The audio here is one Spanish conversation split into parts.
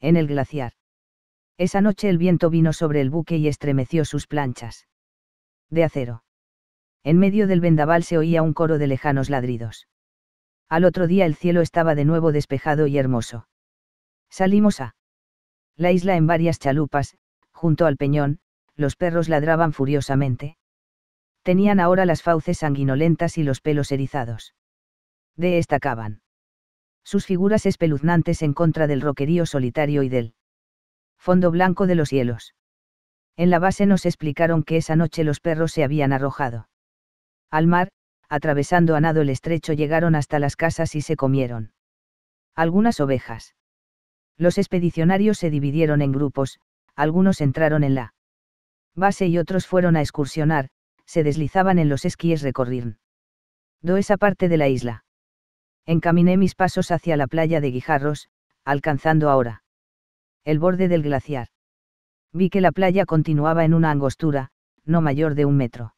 en el glaciar. Esa noche el viento vino sobre el buque y estremeció sus planchas. De acero. En medio del vendaval se oía un coro de lejanos ladridos. Al otro día el cielo estaba de nuevo despejado y hermoso. Salimos a la isla en varias chalupas, junto al peñón, los perros ladraban furiosamente. Tenían ahora las fauces sanguinolentas y los pelos erizados. De caban sus figuras espeluznantes en contra del roquerío solitario y del fondo blanco de los hielos. En la base nos explicaron que esa noche los perros se habían arrojado. Al mar, atravesando a nado el estrecho llegaron hasta las casas y se comieron. Algunas ovejas. Los expedicionarios se dividieron en grupos, algunos entraron en la base y otros fueron a excursionar, se deslizaban en los esquíes recorriendo esa parte de la isla. Encaminé mis pasos hacia la playa de Guijarros, alcanzando ahora el borde del glaciar. Vi que la playa continuaba en una angostura, no mayor de un metro.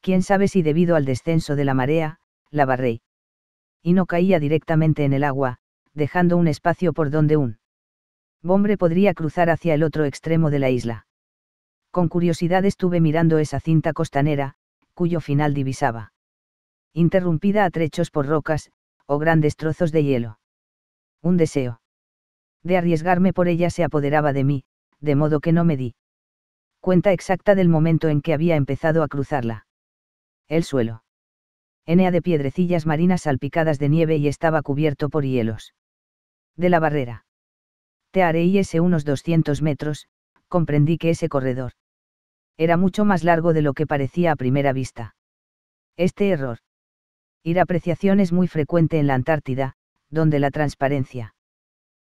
Quién sabe si debido al descenso de la marea, la barré. Y no caía directamente en el agua, dejando un espacio por donde un hombre podría cruzar hacia el otro extremo de la isla. Con curiosidad estuve mirando esa cinta costanera, cuyo final divisaba. Interrumpida a trechos por rocas, o grandes trozos de hielo. Un deseo. De arriesgarme por ella se apoderaba de mí, de modo que no me di cuenta exacta del momento en que había empezado a cruzarla. El suelo. Enea de piedrecillas marinas salpicadas de nieve y estaba cubierto por hielos. De la barrera. Te haré y ese unos 200 metros, comprendí que ese corredor era mucho más largo de lo que parecía a primera vista. Este error Ir apreciación es muy frecuente en la Antártida, donde la transparencia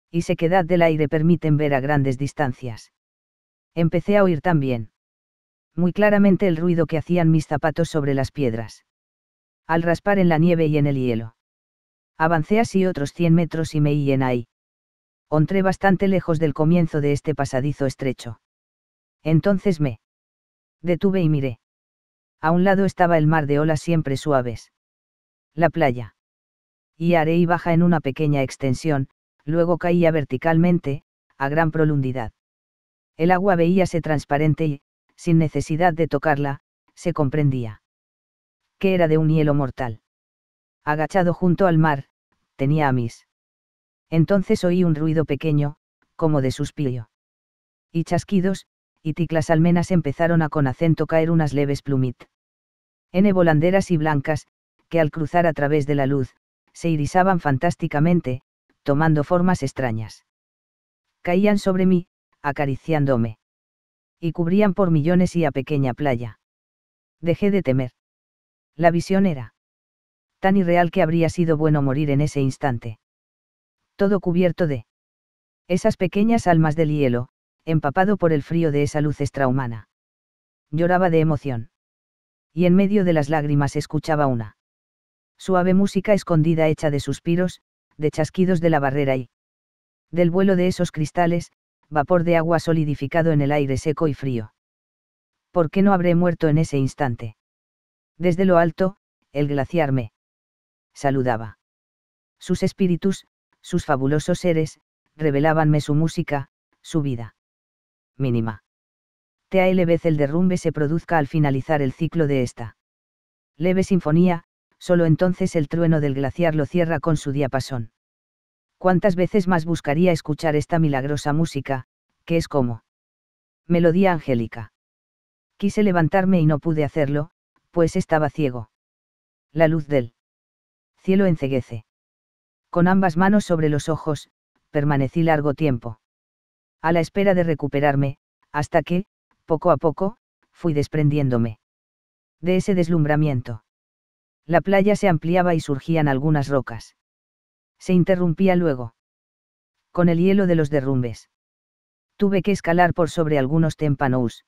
y sequedad del aire permiten ver a grandes distancias. Empecé a oír también muy claramente el ruido que hacían mis zapatos sobre las piedras. Al raspar en la nieve y en el hielo. Avancé así otros 100 metros y me vi en ahí. Entré bastante lejos del comienzo de este pasadizo estrecho. Entonces me detuve y miré. A un lado estaba el mar de olas siempre suaves la playa. Y Arey baja en una pequeña extensión, luego caía verticalmente, a gran profundidad. El agua veíase transparente y, sin necesidad de tocarla, se comprendía. Que era de un hielo mortal. Agachado junto al mar, tenía a mis. Entonces oí un ruido pequeño, como de suspiro. Y chasquidos, y ticlas almenas empezaron a con acento caer unas leves plumit. N volanderas y blancas, al cruzar a través de la luz, se irisaban fantásticamente, tomando formas extrañas. Caían sobre mí, acariciándome. Y cubrían por millones y a pequeña playa. Dejé de temer. La visión era tan irreal que habría sido bueno morir en ese instante. Todo cubierto de esas pequeñas almas del hielo, empapado por el frío de esa luz extrahumana. Lloraba de emoción. Y en medio de las lágrimas escuchaba una Suave música escondida hecha de suspiros, de chasquidos de la barrera y del vuelo de esos cristales, vapor de agua solidificado en el aire seco y frío. ¿Por qué no habré muerto en ese instante? Desde lo alto, el glaciar me saludaba. Sus espíritus, sus fabulosos seres, revelabanme su música, su vida. Mínima. Tal el derrumbe se produzca al finalizar el ciclo de esta leve sinfonía, solo entonces el trueno del glaciar lo cierra con su diapasón. ¿Cuántas veces más buscaría escuchar esta milagrosa música, que es como melodía angélica? Quise levantarme y no pude hacerlo, pues estaba ciego. La luz del cielo enceguece. Con ambas manos sobre los ojos, permanecí largo tiempo. A la espera de recuperarme, hasta que, poco a poco, fui desprendiéndome. De ese deslumbramiento. La playa se ampliaba y surgían algunas rocas. Se interrumpía luego. Con el hielo de los derrumbes. Tuve que escalar por sobre algunos témpanos.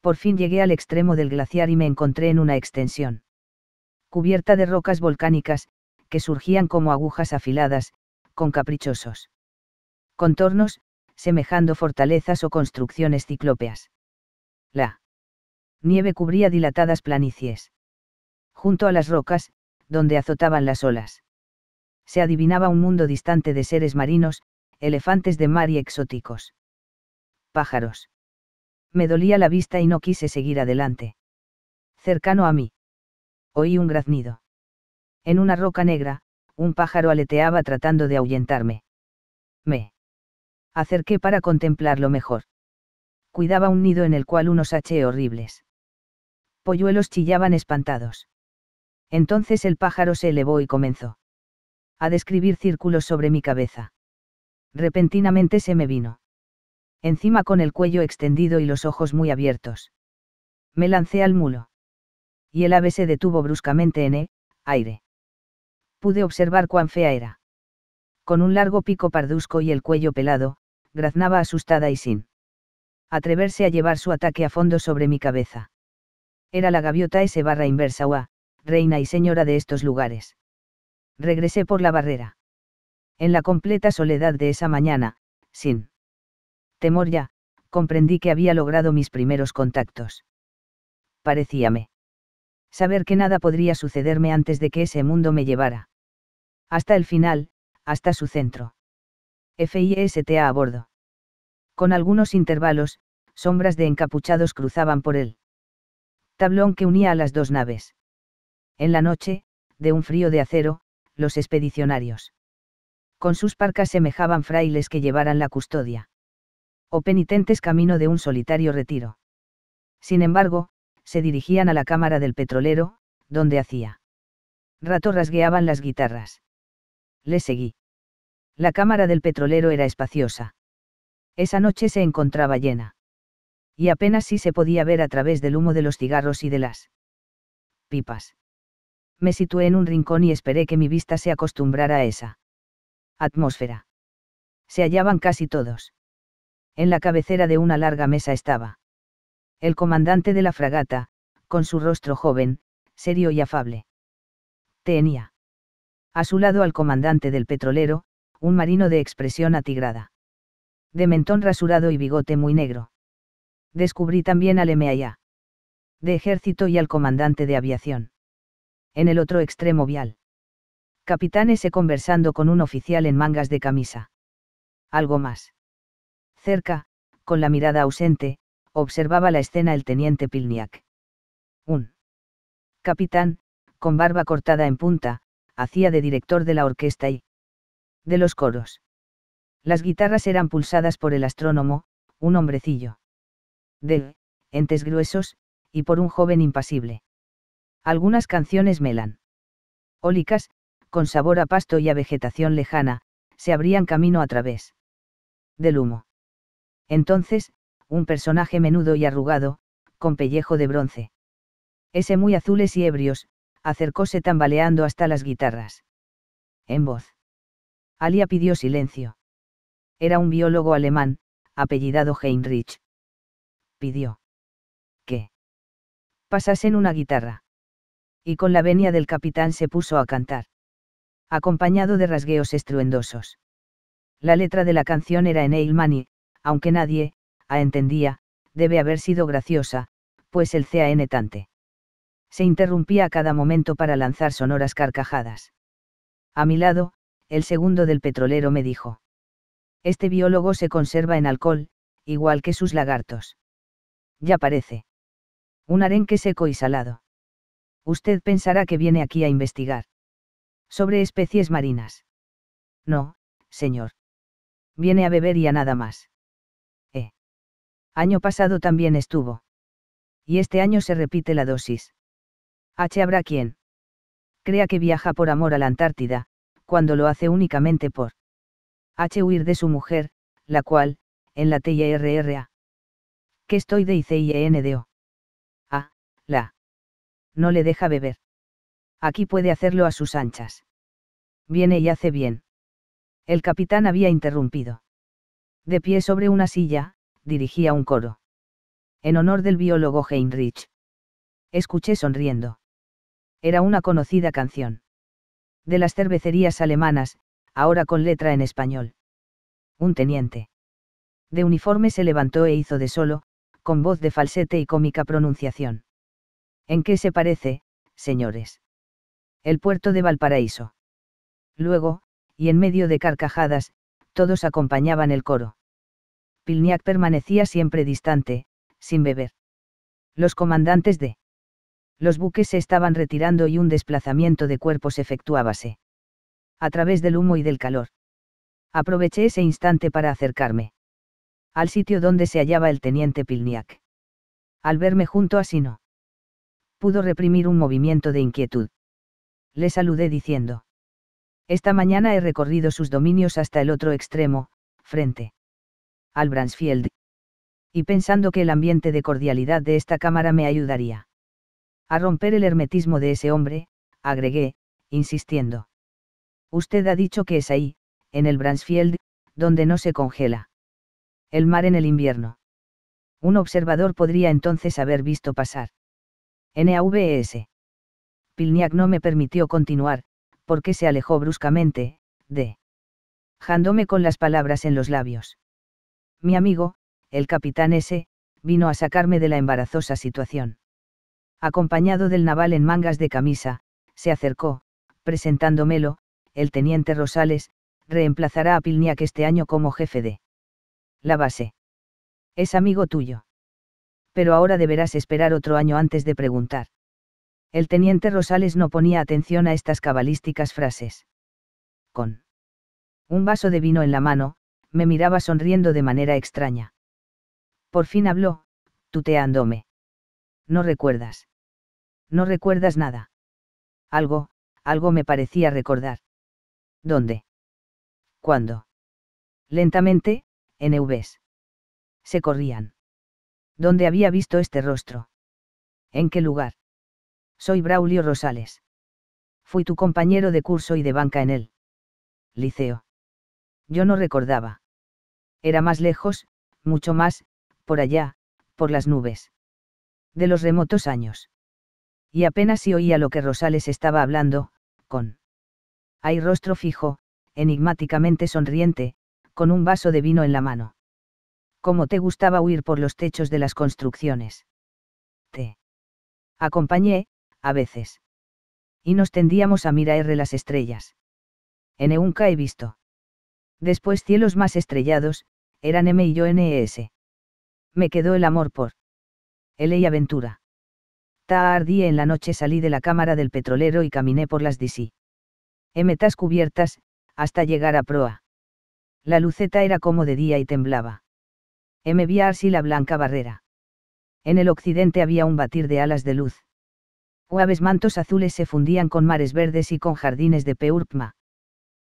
Por fin llegué al extremo del glaciar y me encontré en una extensión. Cubierta de rocas volcánicas, que surgían como agujas afiladas, con caprichosos contornos, semejando fortalezas o construcciones ciclópeas. La nieve cubría dilatadas planicies junto a las rocas, donde azotaban las olas. Se adivinaba un mundo distante de seres marinos, elefantes de mar y exóticos. Pájaros. Me dolía la vista y no quise seguir adelante. Cercano a mí. Oí un graznido. En una roca negra, un pájaro aleteaba tratando de ahuyentarme. Me acerqué para contemplarlo mejor. Cuidaba un nido en el cual unos haché horribles. Polluelos chillaban espantados. Entonces el pájaro se elevó y comenzó a describir círculos sobre mi cabeza. Repentinamente se me vino. Encima con el cuello extendido y los ojos muy abiertos. Me lancé al mulo. Y el ave se detuvo bruscamente en el aire. Pude observar cuán fea era. Con un largo pico pardusco y el cuello pelado, graznaba asustada y sin atreverse a llevar su ataque a fondo sobre mi cabeza. Era la gaviota S barra inversa reina y señora de estos lugares. Regresé por la barrera. En la completa soledad de esa mañana, sin temor ya, comprendí que había logrado mis primeros contactos. Parecíame. Saber que nada podría sucederme antes de que ese mundo me llevara. Hasta el final, hasta su centro. FISTA a bordo. Con algunos intervalos, sombras de encapuchados cruzaban por él tablón que unía a las dos naves. En la noche, de un frío de acero, los expedicionarios. Con sus parcas semejaban frailes que llevaran la custodia. O penitentes camino de un solitario retiro. Sin embargo, se dirigían a la cámara del petrolero, donde hacía. Rato rasgueaban las guitarras. Le seguí. La cámara del petrolero era espaciosa. Esa noche se encontraba llena. Y apenas sí se podía ver a través del humo de los cigarros y de las pipas. Me situé en un rincón y esperé que mi vista se acostumbrara a esa atmósfera. Se hallaban casi todos. En la cabecera de una larga mesa estaba el comandante de la fragata, con su rostro joven, serio y afable. Tenía a su lado al comandante del petrolero, un marino de expresión atigrada. De mentón rasurado y bigote muy negro. Descubrí también al MIA. De ejército y al comandante de aviación en el otro extremo vial. Capitán S conversando con un oficial en mangas de camisa. Algo más. Cerca, con la mirada ausente, observaba la escena el teniente Pilniak. Un capitán, con barba cortada en punta, hacía de director de la orquesta y de los coros. Las guitarras eran pulsadas por el astrónomo, un hombrecillo. De entes gruesos, y por un joven impasible. Algunas canciones melan. Ólicas, con sabor a pasto y a vegetación lejana, se abrían camino a través del humo. Entonces, un personaje menudo y arrugado, con pellejo de bronce. Ese muy azules y ebrios, acercóse tambaleando hasta las guitarras. En voz. Alia pidió silencio. Era un biólogo alemán, apellidado Heinrich. Pidió. Que. Pasasen una guitarra y con la venia del capitán se puso a cantar. Acompañado de rasgueos estruendosos. La letra de la canción era en Eilmani, aunque nadie, a entendía, debe haber sido graciosa, pues el CAN tante. Se interrumpía a cada momento para lanzar sonoras carcajadas. A mi lado, el segundo del petrolero me dijo. Este biólogo se conserva en alcohol, igual que sus lagartos. Ya parece. Un arenque seco y salado. Usted pensará que viene aquí a investigar. Sobre especies marinas. No, señor. Viene a beber y a nada más. Eh. Año pasado también estuvo. Y este año se repite la dosis. H habrá quien. Crea que viaja por amor a la Antártida, cuando lo hace únicamente por. H huir de su mujer, la cual, en la TIRRA. E que estoy de ICINDO. E a, la no le deja beber. Aquí puede hacerlo a sus anchas. Viene y hace bien. El capitán había interrumpido. De pie sobre una silla, dirigía un coro. En honor del biólogo Heinrich. Escuché sonriendo. Era una conocida canción. De las cervecerías alemanas, ahora con letra en español. Un teniente. De uniforme se levantó e hizo de solo, con voz de falsete y cómica pronunciación. ¿En qué se parece, señores? El puerto de Valparaíso. Luego, y en medio de carcajadas, todos acompañaban el coro. Pilniak permanecía siempre distante, sin beber. Los comandantes de los buques se estaban retirando y un desplazamiento de cuerpos efectuábase. A través del humo y del calor. Aproveché ese instante para acercarme. Al sitio donde se hallaba el teniente Pilniak. Al verme junto a Sino pudo reprimir un movimiento de inquietud. Le saludé diciendo. Esta mañana he recorrido sus dominios hasta el otro extremo, frente al Bransfield. Y pensando que el ambiente de cordialidad de esta cámara me ayudaría a romper el hermetismo de ese hombre, agregué, insistiendo. Usted ha dicho que es ahí, en el Bransfield, donde no se congela. El mar en el invierno. Un observador podría entonces haber visto pasar NAVS. Pilniak no me permitió continuar, porque se alejó bruscamente, de. Jándome con las palabras en los labios. Mi amigo, el capitán S., vino a sacarme de la embarazosa situación. Acompañado del naval en mangas de camisa, se acercó, presentándomelo, el teniente Rosales, reemplazará a Pilniak este año como jefe de la base. Es amigo tuyo pero ahora deberás esperar otro año antes de preguntar. El teniente Rosales no ponía atención a estas cabalísticas frases. Con un vaso de vino en la mano, me miraba sonriendo de manera extraña. Por fin habló, tuteándome. No recuerdas. No recuerdas nada. Algo, algo me parecía recordar. ¿Dónde? ¿Cuándo? Lentamente, en Eubes. Se corrían. ¿Dónde había visto este rostro? ¿En qué lugar? Soy Braulio Rosales. Fui tu compañero de curso y de banca en el liceo. Yo no recordaba. Era más lejos, mucho más, por allá, por las nubes. De los remotos años. Y apenas si oía lo que Rosales estaba hablando, con. Hay rostro fijo, enigmáticamente sonriente, con un vaso de vino en la mano como te gustaba huir por los techos de las construcciones. Te acompañé, a veces. Y nos tendíamos a mirar las estrellas. En Nunca he visto. Después cielos más estrellados, eran M y yo NES. Me quedó el amor por L y aventura. Tardí en la noche salí de la cámara del petrolero y caminé por las DC. Metas cubiertas, hasta llegar a proa. La luceta era como de día y temblaba. M. Viar la blanca barrera. En el occidente había un batir de alas de luz. O mantos azules se fundían con mares verdes y con jardines de peurpma.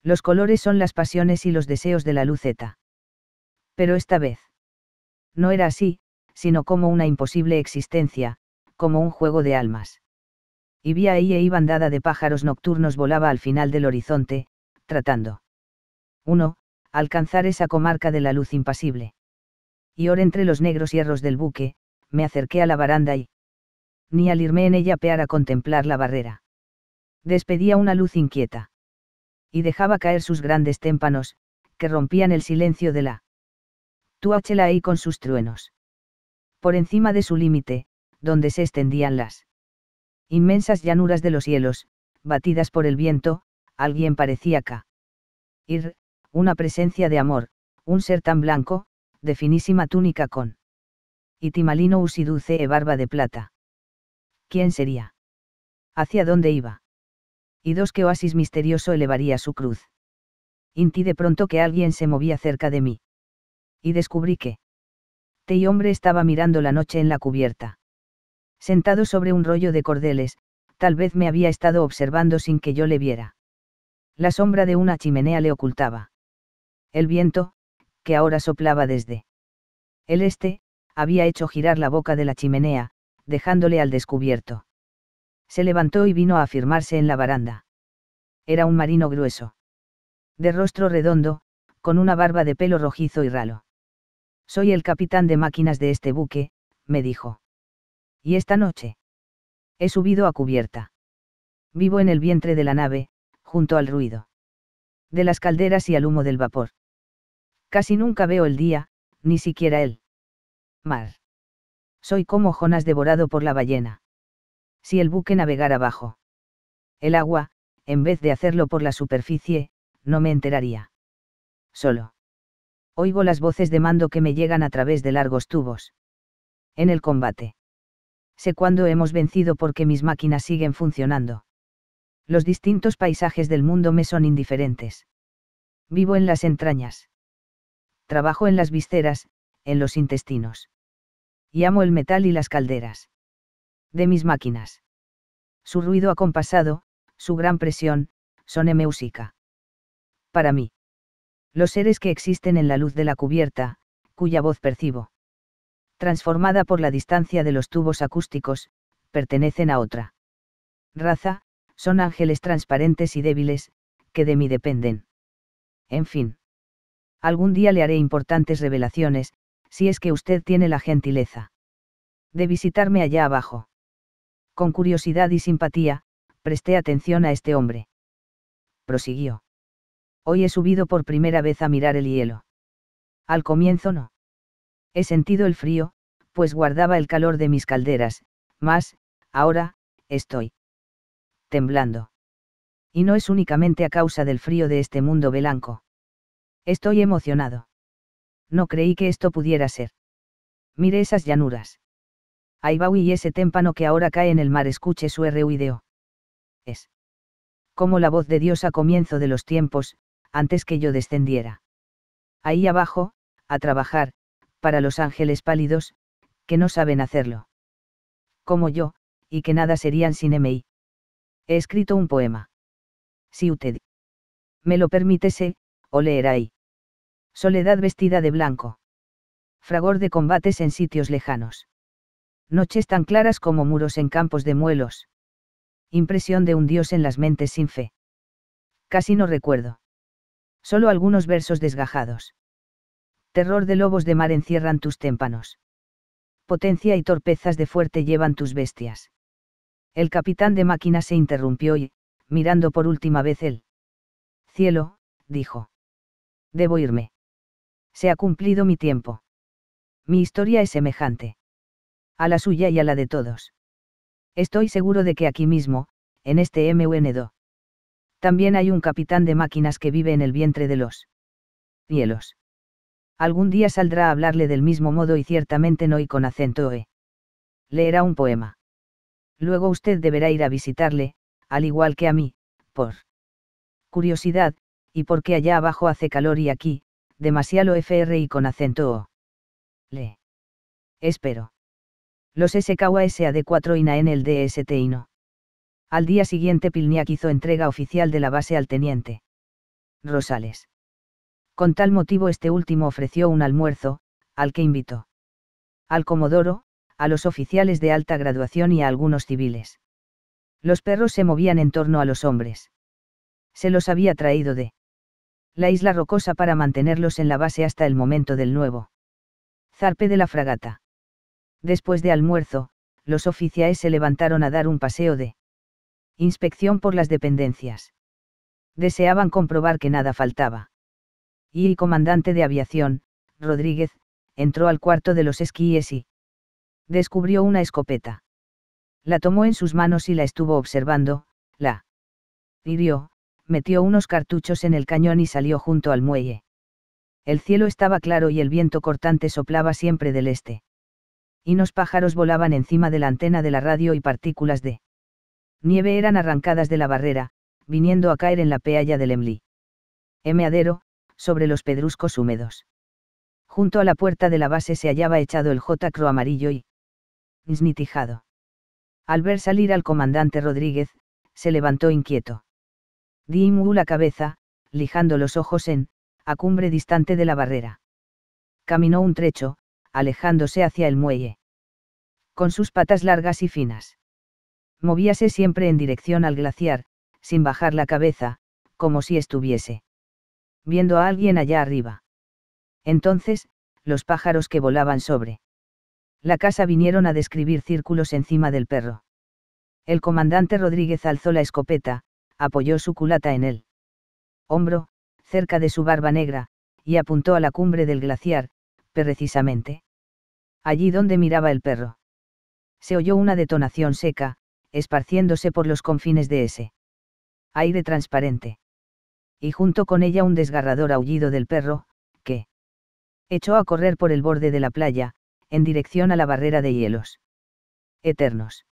Los colores son las pasiones y los deseos de la luceta. Pero esta vez. No era así, sino como una imposible existencia, como un juego de almas. Y vi ahí y e bandada de pájaros nocturnos volaba al final del horizonte, tratando. 1. Alcanzar esa comarca de la luz impasible y entre los negros hierros del buque, me acerqué a la baranda y, ni al irme en ella peara a contemplar la barrera. Despedía una luz inquieta. Y dejaba caer sus grandes témpanos, que rompían el silencio de la tuáchela ahí con sus truenos. Por encima de su límite, donde se extendían las inmensas llanuras de los cielos, batidas por el viento, alguien parecía ca. Ir, una presencia de amor, un ser tan blanco, de finísima túnica con itimalino usiduce e barba de plata. ¿Quién sería? ¿Hacia dónde iba? Y dos que oasis misterioso elevaría su cruz. Intí de pronto que alguien se movía cerca de mí. Y descubrí que. Te y hombre estaba mirando la noche en la cubierta. Sentado sobre un rollo de cordeles, tal vez me había estado observando sin que yo le viera. La sombra de una chimenea le ocultaba. El viento, que ahora soplaba desde el este, había hecho girar la boca de la chimenea, dejándole al descubierto. Se levantó y vino a afirmarse en la baranda. Era un marino grueso. De rostro redondo, con una barba de pelo rojizo y ralo. Soy el capitán de máquinas de este buque, me dijo. ¿Y esta noche? He subido a cubierta. Vivo en el vientre de la nave, junto al ruido. De las calderas y al humo del vapor. Casi nunca veo el día, ni siquiera el mar. Soy como Jonas devorado por la ballena. Si el buque navegara abajo. El agua, en vez de hacerlo por la superficie, no me enteraría. Solo. Oigo las voces de mando que me llegan a través de largos tubos. En el combate. Sé cuándo hemos vencido porque mis máquinas siguen funcionando. Los distintos paisajes del mundo me son indiferentes. Vivo en las entrañas trabajo en las visceras, en los intestinos. Y amo el metal y las calderas. De mis máquinas. Su ruido acompasado, su gran presión, son música. Para mí. Los seres que existen en la luz de la cubierta, cuya voz percibo. Transformada por la distancia de los tubos acústicos, pertenecen a otra. Raza, son ángeles transparentes y débiles, que de mí dependen. En fin algún día le haré importantes revelaciones, si es que usted tiene la gentileza de visitarme allá abajo. Con curiosidad y simpatía, presté atención a este hombre. Prosiguió. Hoy he subido por primera vez a mirar el hielo. Al comienzo no. He sentido el frío, pues guardaba el calor de mis calderas, mas, ahora, estoy temblando. Y no es únicamente a causa del frío de este mundo blanco. Estoy emocionado. No creí que esto pudiera ser. Mire esas llanuras. va y ese témpano que ahora cae en el mar escuche su R.U.I.D.O. Es. Como la voz de Dios a comienzo de los tiempos, antes que yo descendiera. Ahí abajo, a trabajar, para los ángeles pálidos, que no saben hacerlo. Como yo, y que nada serían sin MI. He escrito un poema. Si usted me lo permite, leer ahí. Soledad vestida de blanco. Fragor de combates en sitios lejanos. Noches tan claras como muros en campos de muelos. Impresión de un dios en las mentes sin fe. Casi no recuerdo. Solo algunos versos desgajados. Terror de lobos de mar encierran tus témpanos. Potencia y torpezas de fuerte llevan tus bestias. El capitán de máquina se interrumpió y, mirando por última vez el cielo, dijo. Debo irme. Se ha cumplido mi tiempo. Mi historia es semejante. A la suya y a la de todos. Estoy seguro de que aquí mismo, en este MUN2. También hay un capitán de máquinas que vive en el vientre de los hielos. Algún día saldrá a hablarle del mismo modo y ciertamente no y con acento E. Leerá un poema. Luego usted deberá ir a visitarle, al igual que a mí, por curiosidad, y porque allá abajo hace calor y aquí, demasiado fr y con acento O. Le. Espero. Los SKUASAD4 na en el DST no. Al día siguiente Pilniak hizo entrega oficial de la base al teniente. Rosales. Con tal motivo este último ofreció un almuerzo, al que invitó. Al comodoro, a los oficiales de alta graduación y a algunos civiles. Los perros se movían en torno a los hombres. Se los había traído de la isla rocosa para mantenerlos en la base hasta el momento del nuevo zarpe de la fragata. Después de almuerzo, los oficiales se levantaron a dar un paseo de inspección por las dependencias. Deseaban comprobar que nada faltaba. Y el comandante de aviación, Rodríguez, entró al cuarto de los esquíes y descubrió una escopeta. La tomó en sus manos y la estuvo observando, la hirió, metió unos cartuchos en el cañón y salió junto al muelle. El cielo estaba claro y el viento cortante soplaba siempre del este. Y unos pájaros volaban encima de la antena de la radio y partículas de nieve eran arrancadas de la barrera, viniendo a caer en la pealla del Emly. Emeadero, sobre los pedruscos húmedos. Junto a la puerta de la base se hallaba echado el Cro amarillo y snitijado. Al ver salir al comandante Rodríguez, se levantó inquieto. Dimu la cabeza, lijando los ojos en, a cumbre distante de la barrera. Caminó un trecho, alejándose hacia el muelle. Con sus patas largas y finas. Movíase siempre en dirección al glaciar, sin bajar la cabeza, como si estuviese viendo a alguien allá arriba. Entonces, los pájaros que volaban sobre la casa vinieron a describir círculos encima del perro. El comandante Rodríguez alzó la escopeta, apoyó su culata en el hombro, cerca de su barba negra, y apuntó a la cumbre del glaciar, precisamente. Allí donde miraba el perro. Se oyó una detonación seca, esparciéndose por los confines de ese aire transparente. Y junto con ella un desgarrador aullido del perro, que echó a correr por el borde de la playa, en dirección a la barrera de hielos. Eternos.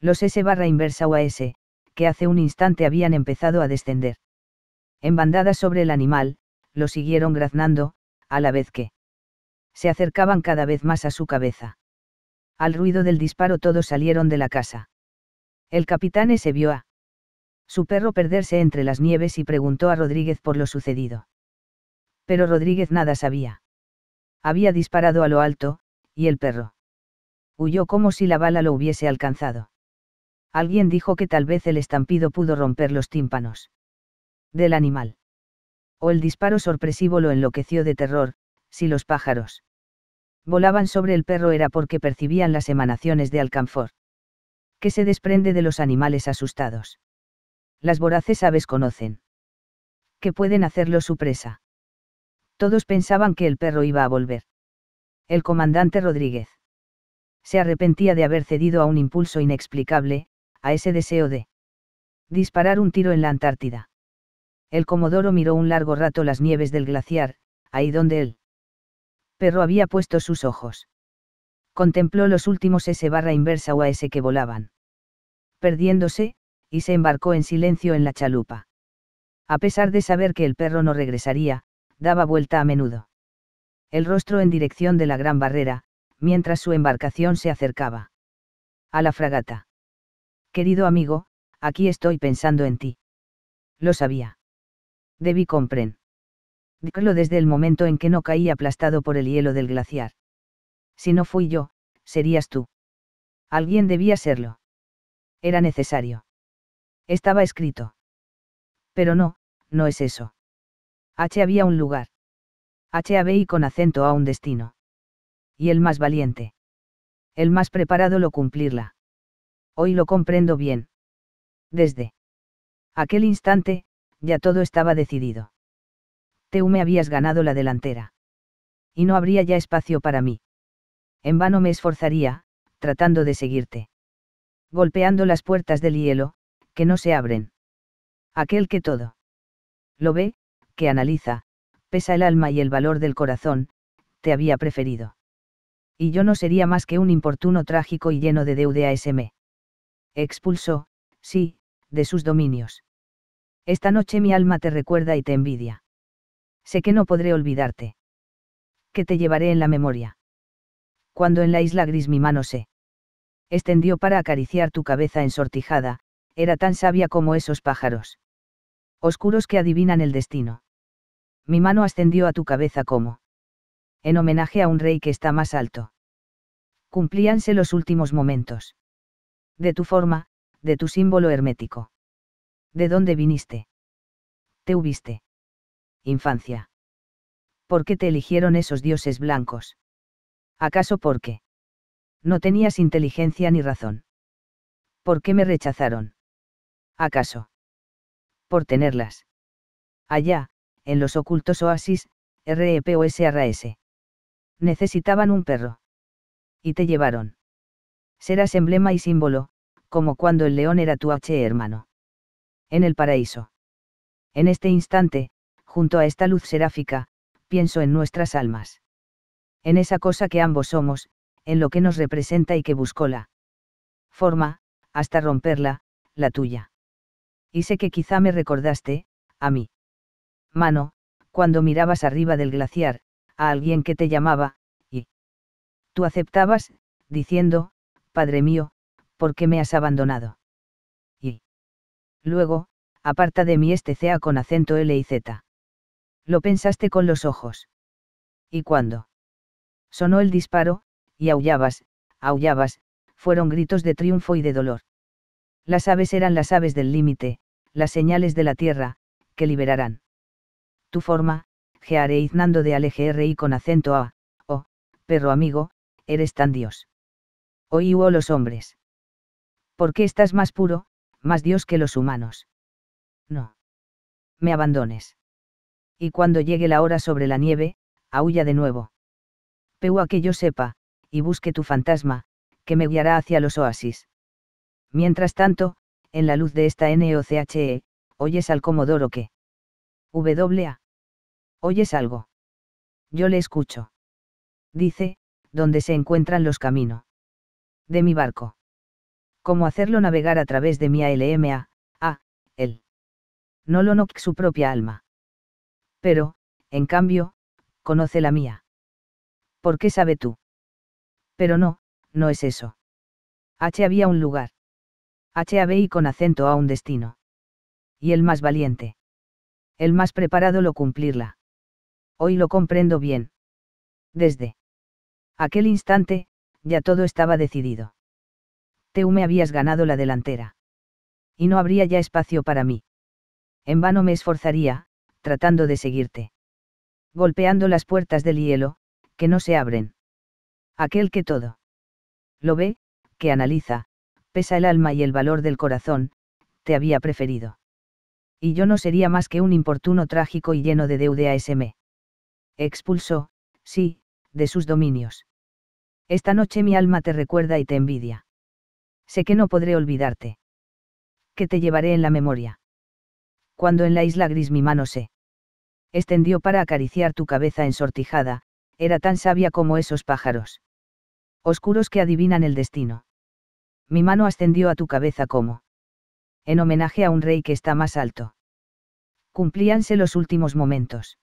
Los S barra inversa o S, que hace un instante habían empezado a descender. En bandadas sobre el animal, lo siguieron graznando, a la vez que se acercaban cada vez más a su cabeza. Al ruido del disparo todos salieron de la casa. El capitán se vio a su perro perderse entre las nieves y preguntó a Rodríguez por lo sucedido. Pero Rodríguez nada sabía. Había disparado a lo alto, y el perro huyó como si la bala lo hubiese alcanzado. Alguien dijo que tal vez el estampido pudo romper los tímpanos. Del animal. O el disparo sorpresivo lo enloqueció de terror, si los pájaros volaban sobre el perro era porque percibían las emanaciones de alcanfor. Que se desprende de los animales asustados. Las voraces aves conocen. Que pueden hacerlo su presa. Todos pensaban que el perro iba a volver. El comandante Rodríguez. Se arrepentía de haber cedido a un impulso inexplicable, a ese deseo de disparar un tiro en la Antártida. El comodoro miró un largo rato las nieves del glaciar, ahí donde el perro había puesto sus ojos. Contempló los últimos S barra inversa o a que volaban. Perdiéndose, y se embarcó en silencio en la chalupa. A pesar de saber que el perro no regresaría, daba vuelta a menudo. El rostro en dirección de la gran barrera, mientras su embarcación se acercaba. A la fragata. Querido amigo, aquí estoy pensando en ti. Lo sabía. Debí compren. lo desde el momento en que no caí aplastado por el hielo del glaciar. Si no fui yo, serías tú. Alguien debía serlo. Era necesario. Estaba escrito. Pero no, no es eso. H había un lugar. H y con acento a un destino. Y el más valiente. El más preparado lo cumplirla. Hoy lo comprendo bien. Desde aquel instante, ya todo estaba decidido. Tú me habías ganado la delantera. Y no habría ya espacio para mí. En vano me esforzaría, tratando de seguirte. Golpeando las puertas del hielo, que no se abren. Aquel que todo. Lo ve, que analiza, pesa el alma y el valor del corazón, te había preferido. Y yo no sería más que un importuno trágico y lleno de deuda a SM expulsó, sí, de sus dominios. Esta noche mi alma te recuerda y te envidia. Sé que no podré olvidarte. Que te llevaré en la memoria. Cuando en la isla gris mi mano se extendió para acariciar tu cabeza ensortijada, era tan sabia como esos pájaros. Oscuros que adivinan el destino. Mi mano ascendió a tu cabeza como en homenaje a un rey que está más alto. Cumplíanse los últimos momentos de tu forma, de tu símbolo hermético. ¿De dónde viniste? Te hubiste. Infancia. ¿Por qué te eligieron esos dioses blancos? ¿Acaso porque? No tenías inteligencia ni razón. ¿Por qué me rechazaron? ¿Acaso? Por tenerlas. Allá, en los ocultos oasis, e s, Necesitaban un perro. Y te llevaron serás emblema y símbolo, como cuando el león era tu H hermano. En el paraíso. En este instante, junto a esta luz seráfica, pienso en nuestras almas. En esa cosa que ambos somos, en lo que nos representa y que buscó la forma, hasta romperla, la tuya. Y sé que quizá me recordaste, a mí. Mano, cuando mirabas arriba del glaciar, a alguien que te llamaba, y tú aceptabas, diciendo, Padre mío, ¿por qué me has abandonado? Y luego, aparta de mí este CA con acento L y Z. Lo pensaste con los ojos. ¿Y cuándo? Sonó el disparo, y aullabas, aullabas, fueron gritos de triunfo y de dolor. Las aves eran las aves del límite, las señales de la tierra, que liberarán. Tu forma, geareiznando de y con acento a, oh, perro amigo, eres tan Dios. Oí oh los hombres. ¿Por qué estás más puro, más Dios que los humanos? No. Me abandones. Y cuando llegue la hora sobre la nieve, aúlla de nuevo. a que yo sepa, y busque tu fantasma, que me guiará hacia los oasis. Mientras tanto, en la luz de esta NOCHE, oyes al comodoro que. WA. ¿Oyes algo? Yo le escucho. Dice, ¿dónde se encuentran los caminos de mi barco. Cómo hacerlo navegar a través de mi ALMA, a, ah, él. No lo no su propia alma. Pero, en cambio, conoce la mía. ¿Por qué sabe tú? Pero no, no es eso. H había un lugar. H y con acento a un destino. Y el más valiente. El más preparado lo cumplirla. Hoy lo comprendo bien. Desde aquel instante, ya todo estaba decidido. Tú me habías ganado la delantera. Y no habría ya espacio para mí. En vano me esforzaría, tratando de seguirte. Golpeando las puertas del hielo, que no se abren. Aquel que todo. Lo ve, que analiza, pesa el alma y el valor del corazón, te había preferido. Y yo no sería más que un importuno trágico y lleno de deuda a SM. Expulsó, sí, de sus dominios. Esta noche mi alma te recuerda y te envidia. Sé que no podré olvidarte. Que te llevaré en la memoria. Cuando en la isla gris mi mano se extendió para acariciar tu cabeza ensortijada, era tan sabia como esos pájaros. Oscuros que adivinan el destino. Mi mano ascendió a tu cabeza como en homenaje a un rey que está más alto. Cumplíanse los últimos momentos.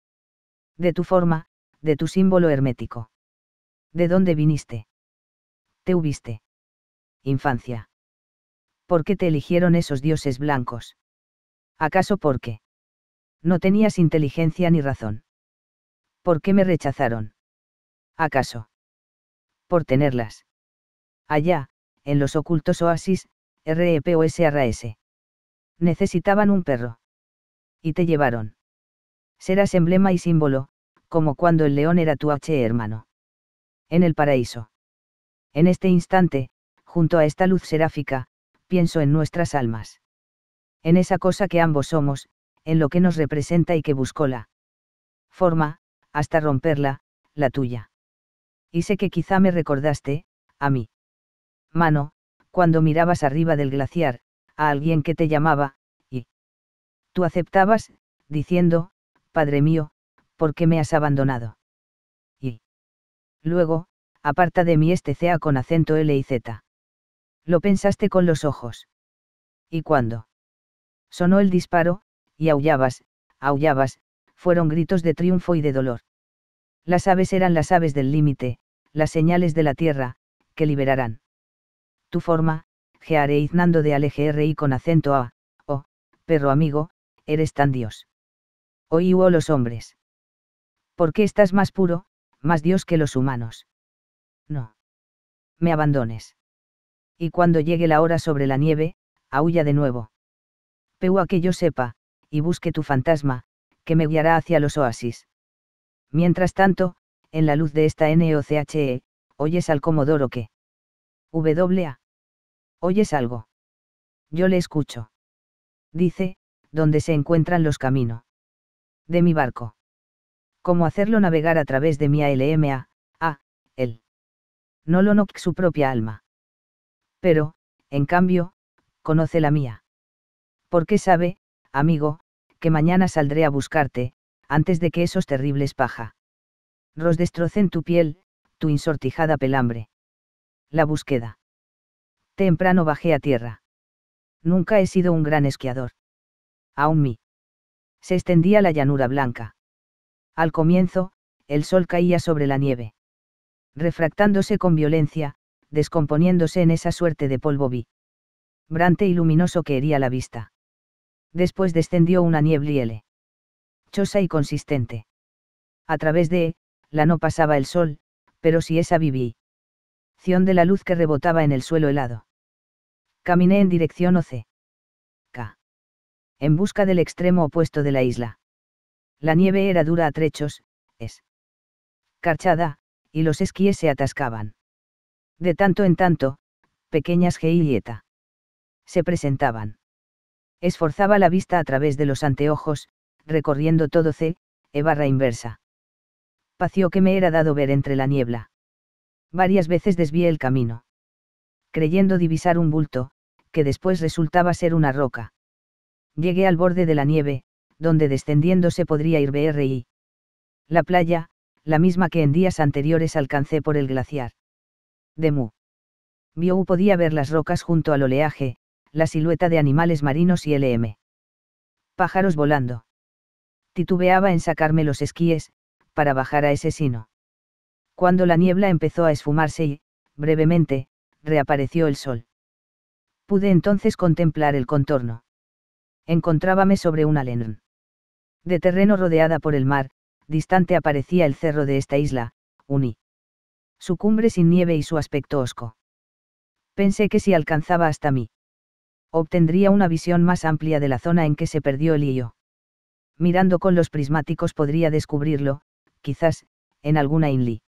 De tu forma, de tu símbolo hermético ¿De dónde viniste? Te hubiste. Infancia. ¿Por qué te eligieron esos dioses blancos? ¿Acaso porque? No tenías inteligencia ni razón. ¿Por qué me rechazaron? ¿Acaso? Por tenerlas. Allá, en los ocultos oasis, REPOSRS. Necesitaban un perro. Y te llevaron. Serás emblema y símbolo, como cuando el león era tu H hermano en el paraíso. En este instante, junto a esta luz seráfica, pienso en nuestras almas. En esa cosa que ambos somos, en lo que nos representa y que buscó la forma, hasta romperla, la tuya. Y sé que quizá me recordaste, a mí. Mano, cuando mirabas arriba del glaciar, a alguien que te llamaba, y tú aceptabas, diciendo, Padre mío, ¿por qué me has abandonado? Luego, aparta de mí este CA con acento L y Z. Lo pensaste con los ojos. ¿Y cuándo? Sonó el disparo, y aullabas, aullabas, fueron gritos de triunfo y de dolor. Las aves eran las aves del límite, las señales de la tierra, que liberarán. Tu forma, geareiznando de y con acento a, oh, perro amigo, eres tan Dios. o oh, los hombres. ¿Por qué estás más puro, más Dios que los humanos. No. Me abandones. Y cuando llegue la hora sobre la nieve, aúlla de nuevo. a que yo sepa, y busque tu fantasma, que me guiará hacia los oasis. Mientras tanto, en la luz de esta NOCHE, oyes al comodoro que. WA. ¿Oyes algo? Yo le escucho. Dice, ¿dónde se encuentran los caminos. De mi barco como hacerlo navegar a través de mi ALMA, a, él. No lo noque su propia alma. Pero, en cambio, conoce la mía. Porque sabe, amigo, que mañana saldré a buscarte, antes de que esos terribles paja. Ros destrocen tu piel, tu insortijada pelambre. La búsqueda. Temprano bajé a tierra. Nunca he sido un gran esquiador. Aún mí. Se extendía la llanura blanca. Al comienzo, el sol caía sobre la nieve. Refractándose con violencia, descomponiéndose en esa suerte de polvo vi. Brante y luminoso que hería la vista. Después descendió una niebliele. Chosa y consistente. A través de, la no pasaba el sol, pero si esa viví. Ción de la luz que rebotaba en el suelo helado. Caminé en dirección OC. K. En busca del extremo opuesto de la isla. La nieve era dura a trechos, es carchada, y los esquíes se atascaban. De tanto en tanto, pequeñas geilleta se presentaban. Esforzaba la vista a través de los anteojos, recorriendo todo C, E barra inversa. Pació que me era dado ver entre la niebla. Varias veces desvié el camino. Creyendo divisar un bulto, que después resultaba ser una roca. Llegué al borde de la nieve, donde descendiendo se podría ir y. La playa, la misma que en días anteriores alcancé por el glaciar. Demu. Biou podía ver las rocas junto al oleaje, la silueta de animales marinos y LM. Pájaros volando. Titubeaba en sacarme los esquíes, para bajar a ese sino. Cuando la niebla empezó a esfumarse y, brevemente, reapareció el sol. Pude entonces contemplar el contorno. Encontrábame sobre un alenón. De terreno rodeada por el mar, distante aparecía el cerro de esta isla, Uni. Su cumbre sin nieve y su aspecto osco. Pensé que si alcanzaba hasta mí, obtendría una visión más amplia de la zona en que se perdió el lío. Mirando con los prismáticos podría descubrirlo, quizás, en alguna inli.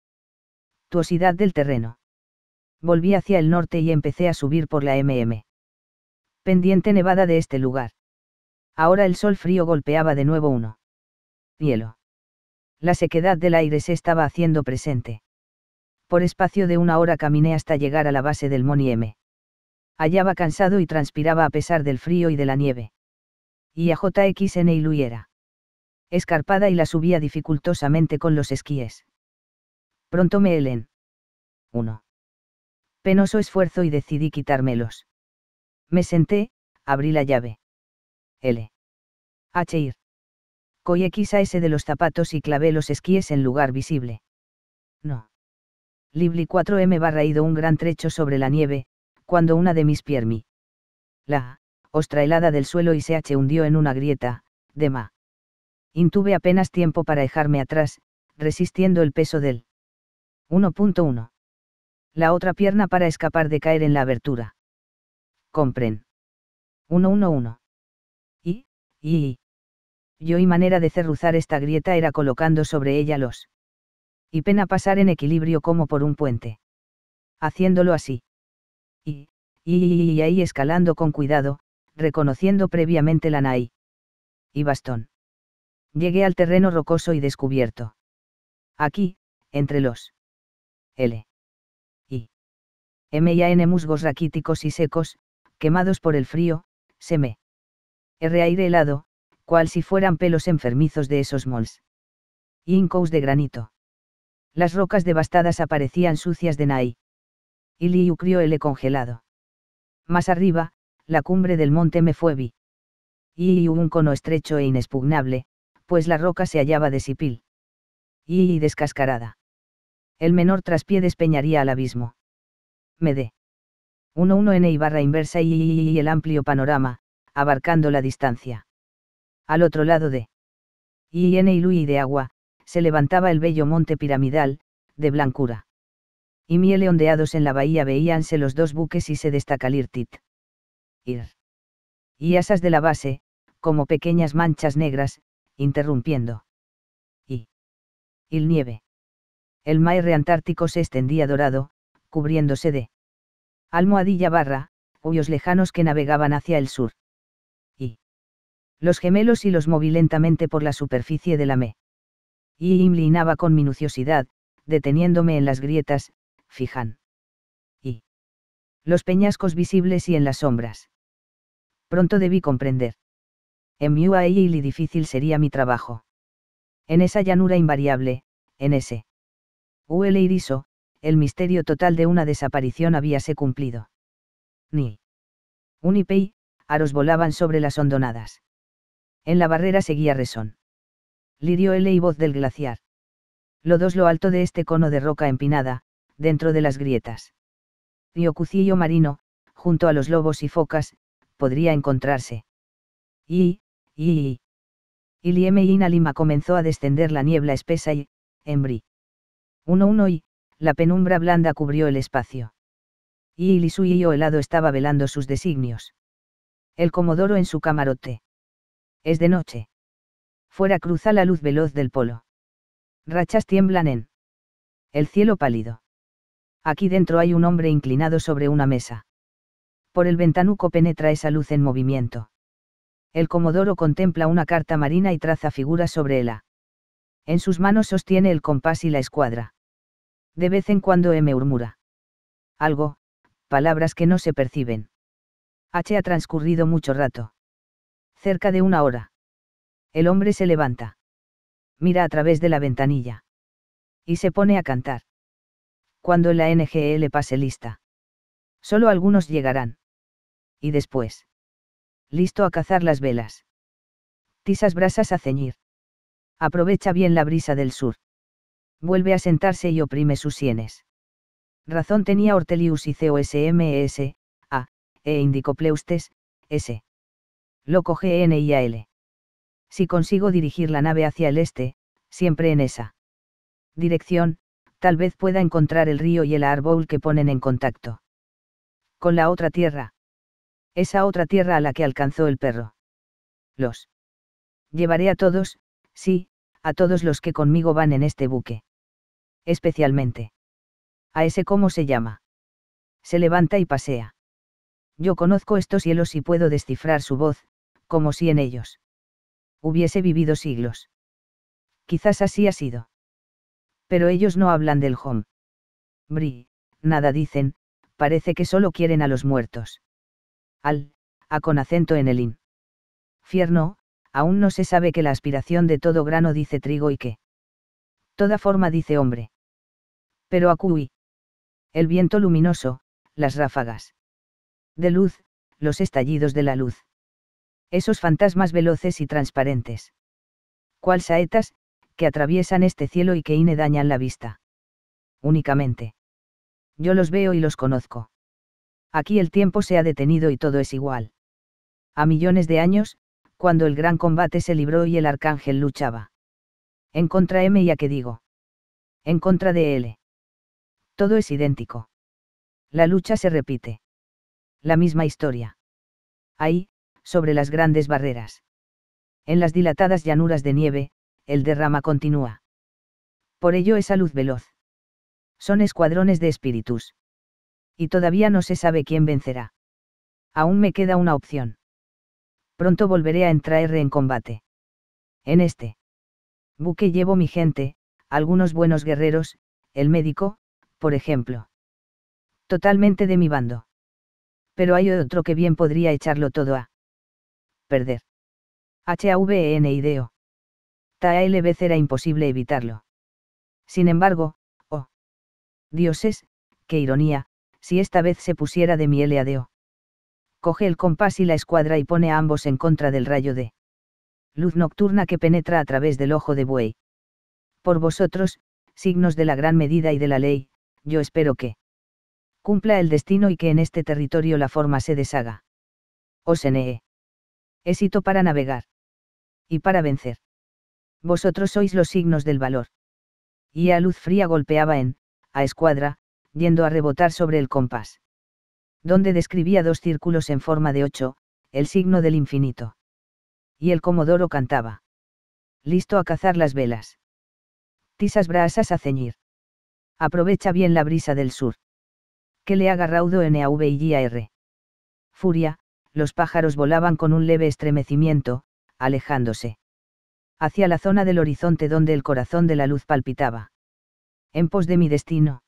Tuosidad del terreno. Volví hacia el norte y empecé a subir por la MM. Pendiente nevada de este lugar. Ahora el sol frío golpeaba de nuevo uno. Hielo. La sequedad del aire se estaba haciendo presente. Por espacio de una hora caminé hasta llegar a la base del Moni M. Hallaba cansado y transpiraba a pesar del frío y de la nieve. Y a JXN y Luyera. Escarpada y la subía dificultosamente con los esquíes. Pronto me helen. Uno. Penoso esfuerzo y decidí quitármelos. Me senté, abrí la llave. L. H. Ir. ese de los zapatos y clavé los esquíes en lugar visible. No. Libli 4M va raído un gran trecho sobre la nieve, cuando una de mis piermi. La ostra helada del suelo y se H hundió en una grieta, de ma. Intuve apenas tiempo para dejarme atrás, resistiendo el peso del 1.1. La otra pierna para escapar de caer en la abertura. Compren. 111 y... Yo y manera de cerruzar esta grieta era colocando sobre ella los... Y pena pasar en equilibrio como por un puente. Haciéndolo así. Y, y, y, y ahí escalando con cuidado, reconociendo previamente la nai. Y bastón. Llegué al terreno rocoso y descubierto. Aquí, entre los L. Y. M y N. musgos raquíticos y secos, quemados por el frío, se me R aire helado, cual si fueran pelos enfermizos de esos mols. incos de granito. Las rocas devastadas aparecían sucias de Nai. Y crió el congelado. Más arriba, la cumbre del monte me vi. Y un cono estrecho e inexpugnable, pues la roca se hallaba de sipil. Y descascarada. El menor traspié despeñaría al abismo. Mede. 1-1 n y barra inversa y el amplio panorama, abarcando la distancia. Al otro lado de y y de Agua, se levantaba el bello monte piramidal, de blancura. Y miele ondeados en la bahía veíanse los dos buques y se destaca Lirtit. Ir. Y asas de la base, como pequeñas manchas negras, interrumpiendo. Y. Il nieve. El maire antártico se extendía dorado, cubriéndose de almohadilla barra, huyos lejanos que navegaban hacia el sur los gemelos y los moví lentamente por la superficie de la me. Y inclinaba con minuciosidad, deteniéndome en las grietas, fijan. Y. Los peñascos visibles y en las sombras. Pronto debí comprender. En mi y difícil sería mi trabajo. En esa llanura invariable, en ese. UL iriso, el misterio total de una desaparición habíase cumplido. Ni. Unipei, aros volaban sobre las hondonadas. En la barrera seguía Resón. Lirio L y voz del glaciar. dos lo alto de este cono de roca empinada, dentro de las grietas. cucillo marino, junto a los lobos y focas, podría encontrarse. Y, y, y. Ilieme y Inalima comenzó a descender la niebla espesa y, embri. Uno uno y, la penumbra blanda cubrió el espacio. Y Ilisuí helado estaba velando sus designios. El comodoro en su camarote. Es de noche. Fuera cruza la luz veloz del polo. Rachas tiemblan en el cielo pálido. Aquí dentro hay un hombre inclinado sobre una mesa. Por el ventanuco penetra esa luz en movimiento. El comodoro contempla una carta marina y traza figuras sobre ella. En sus manos sostiene el compás y la escuadra. De vez en cuando M murmura. Algo, palabras que no se perciben. H ha transcurrido mucho rato cerca de una hora. El hombre se levanta. Mira a través de la ventanilla. Y se pone a cantar. Cuando la NGL e pase lista. Solo algunos llegarán. Y después. Listo a cazar las velas. Tisas brasas a ceñir. Aprovecha bien la brisa del sur. Vuelve a sentarse y oprime sus sienes. Razón tenía Hortelius y COSMES, e A, e Indicopleustes, S. Loco L. Si consigo dirigir la nave hacia el este, siempre en esa dirección, tal vez pueda encontrar el río y el árbol que ponen en contacto. Con la otra tierra. Esa otra tierra a la que alcanzó el perro. Los. Llevaré a todos, sí, a todos los que conmigo van en este buque. Especialmente. A ese cómo se llama. Se levanta y pasea. Yo conozco estos cielos y puedo descifrar su voz, como si en ellos hubiese vivido siglos. Quizás así ha sido. Pero ellos no hablan del home. Bri, nada dicen, parece que solo quieren a los muertos. Al, a con acento en el in. Fierno, aún no se sabe que la aspiración de todo grano dice trigo y que toda forma dice hombre. Pero acuí. El viento luminoso, las ráfagas. De luz, los estallidos de la luz esos fantasmas veloces y transparentes. ¿Cuál saetas, que atraviesan este cielo y que ine dañan la vista. Únicamente. Yo los veo y los conozco. Aquí el tiempo se ha detenido y todo es igual. A millones de años, cuando el gran combate se libró y el arcángel luchaba. En contra M y a qué digo. En contra de L. Todo es idéntico. La lucha se repite. La misma historia. Ahí, sobre las grandes barreras. En las dilatadas llanuras de nieve, el derrama continúa. Por ello esa luz veloz. Son escuadrones de espíritus. Y todavía no se sabe quién vencerá. Aún me queda una opción. Pronto volveré a entrar en combate. En este buque llevo mi gente, algunos buenos guerreros, el médico, por ejemplo. Totalmente de mi bando. Pero hay otro que bien podría echarlo todo a perder. E tal vez era imposible evitarlo. Sin embargo, oh. Dioses, qué ironía, si esta vez se pusiera de mi LADO. Coge el compás y la escuadra y pone a ambos en contra del rayo de luz nocturna que penetra a través del ojo de buey. Por vosotros, signos de la gran medida y de la ley, yo espero que cumpla el destino y que en este territorio la forma se deshaga. Osenee. Éxito para navegar. Y para vencer. Vosotros sois los signos del valor. Y a luz fría golpeaba en, a escuadra, yendo a rebotar sobre el compás. Donde describía dos círculos en forma de ocho, el signo del infinito. Y el comodoro cantaba. Listo a cazar las velas. Tisas brasas a ceñir. Aprovecha bien la brisa del sur. Que le haga raudo N-A-V-I-G-A-R. Furia, los pájaros volaban con un leve estremecimiento, alejándose. Hacia la zona del horizonte donde el corazón de la luz palpitaba. En pos de mi destino.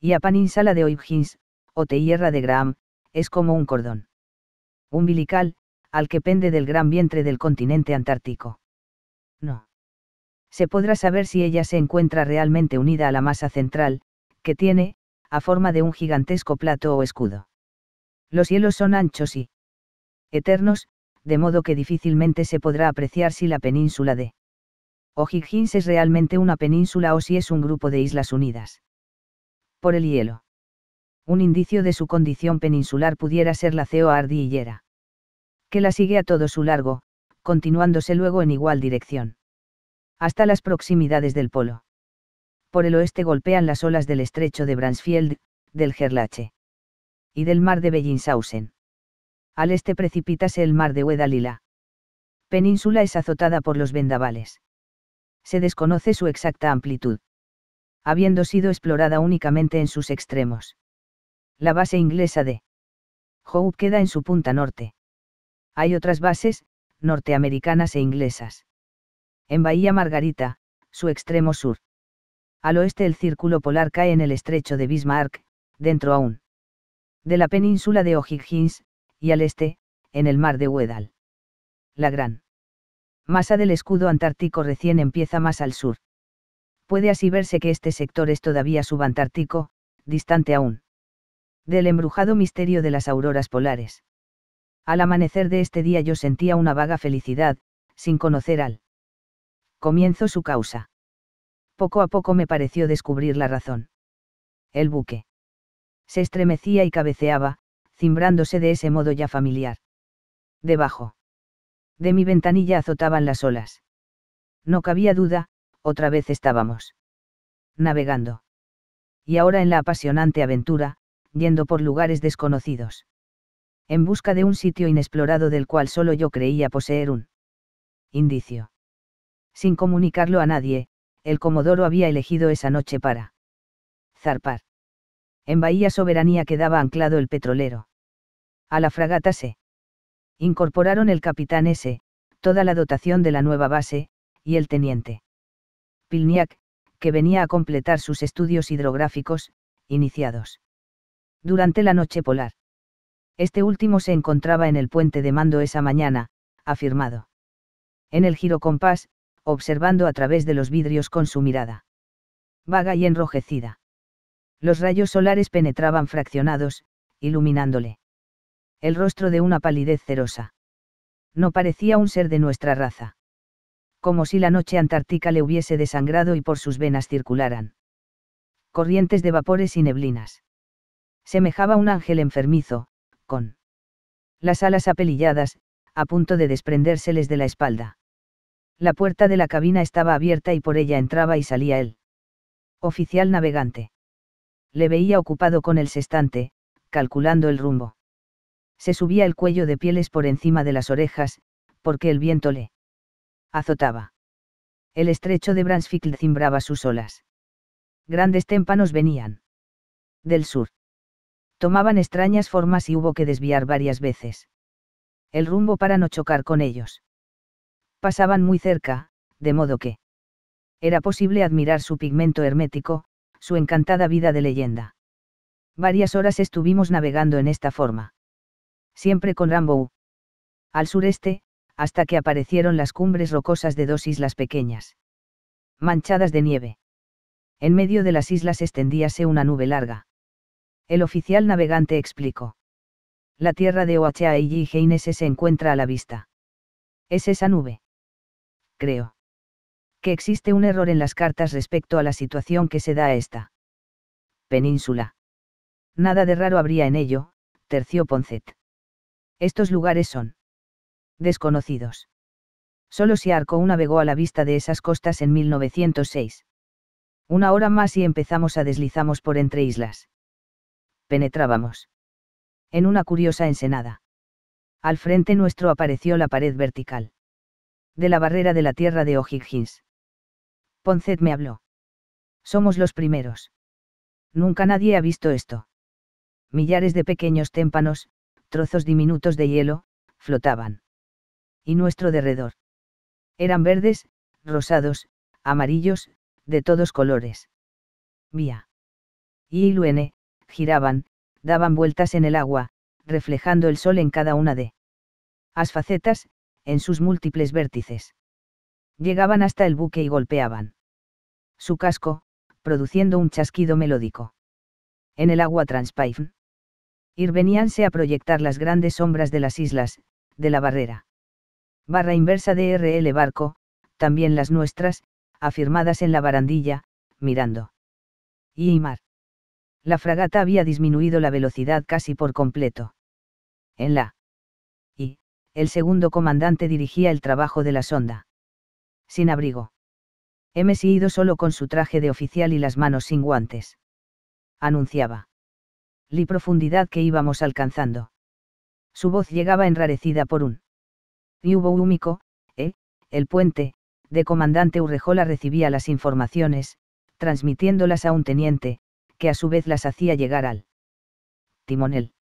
Y a Paninsala de Oibhins, o Tierra de Graham, es como un cordón. Umbilical, al que pende del gran vientre del continente antártico. No. Se podrá saber si ella se encuentra realmente unida a la masa central, que tiene, a forma de un gigantesco plato o escudo. Los cielos son anchos y eternos, de modo que difícilmente se podrá apreciar si la península de O'Higgins es realmente una península o si es un grupo de islas unidas. Por el hielo. Un indicio de su condición peninsular pudiera ser la Ceo ardillera. Que la sigue a todo su largo, continuándose luego en igual dirección. Hasta las proximidades del polo. Por el oeste golpean las olas del estrecho de Bransfield, del Gerlache. Y del mar de Bellinshausen al este precipitase el mar de Huedalila. Península es azotada por los vendavales. Se desconoce su exacta amplitud, habiendo sido explorada únicamente en sus extremos. La base inglesa de Hope queda en su punta norte. Hay otras bases, norteamericanas e inglesas. En Bahía Margarita, su extremo sur. Al oeste el círculo polar cae en el estrecho de Bismarck, dentro aún. De la península de O'Higgins, y al este, en el mar de Weddell. La gran masa del escudo antártico recién empieza más al sur. Puede así verse que este sector es todavía subantártico, distante aún del embrujado misterio de las auroras polares. Al amanecer de este día yo sentía una vaga felicidad, sin conocer al comienzo su causa. Poco a poco me pareció descubrir la razón. El buque se estremecía y cabeceaba, cimbrándose de ese modo ya familiar. Debajo. De mi ventanilla azotaban las olas. No cabía duda, otra vez estábamos. Navegando. Y ahora en la apasionante aventura, yendo por lugares desconocidos. En busca de un sitio inexplorado del cual solo yo creía poseer un indicio. Sin comunicarlo a nadie, el Comodoro había elegido esa noche para zarpar. En Bahía Soberanía quedaba anclado el petrolero. A la fragata se incorporaron el capitán S., toda la dotación de la nueva base, y el teniente Pilniak, que venía a completar sus estudios hidrográficos, iniciados. Durante la noche polar. Este último se encontraba en el puente de mando esa mañana, afirmado. En el girocompás, observando a través de los vidrios con su mirada. Vaga y enrojecida. Los rayos solares penetraban fraccionados, iluminándole. El rostro de una palidez cerosa. No parecía un ser de nuestra raza. Como si la noche antártica le hubiese desangrado y por sus venas circularan. Corrientes de vapores y neblinas. Semejaba un ángel enfermizo, con las alas apelilladas, a punto de desprendérseles de la espalda. La puerta de la cabina estaba abierta y por ella entraba y salía él. Oficial navegante le veía ocupado con el sestante, calculando el rumbo. Se subía el cuello de pieles por encima de las orejas, porque el viento le azotaba. El estrecho de Bransfield cimbraba sus olas. Grandes témpanos venían del sur. Tomaban extrañas formas y hubo que desviar varias veces. El rumbo para no chocar con ellos. Pasaban muy cerca, de modo que era posible admirar su pigmento hermético, su encantada vida de leyenda. Varias horas estuvimos navegando en esta forma. Siempre con Rambo. Al sureste, hasta que aparecieron las cumbres rocosas de dos islas pequeñas. Manchadas de nieve. En medio de las islas extendíase una nube larga. El oficial navegante explicó. La tierra de Oachea y Heinese se encuentra a la vista. Es esa nube. Creo que existe un error en las cartas respecto a la situación que se da a esta península. Nada de raro habría en ello, terció Poncet. Estos lugares son desconocidos. Solo si Arco navegó a la vista de esas costas en 1906. Una hora más y empezamos a deslizamos por entre islas. Penetrábamos. En una curiosa ensenada. Al frente nuestro apareció la pared vertical. De la barrera de la tierra de O'Higgins. Poncet me habló. Somos los primeros. Nunca nadie ha visto esto. Millares de pequeños témpanos, trozos diminutos de hielo, flotaban. Y nuestro derredor. Eran verdes, rosados, amarillos, de todos colores. Vía. Y luene giraban, daban vueltas en el agua, reflejando el sol en cada una de las facetas, en sus múltiples vértices. Llegaban hasta el buque y golpeaban su casco, produciendo un chasquido melódico. En el agua Ir veníanse a proyectar las grandes sombras de las islas, de la barrera. Barra inversa de RL Barco, también las nuestras, afirmadas en la barandilla, mirando. Y mar. La fragata había disminuido la velocidad casi por completo. En la y, el segundo comandante dirigía el trabajo de la sonda. Sin abrigo. Hemos ido solo con su traje de oficial y las manos sin guantes. Anunciaba. La profundidad que íbamos alcanzando. Su voz llegaba enrarecida por un. Y hubo úmico, eh, el puente, de comandante Urrejola recibía las informaciones, transmitiéndolas a un teniente, que a su vez las hacía llegar al timonel.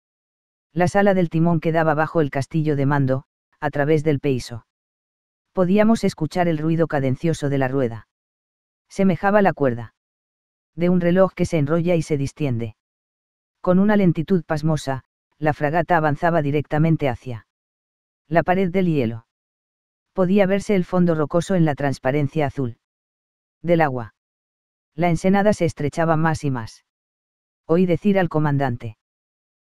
La sala del timón quedaba bajo el castillo de mando, a través del peiso. Podíamos escuchar el ruido cadencioso de la rueda semejaba la cuerda. De un reloj que se enrolla y se distiende. Con una lentitud pasmosa, la fragata avanzaba directamente hacia la pared del hielo. Podía verse el fondo rocoso en la transparencia azul del agua. La ensenada se estrechaba más y más. Oí decir al comandante.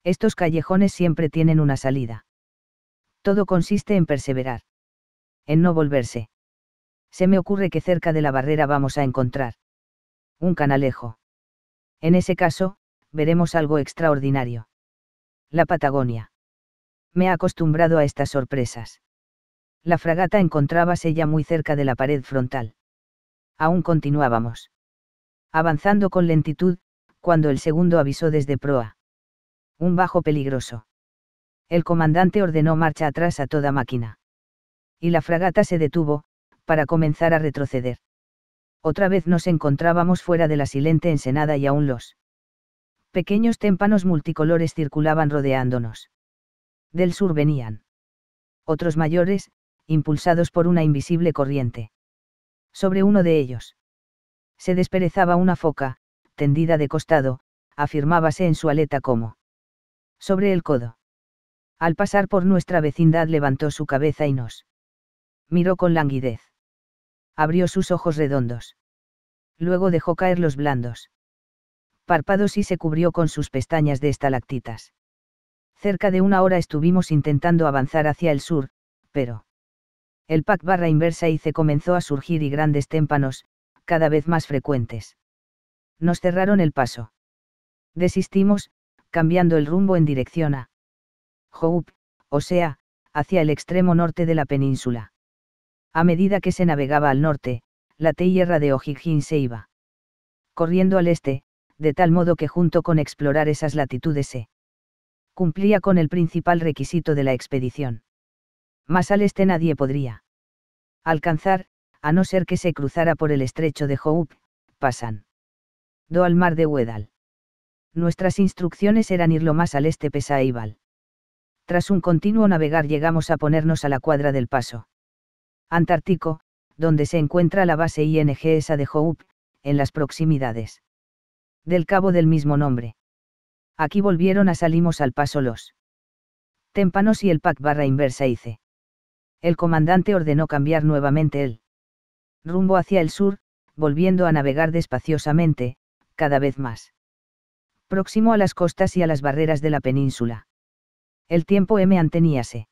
Estos callejones siempre tienen una salida. Todo consiste en perseverar. En no volverse se me ocurre que cerca de la barrera vamos a encontrar un canalejo. En ese caso, veremos algo extraordinario. La Patagonia. Me ha acostumbrado a estas sorpresas. La fragata encontrábase ya muy cerca de la pared frontal. Aún continuábamos. Avanzando con lentitud, cuando el segundo avisó desde proa. Un bajo peligroso. El comandante ordenó marcha atrás a toda máquina. Y la fragata se detuvo, para comenzar a retroceder. Otra vez nos encontrábamos fuera de la silente ensenada y aún los pequeños témpanos multicolores circulaban rodeándonos. Del sur venían otros mayores, impulsados por una invisible corriente. Sobre uno de ellos se desperezaba una foca, tendida de costado, afirmábase en su aleta como sobre el codo. Al pasar por nuestra vecindad levantó su cabeza y nos miró con languidez abrió sus ojos redondos. Luego dejó caer los blandos. Párpados y se cubrió con sus pestañas de estalactitas. Cerca de una hora estuvimos intentando avanzar hacia el sur, pero... El pack barra inversa y comenzó a surgir y grandes témpanos, cada vez más frecuentes. Nos cerraron el paso. Desistimos, cambiando el rumbo en dirección a Houp, o sea, hacia el extremo norte de la península. A medida que se navegaba al norte, la tierra de Ojigin se iba corriendo al este, de tal modo que junto con explorar esas latitudes se cumplía con el principal requisito de la expedición. Más al este nadie podría alcanzar, a no ser que se cruzara por el estrecho de Ho'op, pasan. Do al mar de Wedal. Nuestras instrucciones eran ir lo más al este pese Tras un continuo navegar llegamos a ponernos a la cuadra del paso. Antártico, donde se encuentra la base INGSA de Hope, en las proximidades del cabo del mismo nombre. Aquí volvieron a salimos al paso los témpanos y el pack barra inversa hice. El comandante ordenó cambiar nuevamente el rumbo hacia el sur, volviendo a navegar despaciosamente, cada vez más próximo a las costas y a las barreras de la península. El tiempo M anteníase.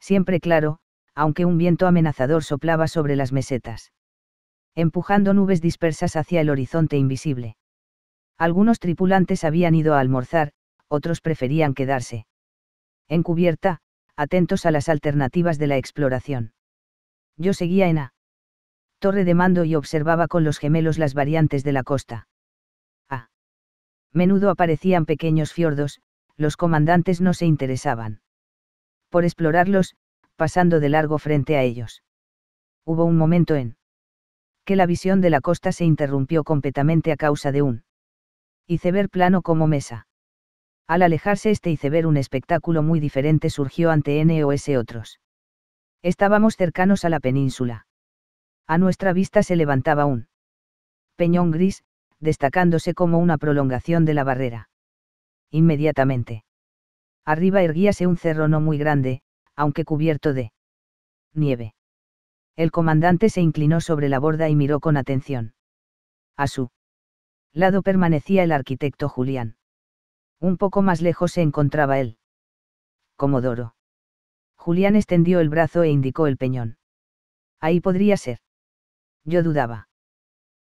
Siempre claro, aunque un viento amenazador soplaba sobre las mesetas. Empujando nubes dispersas hacia el horizonte invisible. Algunos tripulantes habían ido a almorzar, otros preferían quedarse. En cubierta, atentos a las alternativas de la exploración. Yo seguía en A. Torre de mando y observaba con los gemelos las variantes de la costa. A. Menudo aparecían pequeños fiordos, los comandantes no se interesaban. Por explorarlos, pasando de largo frente a ellos. Hubo un momento en que la visión de la costa se interrumpió completamente a causa de un iceberg plano como mesa. Al alejarse este iceberg un espectáculo muy diferente surgió ante NOS otros. Estábamos cercanos a la península. A nuestra vista se levantaba un peñón gris, destacándose como una prolongación de la barrera. Inmediatamente. Arriba erguíase un cerro no muy grande, aunque cubierto de nieve. El comandante se inclinó sobre la borda y miró con atención. A su lado permanecía el arquitecto Julián. Un poco más lejos se encontraba él. Comodoro. Julián extendió el brazo e indicó el peñón. Ahí podría ser. Yo dudaba.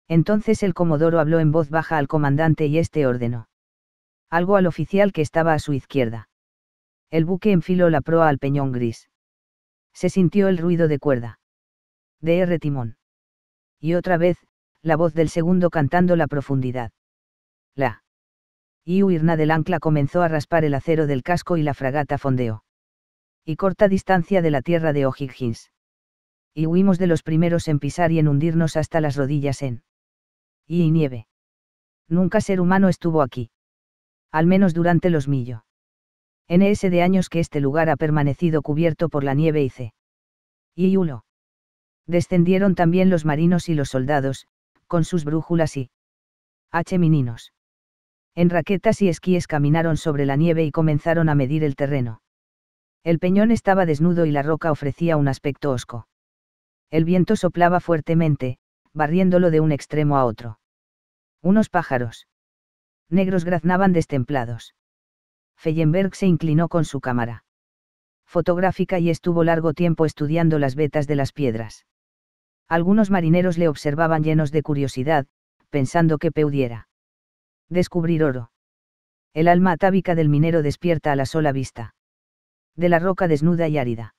Entonces el comodoro habló en voz baja al comandante y este ordenó. Algo al oficial que estaba a su izquierda. El buque enfiló la proa al peñón gris. Se sintió el ruido de cuerda. —¡De R. Timón. Y otra vez, la voz del segundo cantando la profundidad. La. Y huirna del ancla comenzó a raspar el acero del casco y la fragata fondeó. Y corta distancia de la tierra de O'Higgins. Y huimos de los primeros en pisar y en hundirnos hasta las rodillas en. Y nieve. Nunca ser humano estuvo aquí. Al menos durante los millo ese de años que este lugar ha permanecido cubierto por la nieve y Y Descendieron también los marinos y los soldados, con sus brújulas y H. Mininos. En raquetas y esquíes caminaron sobre la nieve y comenzaron a medir el terreno. El peñón estaba desnudo y la roca ofrecía un aspecto osco. El viento soplaba fuertemente, barriéndolo de un extremo a otro. Unos pájaros. Negros graznaban destemplados. Feyenberg se inclinó con su cámara fotográfica y estuvo largo tiempo estudiando las vetas de las piedras. Algunos marineros le observaban llenos de curiosidad, pensando que peudiera. Descubrir oro. El alma atávica del minero despierta a la sola vista. De la roca desnuda y árida.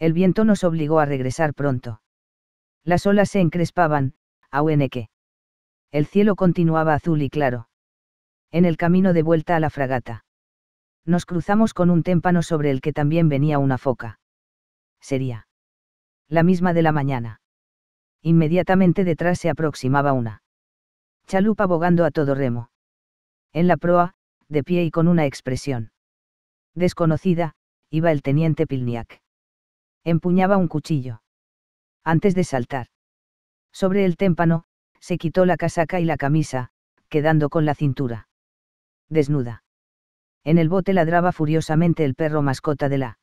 El viento nos obligó a regresar pronto. Las olas se encrespaban, que. El cielo continuaba azul y claro. En el camino de vuelta a la fragata nos cruzamos con un témpano sobre el que también venía una foca. Sería. La misma de la mañana. Inmediatamente detrás se aproximaba una. Chalupa bogando a todo remo. En la proa, de pie y con una expresión. Desconocida, iba el teniente Pilniak. Empuñaba un cuchillo. Antes de saltar. Sobre el témpano, se quitó la casaca y la camisa, quedando con la cintura. Desnuda. En el bote ladraba furiosamente el perro mascota de la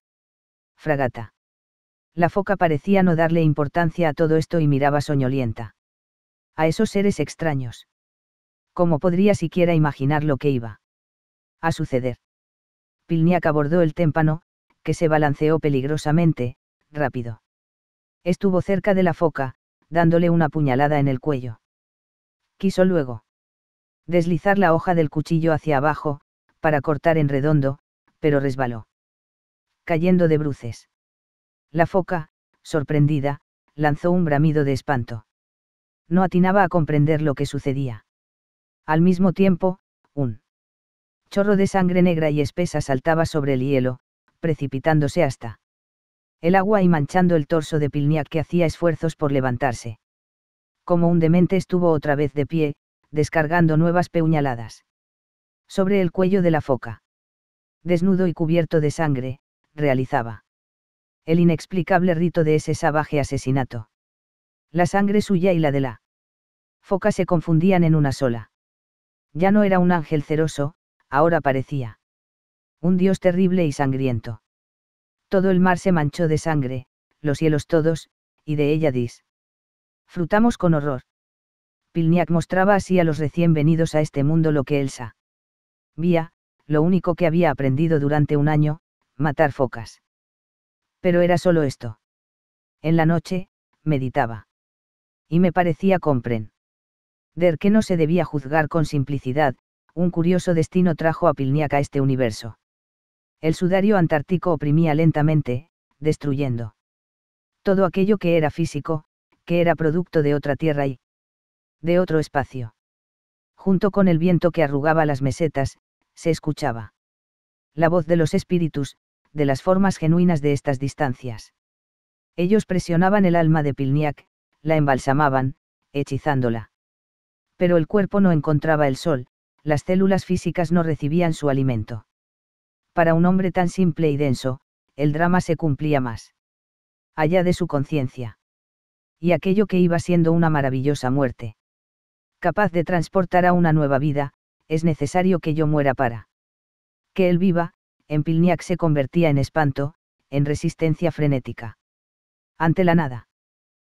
fragata. La foca parecía no darle importancia a todo esto y miraba soñolienta. A esos seres extraños. ¿Cómo podría siquiera imaginar lo que iba a suceder? Pilniak abordó el témpano, que se balanceó peligrosamente, rápido. Estuvo cerca de la foca, dándole una puñalada en el cuello. Quiso luego deslizar la hoja del cuchillo hacia abajo, para cortar en redondo, pero resbaló. Cayendo de bruces. La foca, sorprendida, lanzó un bramido de espanto. No atinaba a comprender lo que sucedía. Al mismo tiempo, un chorro de sangre negra y espesa saltaba sobre el hielo, precipitándose hasta el agua y manchando el torso de Pilniak que hacía esfuerzos por levantarse. Como un demente estuvo otra vez de pie, descargando nuevas peuñaladas sobre el cuello de la foca. Desnudo y cubierto de sangre, realizaba el inexplicable rito de ese salvaje asesinato. La sangre suya y la de la foca se confundían en una sola. Ya no era un ángel ceroso, ahora parecía un dios terrible y sangriento. Todo el mar se manchó de sangre, los cielos todos, y de ella dis. Frutamos con horror. Pilniak mostraba así a los recién venidos a este mundo lo que Elsa vía, lo único que había aprendido durante un año, matar focas. Pero era solo esto. En la noche, meditaba. Y me parecía compren. Der que no se debía juzgar con simplicidad, un curioso destino trajo a Pilniaca a este universo. El sudario antártico oprimía lentamente, destruyendo. Todo aquello que era físico, que era producto de otra tierra y de otro espacio. Junto con el viento que arrugaba las mesetas, se escuchaba. La voz de los espíritus, de las formas genuinas de estas distancias. Ellos presionaban el alma de Pilniac, la embalsamaban, hechizándola. Pero el cuerpo no encontraba el sol, las células físicas no recibían su alimento. Para un hombre tan simple y denso, el drama se cumplía más. Allá de su conciencia. Y aquello que iba siendo una maravillosa muerte. Capaz de transportar a una nueva vida, es necesario que yo muera para que él viva, en Pilniak se convertía en espanto, en resistencia frenética. Ante la nada.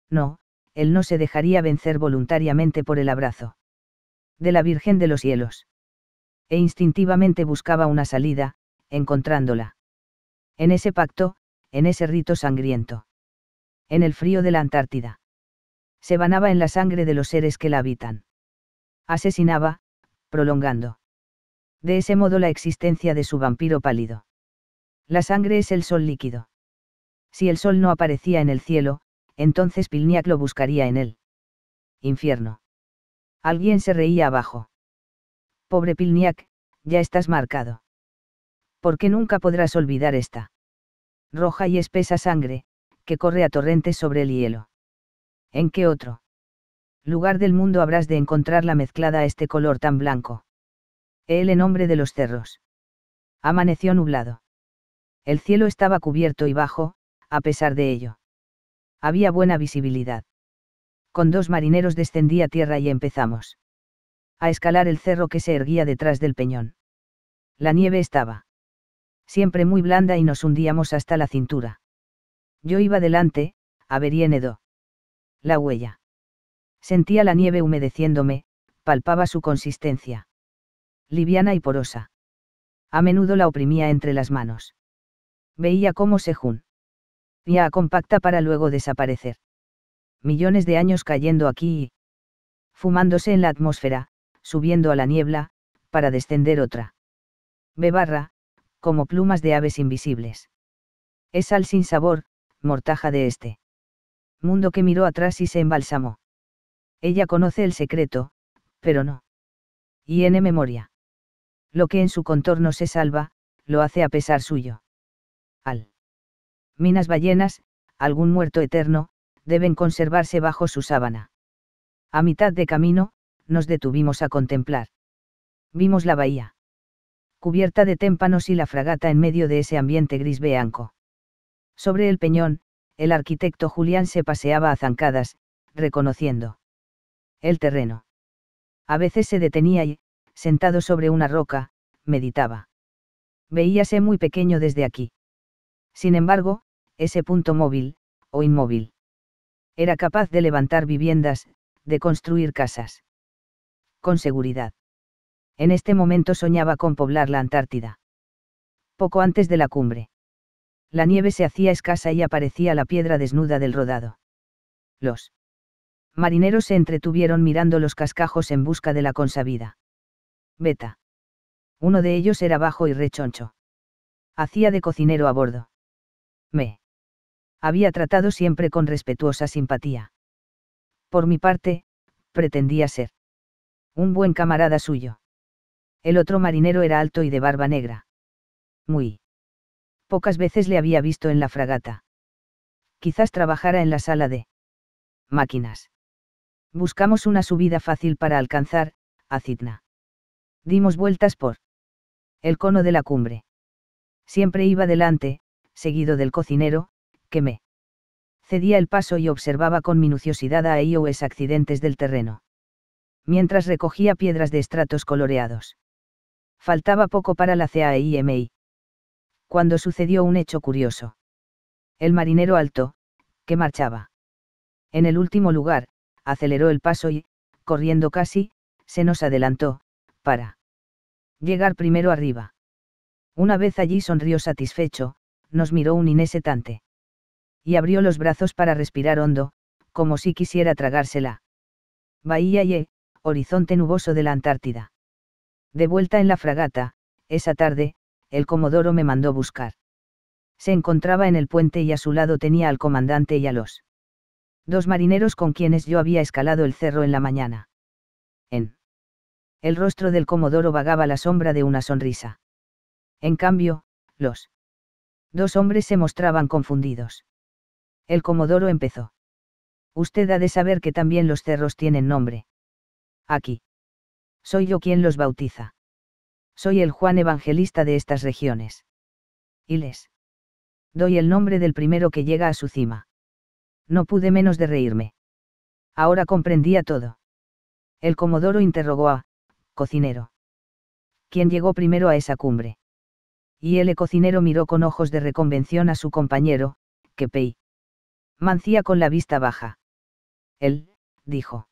No, él no se dejaría vencer voluntariamente por el abrazo. De la Virgen de los Cielos. E instintivamente buscaba una salida, encontrándola. En ese pacto, en ese rito sangriento. En el frío de la Antártida. Se banaba en la sangre de los seres que la habitan. Asesinaba, prolongando. De ese modo la existencia de su vampiro pálido. La sangre es el sol líquido. Si el sol no aparecía en el cielo, entonces Pilniak lo buscaría en él. Infierno. Alguien se reía abajo. Pobre Pilniak, ya estás marcado. Porque nunca podrás olvidar esta roja y espesa sangre, que corre a torrentes sobre el hielo. ¿En qué otro? lugar del mundo habrás de encontrarla mezclada a este color tan blanco. Él en nombre de los cerros. Amaneció nublado. El cielo estaba cubierto y bajo, a pesar de ello. Había buena visibilidad. Con dos marineros descendí a tierra y empezamos. A escalar el cerro que se erguía detrás del peñón. La nieve estaba. Siempre muy blanda y nos hundíamos hasta la cintura. Yo iba delante, enedo. La huella. Sentía la nieve humedeciéndome, palpaba su consistencia. Liviana y porosa. A menudo la oprimía entre las manos. Veía cómo se juntía a compacta para luego desaparecer. Millones de años cayendo aquí y fumándose en la atmósfera, subiendo a la niebla, para descender otra. Bebarra, como plumas de aves invisibles. Es al sin sabor, mortaja de este mundo que miró atrás y se embalsamó. Ella conoce el secreto, pero no. Y en memoria. Lo que en su contorno se salva, lo hace a pesar suyo. Al. Minas ballenas, algún muerto eterno, deben conservarse bajo su sábana. A mitad de camino, nos detuvimos a contemplar. Vimos la bahía. Cubierta de témpanos y la fragata en medio de ese ambiente gris beanco. Sobre el peñón, el arquitecto Julián se paseaba a zancadas, reconociendo el terreno. A veces se detenía y, sentado sobre una roca, meditaba. Veíase muy pequeño desde aquí. Sin embargo, ese punto móvil, o inmóvil, era capaz de levantar viviendas, de construir casas. Con seguridad. En este momento soñaba con poblar la Antártida. Poco antes de la cumbre. La nieve se hacía escasa y aparecía la piedra desnuda del rodado. Los Marineros se entretuvieron mirando los cascajos en busca de la consabida. Beta. Uno de ellos era bajo y rechoncho. Hacía de cocinero a bordo. Me. Había tratado siempre con respetuosa simpatía. Por mi parte, pretendía ser. Un buen camarada suyo. El otro marinero era alto y de barba negra. Muy. Pocas veces le había visto en la fragata. Quizás trabajara en la sala de máquinas. Buscamos una subida fácil para alcanzar, a Cidna. Dimos vueltas por el cono de la cumbre. Siempre iba delante, seguido del cocinero, que me cedía el paso y observaba con minuciosidad a iOS accidentes del terreno. Mientras recogía piedras de estratos coloreados. Faltaba poco para la CAIMI. Cuando sucedió un hecho curioso. El marinero alto, que marchaba. En el último lugar, aceleró el paso y, corriendo casi, se nos adelantó, para llegar primero arriba. Una vez allí sonrió satisfecho, nos miró un inesetante. Y abrió los brazos para respirar hondo, como si quisiera tragársela. Bahía y, horizonte nuboso de la Antártida. De vuelta en la fragata, esa tarde, el comodoro me mandó buscar. Se encontraba en el puente y a su lado tenía al comandante y a los dos marineros con quienes yo había escalado el cerro en la mañana. En el rostro del comodoro vagaba la sombra de una sonrisa. En cambio, los dos hombres se mostraban confundidos. El comodoro empezó. Usted ha de saber que también los cerros tienen nombre. Aquí. Soy yo quien los bautiza. Soy el Juan Evangelista de estas regiones. Y les doy el nombre del primero que llega a su cima. No pude menos de reírme. Ahora comprendía todo. El comodoro interrogó a, cocinero. ¿Quién llegó primero a esa cumbre? Y el cocinero miró con ojos de reconvención a su compañero, que pei. Mancía con la vista baja. Él, dijo.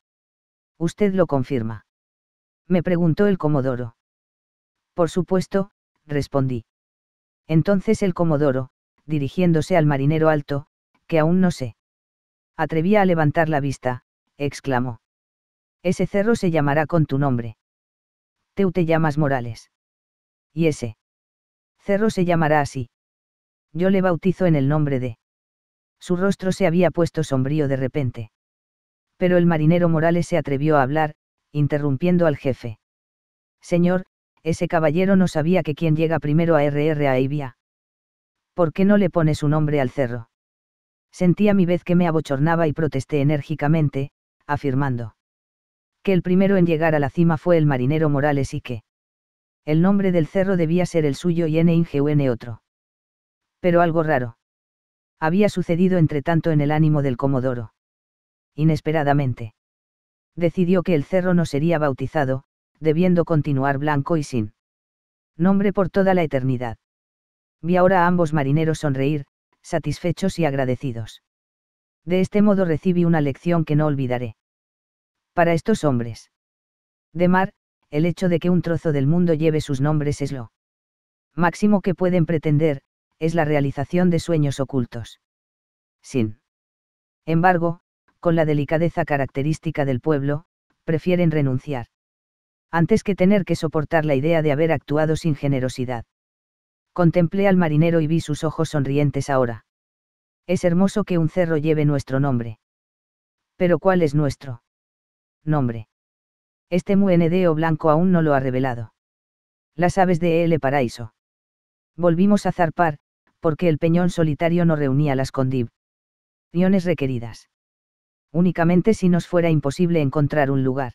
Usted lo confirma. Me preguntó el comodoro. Por supuesto, respondí. Entonces el comodoro, dirigiéndose al marinero alto, que aún no sé atrevía a levantar la vista, exclamó. Ese cerro se llamará con tu nombre. Teu te llamas Morales. Y ese cerro se llamará así. Yo le bautizo en el nombre de... Su rostro se había puesto sombrío de repente. Pero el marinero Morales se atrevió a hablar, interrumpiendo al jefe. Señor, ese caballero no sabía que quien llega primero a RR a Ibia. ¿Por qué no le pone su nombre al cerro? sentí a mi vez que me abochornaba y protesté enérgicamente, afirmando que el primero en llegar a la cima fue el marinero Morales y que el nombre del cerro debía ser el suyo y N. n otro. Pero algo raro había sucedido entre tanto en el ánimo del comodoro. Inesperadamente. Decidió que el cerro no sería bautizado, debiendo continuar blanco y sin nombre por toda la eternidad. Vi ahora a ambos marineros sonreír, satisfechos y agradecidos. De este modo recibí una lección que no olvidaré. Para estos hombres. De mar, el hecho de que un trozo del mundo lleve sus nombres es lo máximo que pueden pretender, es la realización de sueños ocultos. Sin embargo, con la delicadeza característica del pueblo, prefieren renunciar. Antes que tener que soportar la idea de haber actuado sin generosidad. Contemplé al marinero y vi sus ojos sonrientes ahora. Es hermoso que un cerro lleve nuestro nombre. Pero ¿cuál es nuestro nombre? Este muenedeo blanco aún no lo ha revelado. Las aves de El Paraíso. Volvimos a zarpar, porque el peñón solitario no reunía las condiciones requeridas. Únicamente si nos fuera imposible encontrar un lugar.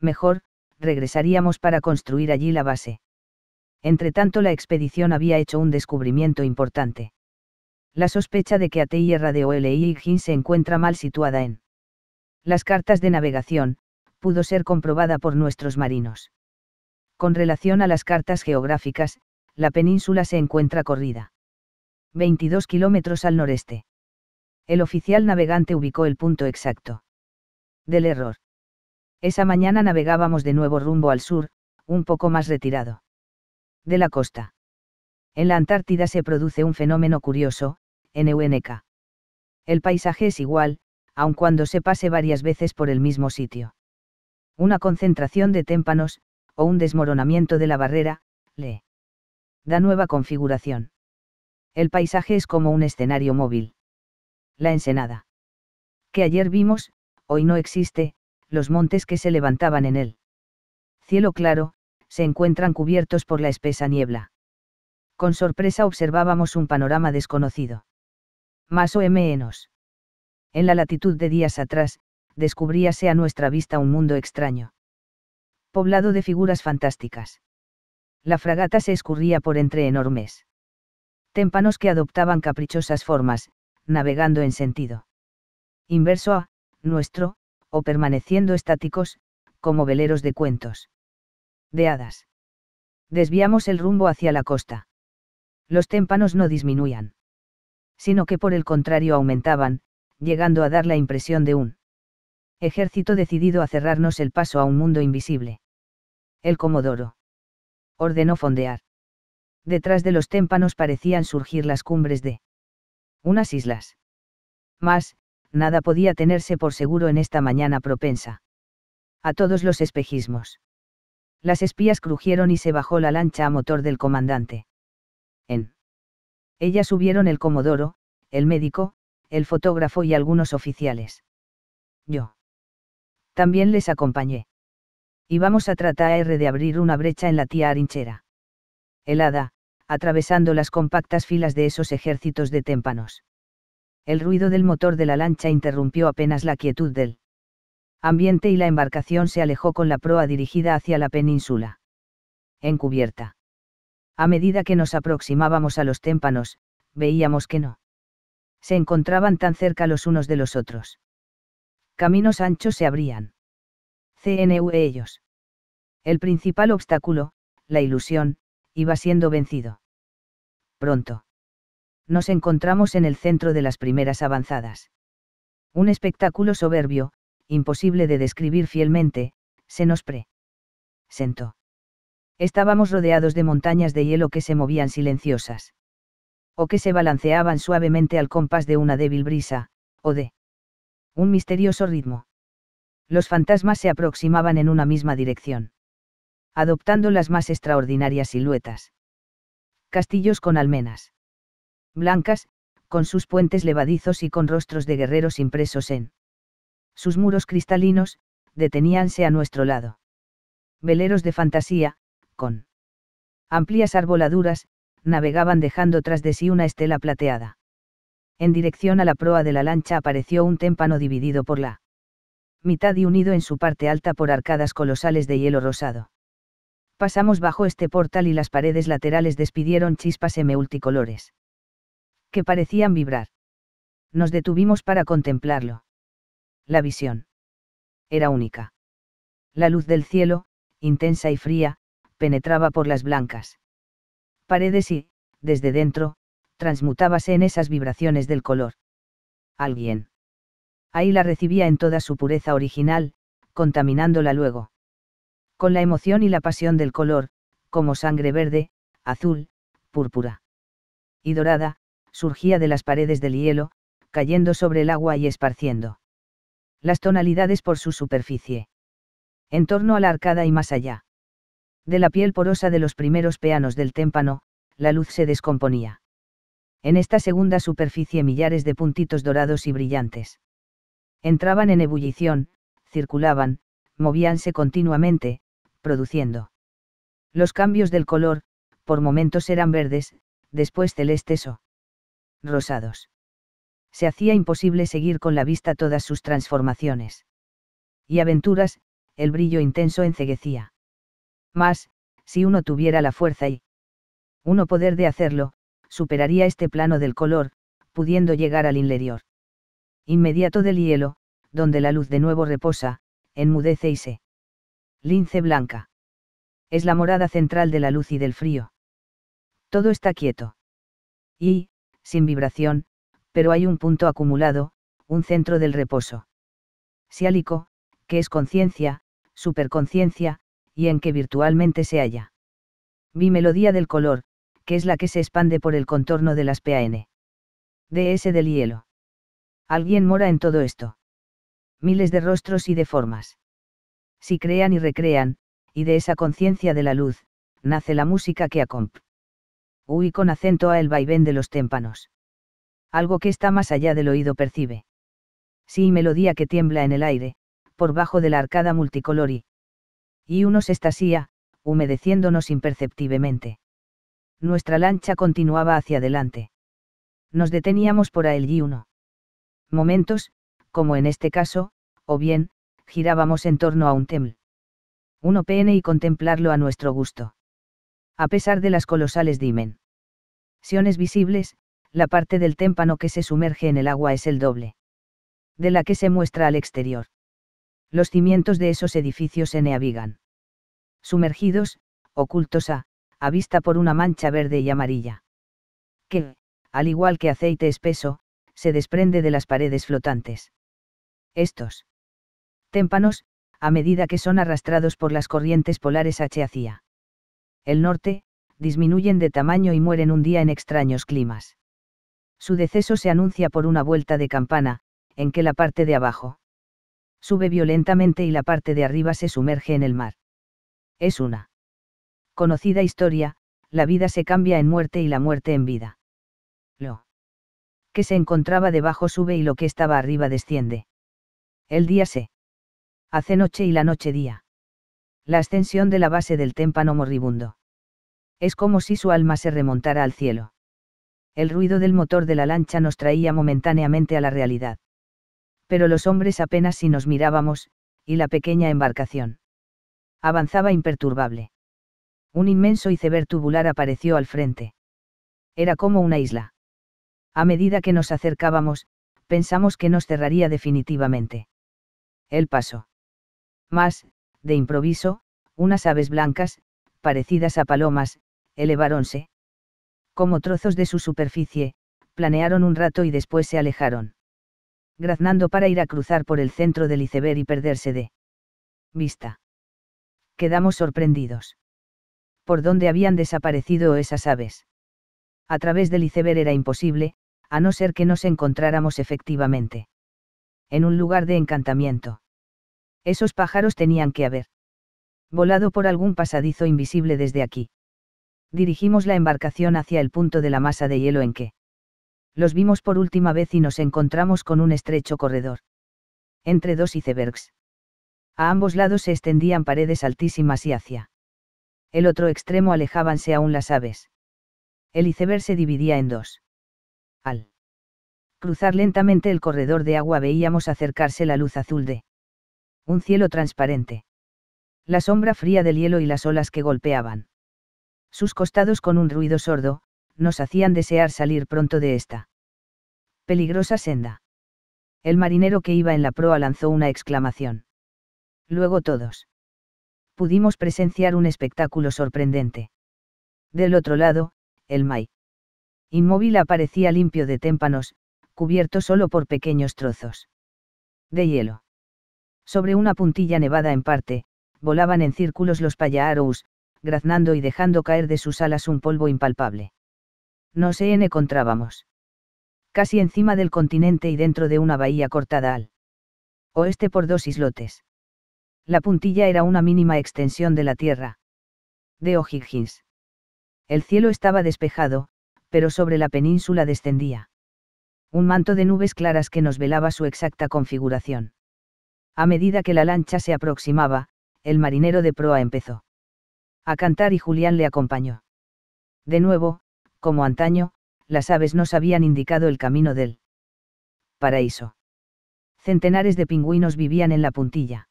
Mejor, regresaríamos para construir allí la base. Entretanto la expedición había hecho un descubrimiento importante. La sospecha de que Ateyerra de Higgins se encuentra mal situada en las cartas de navegación, pudo ser comprobada por nuestros marinos. Con relación a las cartas geográficas, la península se encuentra corrida. 22 kilómetros al noreste. El oficial navegante ubicó el punto exacto. Del error. Esa mañana navegábamos de nuevo rumbo al sur, un poco más retirado de la costa. En la Antártida se produce un fenómeno curioso, en El paisaje es igual, aun cuando se pase varias veces por el mismo sitio. Una concentración de témpanos, o un desmoronamiento de la barrera, le da nueva configuración. El paisaje es como un escenario móvil. La ensenada. Que ayer vimos, hoy no existe, los montes que se levantaban en él. Cielo claro, se encuentran cubiertos por la espesa niebla. Con sorpresa observábamos un panorama desconocido. Más o menos. En la latitud de días atrás, descubríase a nuestra vista un mundo extraño. Poblado de figuras fantásticas. La fragata se escurría por entre enormes témpanos que adoptaban caprichosas formas, navegando en sentido inverso a nuestro, o permaneciendo estáticos, como veleros de cuentos de hadas. Desviamos el rumbo hacia la costa. Los témpanos no disminuían. Sino que por el contrario aumentaban, llegando a dar la impresión de un ejército decidido a cerrarnos el paso a un mundo invisible. El Comodoro. Ordenó fondear. Detrás de los témpanos parecían surgir las cumbres de unas islas. Mas, nada podía tenerse por seguro en esta mañana propensa. A todos los espejismos. Las espías crujieron y se bajó la lancha a motor del comandante. En Ellas subieron el comodoro, el médico, el fotógrafo y algunos oficiales. Yo. También les acompañé. Y vamos a tratar de abrir una brecha en la tía Arinchera. Helada, atravesando las compactas filas de esos ejércitos de témpanos. El ruido del motor de la lancha interrumpió apenas la quietud del ambiente y la embarcación se alejó con la proa dirigida hacia la península. Encubierta. A medida que nos aproximábamos a los témpanos, veíamos que no. Se encontraban tan cerca los unos de los otros. Caminos anchos se abrían. CNU e ellos. El principal obstáculo, la ilusión, iba siendo vencido. Pronto. Nos encontramos en el centro de las primeras avanzadas. Un espectáculo soberbio, imposible de describir fielmente, se nos pre. Sentó. Estábamos rodeados de montañas de hielo que se movían silenciosas. O que se balanceaban suavemente al compás de una débil brisa, o de un misterioso ritmo. Los fantasmas se aproximaban en una misma dirección. Adoptando las más extraordinarias siluetas. Castillos con almenas. Blancas, con sus puentes levadizos y con rostros de guerreros impresos en sus muros cristalinos, deteníanse a nuestro lado. Veleros de fantasía, con amplias arboladuras, navegaban dejando tras de sí una estela plateada. En dirección a la proa de la lancha apareció un témpano dividido por la mitad y unido en su parte alta por arcadas colosales de hielo rosado. Pasamos bajo este portal y las paredes laterales despidieron chispas multicolores Que parecían vibrar. Nos detuvimos para contemplarlo la visión. Era única. La luz del cielo, intensa y fría, penetraba por las blancas paredes y, desde dentro, transmutábase en esas vibraciones del color. Alguien. Ahí la recibía en toda su pureza original, contaminándola luego. Con la emoción y la pasión del color, como sangre verde, azul, púrpura. Y dorada, surgía de las paredes del hielo, cayendo sobre el agua y esparciendo las tonalidades por su superficie. En torno a la arcada y más allá. De la piel porosa de los primeros peanos del témpano, la luz se descomponía. En esta segunda superficie millares de puntitos dorados y brillantes. Entraban en ebullición, circulaban, movíanse continuamente, produciendo. Los cambios del color, por momentos eran verdes, después celestes o rosados se hacía imposible seguir con la vista todas sus transformaciones. Y aventuras, el brillo intenso enceguecía. Mas, si uno tuviera la fuerza y uno poder de hacerlo, superaría este plano del color, pudiendo llegar al interior. Inmediato del hielo, donde la luz de nuevo reposa, enmudece y se lince blanca. Es la morada central de la luz y del frío. Todo está quieto. Y, sin vibración, pero hay un punto acumulado, un centro del reposo. Siálico, que es conciencia, superconciencia, y en que virtualmente se halla. melodía del color, que es la que se expande por el contorno de las PAN. DS del hielo. Alguien mora en todo esto. Miles de rostros y de formas. Si crean y recrean, y de esa conciencia de la luz, nace la música que acomp. Uy con acento a el vaivén de los témpanos algo que está más allá del oído percibe. Sí melodía que tiembla en el aire, por bajo de la arcada multicolor y, uno se estasía, humedeciéndonos imperceptiblemente. Nuestra lancha continuaba hacia adelante. Nos deteníamos por el y uno. Momentos, como en este caso, o bien, girábamos en torno a un teml. Uno pn y contemplarlo a nuestro gusto. A pesar de las colosales dimen. dimensiones visibles, la parte del témpano que se sumerge en el agua es el doble. De la que se muestra al exterior. Los cimientos de esos edificios se neavigan. Sumergidos, ocultos a, a vista por una mancha verde y amarilla. Que, al igual que aceite espeso, se desprende de las paredes flotantes. Estos témpanos, a medida que son arrastrados por las corrientes polares H hacia el norte, disminuyen de tamaño y mueren un día en extraños climas. Su deceso se anuncia por una vuelta de campana, en que la parte de abajo sube violentamente y la parte de arriba se sumerge en el mar. Es una conocida historia, la vida se cambia en muerte y la muerte en vida. Lo que se encontraba debajo sube y lo que estaba arriba desciende. El día se hace noche y la noche día. La ascensión de la base del témpano moribundo Es como si su alma se remontara al cielo el ruido del motor de la lancha nos traía momentáneamente a la realidad. Pero los hombres apenas si nos mirábamos, y la pequeña embarcación. Avanzaba imperturbable. Un inmenso iceberg tubular apareció al frente. Era como una isla. A medida que nos acercábamos, pensamos que nos cerraría definitivamente. El paso. Más, de improviso, unas aves blancas, parecidas a palomas, eleváronse, como trozos de su superficie, planearon un rato y después se alejaron. Graznando para ir a cruzar por el centro del iceberg y perderse de vista. Quedamos sorprendidos. ¿Por dónde habían desaparecido esas aves? A través del iceberg era imposible, a no ser que nos encontráramos efectivamente. En un lugar de encantamiento. Esos pájaros tenían que haber volado por algún pasadizo invisible desde aquí. Dirigimos la embarcación hacia el punto de la masa de hielo en que los vimos por última vez y nos encontramos con un estrecho corredor. Entre dos icebergs. A ambos lados se extendían paredes altísimas y hacia el otro extremo alejábanse aún las aves. El iceberg se dividía en dos. Al cruzar lentamente el corredor de agua veíamos acercarse la luz azul de un cielo transparente. La sombra fría del hielo y las olas que golpeaban sus costados con un ruido sordo, nos hacían desear salir pronto de esta peligrosa senda. El marinero que iba en la proa lanzó una exclamación. Luego todos. Pudimos presenciar un espectáculo sorprendente. Del otro lado, el Mai. Inmóvil aparecía limpio de témpanos, cubierto solo por pequeños trozos. De hielo. Sobre una puntilla nevada en parte, volaban en círculos los payaarous, graznando y dejando caer de sus alas un polvo impalpable. No Nos encontrábamos. Casi encima del continente y dentro de una bahía cortada al oeste por dos islotes. La puntilla era una mínima extensión de la tierra. De O'Higgins. El cielo estaba despejado, pero sobre la península descendía. Un manto de nubes claras que nos velaba su exacta configuración. A medida que la lancha se aproximaba, el marinero de proa empezó a cantar y Julián le acompañó. De nuevo, como antaño, las aves nos habían indicado el camino del paraíso. Centenares de pingüinos vivían en la puntilla.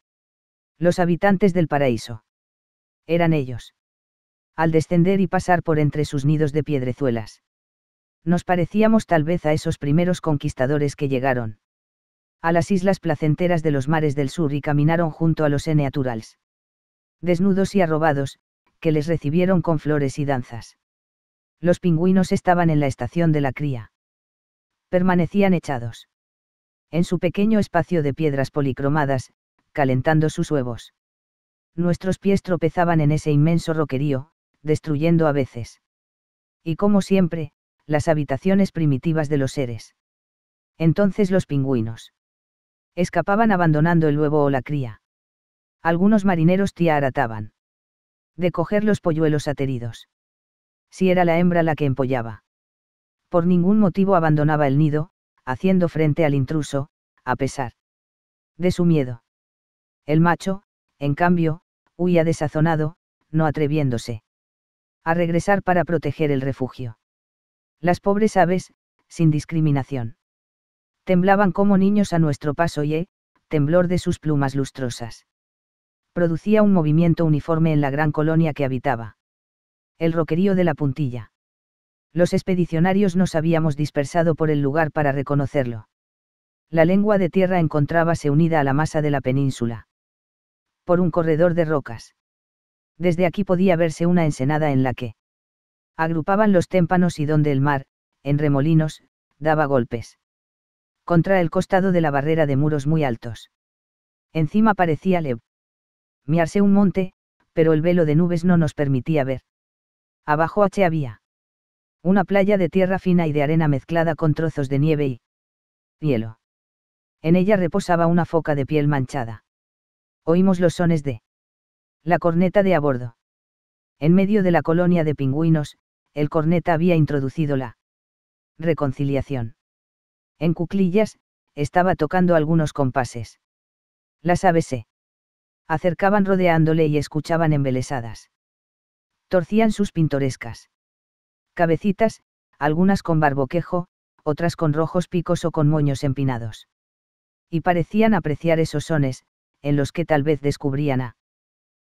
Los habitantes del paraíso. Eran ellos. Al descender y pasar por entre sus nidos de piedrezuelas. Nos parecíamos tal vez a esos primeros conquistadores que llegaron a las islas placenteras de los mares del sur y caminaron junto a los E-Naturals. Desnudos y arrobados, que les recibieron con flores y danzas. Los pingüinos estaban en la estación de la cría. Permanecían echados. En su pequeño espacio de piedras policromadas, calentando sus huevos. Nuestros pies tropezaban en ese inmenso roquerío, destruyendo a veces. Y como siempre, las habitaciones primitivas de los seres. Entonces los pingüinos escapaban abandonando el huevo o la cría. Algunos marineros tía arataban de coger los polluelos ateridos. Si era la hembra la que empollaba. Por ningún motivo abandonaba el nido, haciendo frente al intruso, a pesar de su miedo. El macho, en cambio, huía desazonado, no atreviéndose a regresar para proteger el refugio. Las pobres aves, sin discriminación. Temblaban como niños a nuestro paso y, eh, temblor de sus plumas lustrosas producía un movimiento uniforme en la gran colonia que habitaba. El roquerío de la puntilla. Los expedicionarios nos habíamos dispersado por el lugar para reconocerlo. La lengua de tierra encontrábase unida a la masa de la península. Por un corredor de rocas. Desde aquí podía verse una ensenada en la que agrupaban los témpanos y donde el mar, en remolinos, daba golpes. Contra el costado de la barrera de muros muy altos. Encima parecía Lev miarse un monte, pero el velo de nubes no nos permitía ver. Abajo H había una playa de tierra fina y de arena mezclada con trozos de nieve y hielo. En ella reposaba una foca de piel manchada. Oímos los sones de la corneta de a bordo. En medio de la colonia de pingüinos, el corneta había introducido la reconciliación. En cuclillas, estaba tocando algunos compases. Las aves acercaban rodeándole y escuchaban embelesadas. Torcían sus pintorescas cabecitas, algunas con barboquejo, otras con rojos picos o con moños empinados. Y parecían apreciar esos sones, en los que tal vez descubrían a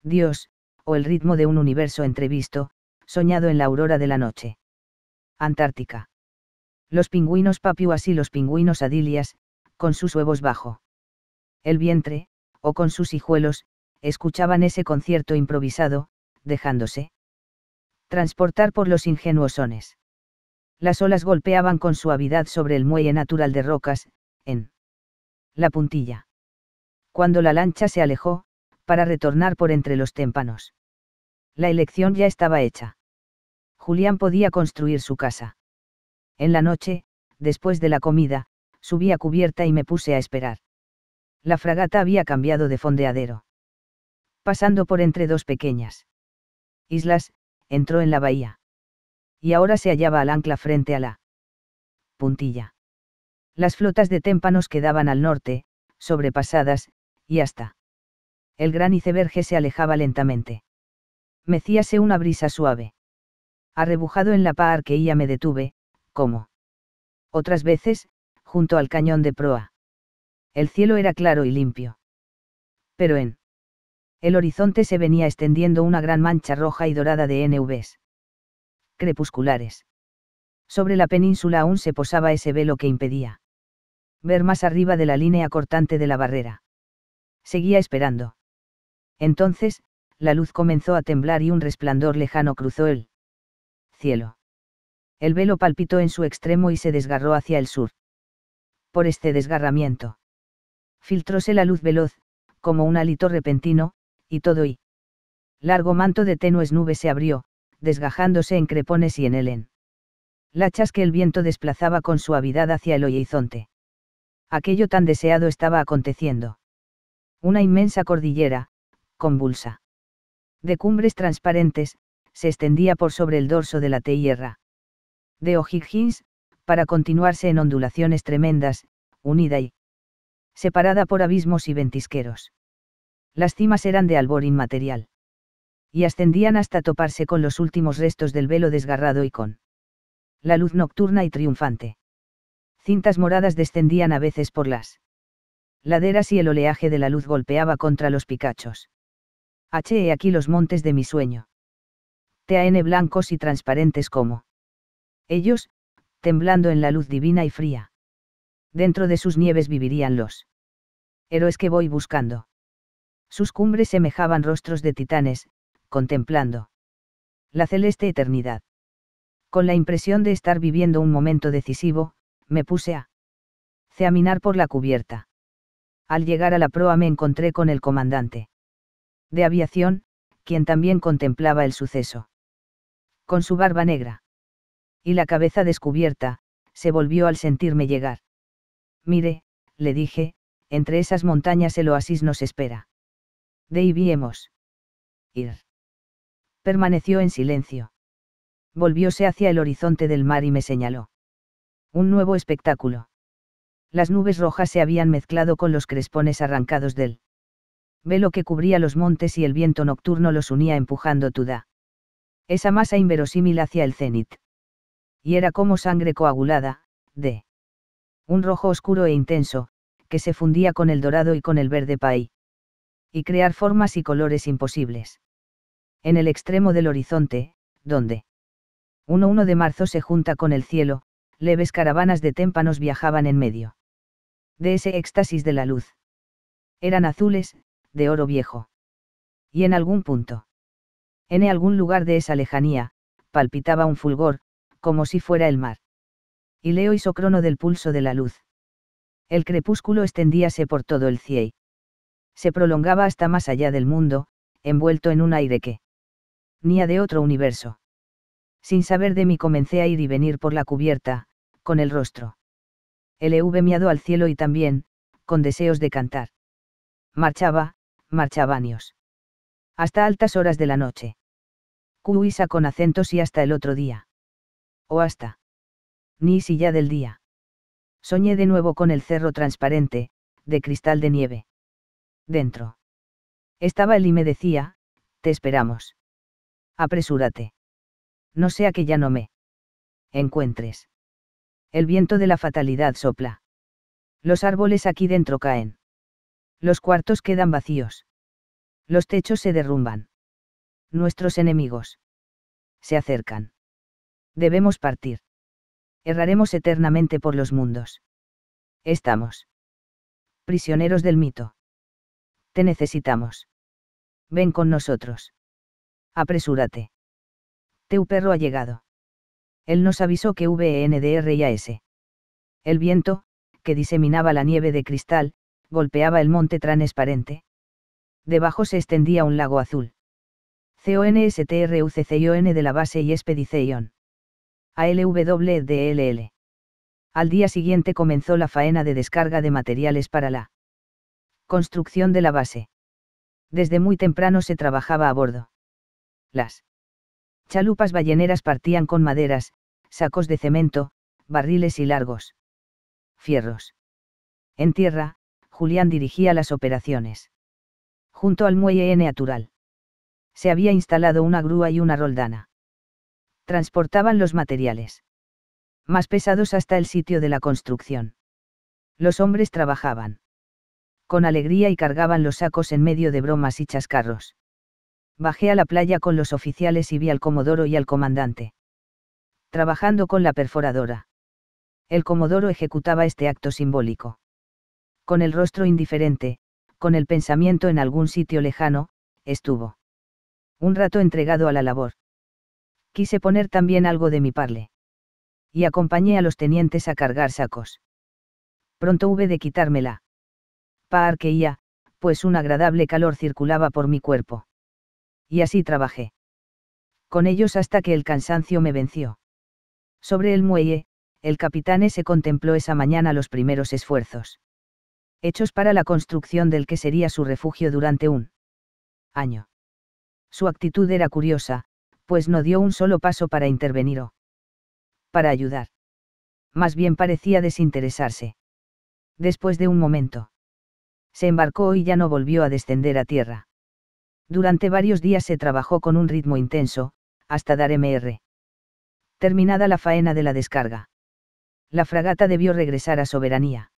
Dios, o el ritmo de un universo entrevisto, soñado en la aurora de la noche. Antártica. Los pingüinos papiuas y los pingüinos adilias, con sus huevos bajo. El vientre, o con sus hijuelos, escuchaban ese concierto improvisado, dejándose transportar por los ingenuos sones. Las olas golpeaban con suavidad sobre el muelle natural de rocas, en la puntilla. Cuando la lancha se alejó, para retornar por entre los témpanos. La elección ya estaba hecha. Julián podía construir su casa. En la noche, después de la comida, subí a cubierta y me puse a esperar la fragata había cambiado de fondeadero. Pasando por entre dos pequeñas islas, entró en la bahía. Y ahora se hallaba al ancla frente a la puntilla. Las flotas de témpanos quedaban al norte, sobrepasadas, y hasta. El gran iceberg se alejaba lentamente. Mecíase una brisa suave. Arrebujado en la que ella me detuve, como otras veces, junto al cañón de proa. El cielo era claro y limpio. Pero en el horizonte se venía extendiendo una gran mancha roja y dorada de NVs crepusculares. Sobre la península aún se posaba ese velo que impedía ver más arriba de la línea cortante de la barrera. Seguía esperando. Entonces, la luz comenzó a temblar y un resplandor lejano cruzó el cielo. El velo palpitó en su extremo y se desgarró hacia el sur. Por este desgarramiento filtróse la luz veloz, como un hálito repentino, y todo y largo manto de tenues nubes se abrió, desgajándose en crepones y en helen. Lachas que el viento desplazaba con suavidad hacia el horizonte. Aquello tan deseado estaba aconteciendo. Una inmensa cordillera, convulsa. De cumbres transparentes, se extendía por sobre el dorso de la tierra. De O'Higgins, para continuarse en ondulaciones tremendas, unida y separada por abismos y ventisqueros. Las cimas eran de albor inmaterial. Y ascendían hasta toparse con los últimos restos del velo desgarrado y con la luz nocturna y triunfante. Cintas moradas descendían a veces por las laderas y el oleaje de la luz golpeaba contra los picachos. H. He aquí los montes de mi sueño. T.A.N. blancos y transparentes como ellos, temblando en la luz divina y fría. Dentro de sus nieves vivirían los héroes que voy buscando. Sus cumbres semejaban rostros de titanes, contemplando la celeste eternidad. Con la impresión de estar viviendo un momento decisivo, me puse a ceaminar por la cubierta. Al llegar a la proa me encontré con el comandante de aviación, quien también contemplaba el suceso. Con su barba negra y la cabeza descubierta, se volvió al sentirme llegar. Mire, le dije, entre esas montañas el oasis nos espera. De ahí viemos. Ir. Permaneció en silencio. Volvióse hacia el horizonte del mar y me señaló. Un nuevo espectáculo. Las nubes rojas se habían mezclado con los crespones arrancados del velo que cubría los montes y el viento nocturno los unía empujando tuda. Esa masa inverosímil hacia el cenit. Y era como sangre coagulada, de un rojo oscuro e intenso, que se fundía con el dorado y con el verde pay. Y crear formas y colores imposibles. En el extremo del horizonte, donde 1-1 de marzo se junta con el cielo, leves caravanas de témpanos viajaban en medio. De ese éxtasis de la luz. Eran azules, de oro viejo. Y en algún punto. En algún lugar de esa lejanía, palpitaba un fulgor, como si fuera el mar. Y leo isocrono del pulso de la luz. El crepúsculo extendíase por todo el ciel. Se prolongaba hasta más allá del mundo, envuelto en un aire que ni a de otro universo. Sin saber de mí comencé a ir y venir por la cubierta, con el rostro. Lv miado al cielo y también, con deseos de cantar. Marchaba, marchaba años. Hasta altas horas de la noche. Cuisa con acentos y hasta el otro día. O hasta ni silla del día. Soñé de nuevo con el cerro transparente, de cristal de nieve. Dentro. Estaba él y me decía, te esperamos. Apresúrate. No sea que ya no me encuentres. El viento de la fatalidad sopla. Los árboles aquí dentro caen. Los cuartos quedan vacíos. Los techos se derrumban. Nuestros enemigos. Se acercan. Debemos partir erraremos eternamente por los mundos. Estamos. Prisioneros del mito. Te necesitamos. Ven con nosotros. Apresúrate. Teu perro ha llegado. Él nos avisó que VNDR e y AS. El viento, que diseminaba la nieve de cristal, golpeaba el monte transparente. Debajo se extendía un lago azul. CONSTRUCCION de la base y expedición a Al día siguiente comenzó la faena de descarga de materiales para la construcción de la base. Desde muy temprano se trabajaba a bordo. Las chalupas balleneras partían con maderas, sacos de cemento, barriles y largos fierros. En tierra, Julián dirigía las operaciones. Junto al muelle natural. Se había instalado una grúa y una roldana transportaban los materiales. Más pesados hasta el sitio de la construcción. Los hombres trabajaban. Con alegría y cargaban los sacos en medio de bromas y chascarros. Bajé a la playa con los oficiales y vi al comodoro y al comandante. Trabajando con la perforadora. El comodoro ejecutaba este acto simbólico. Con el rostro indiferente, con el pensamiento en algún sitio lejano, estuvo. Un rato entregado a la labor quise poner también algo de mi parle. Y acompañé a los tenientes a cargar sacos. Pronto hube de quitármela. Parqueía, pues un agradable calor circulaba por mi cuerpo. Y así trabajé. Con ellos hasta que el cansancio me venció. Sobre el muelle, el capitán se contempló esa mañana los primeros esfuerzos. Hechos para la construcción del que sería su refugio durante un año. Su actitud era curiosa, pues no dio un solo paso para intervenir o para ayudar. Más bien parecía desinteresarse. Después de un momento, se embarcó y ya no volvió a descender a tierra. Durante varios días se trabajó con un ritmo intenso, hasta dar MR. Terminada la faena de la descarga. La fragata debió regresar a soberanía.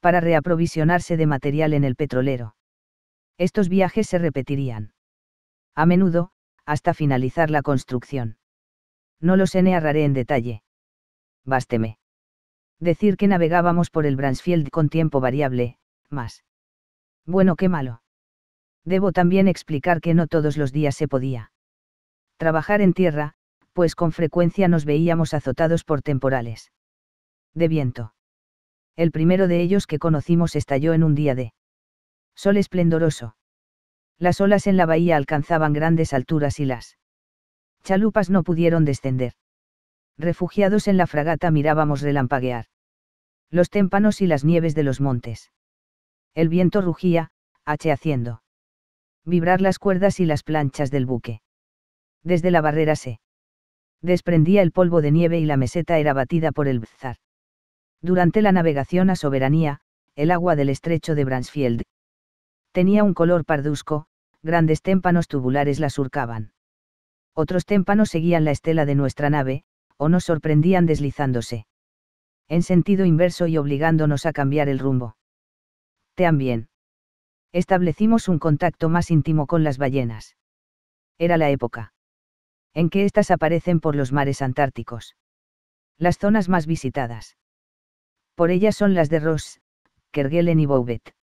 Para reaprovisionarse de material en el petrolero. Estos viajes se repetirían. A menudo, hasta finalizar la construcción. No los enarraré en detalle. Básteme. Decir que navegábamos por el Bransfield con tiempo variable, más. Bueno, qué malo. Debo también explicar que no todos los días se podía. Trabajar en tierra, pues con frecuencia nos veíamos azotados por temporales. De viento. El primero de ellos que conocimos estalló en un día de sol esplendoroso. Las olas en la bahía alcanzaban grandes alturas y las chalupas no pudieron descender. Refugiados en la fragata mirábamos relampaguear los témpanos y las nieves de los montes. El viento rugía, haciendo vibrar las cuerdas y las planchas del buque. Desde la barrera se desprendía el polvo de nieve y la meseta era batida por el bzar. Durante la navegación a soberanía, el agua del estrecho de Bransfield, tenía un color pardusco, grandes témpanos tubulares la surcaban. Otros témpanos seguían la estela de nuestra nave, o nos sorprendían deslizándose. En sentido inverso y obligándonos a cambiar el rumbo. También. Establecimos un contacto más íntimo con las ballenas. Era la época. En que éstas aparecen por los mares antárticos. Las zonas más visitadas. Por ellas son las de Ross, Kerguelen y Bouvet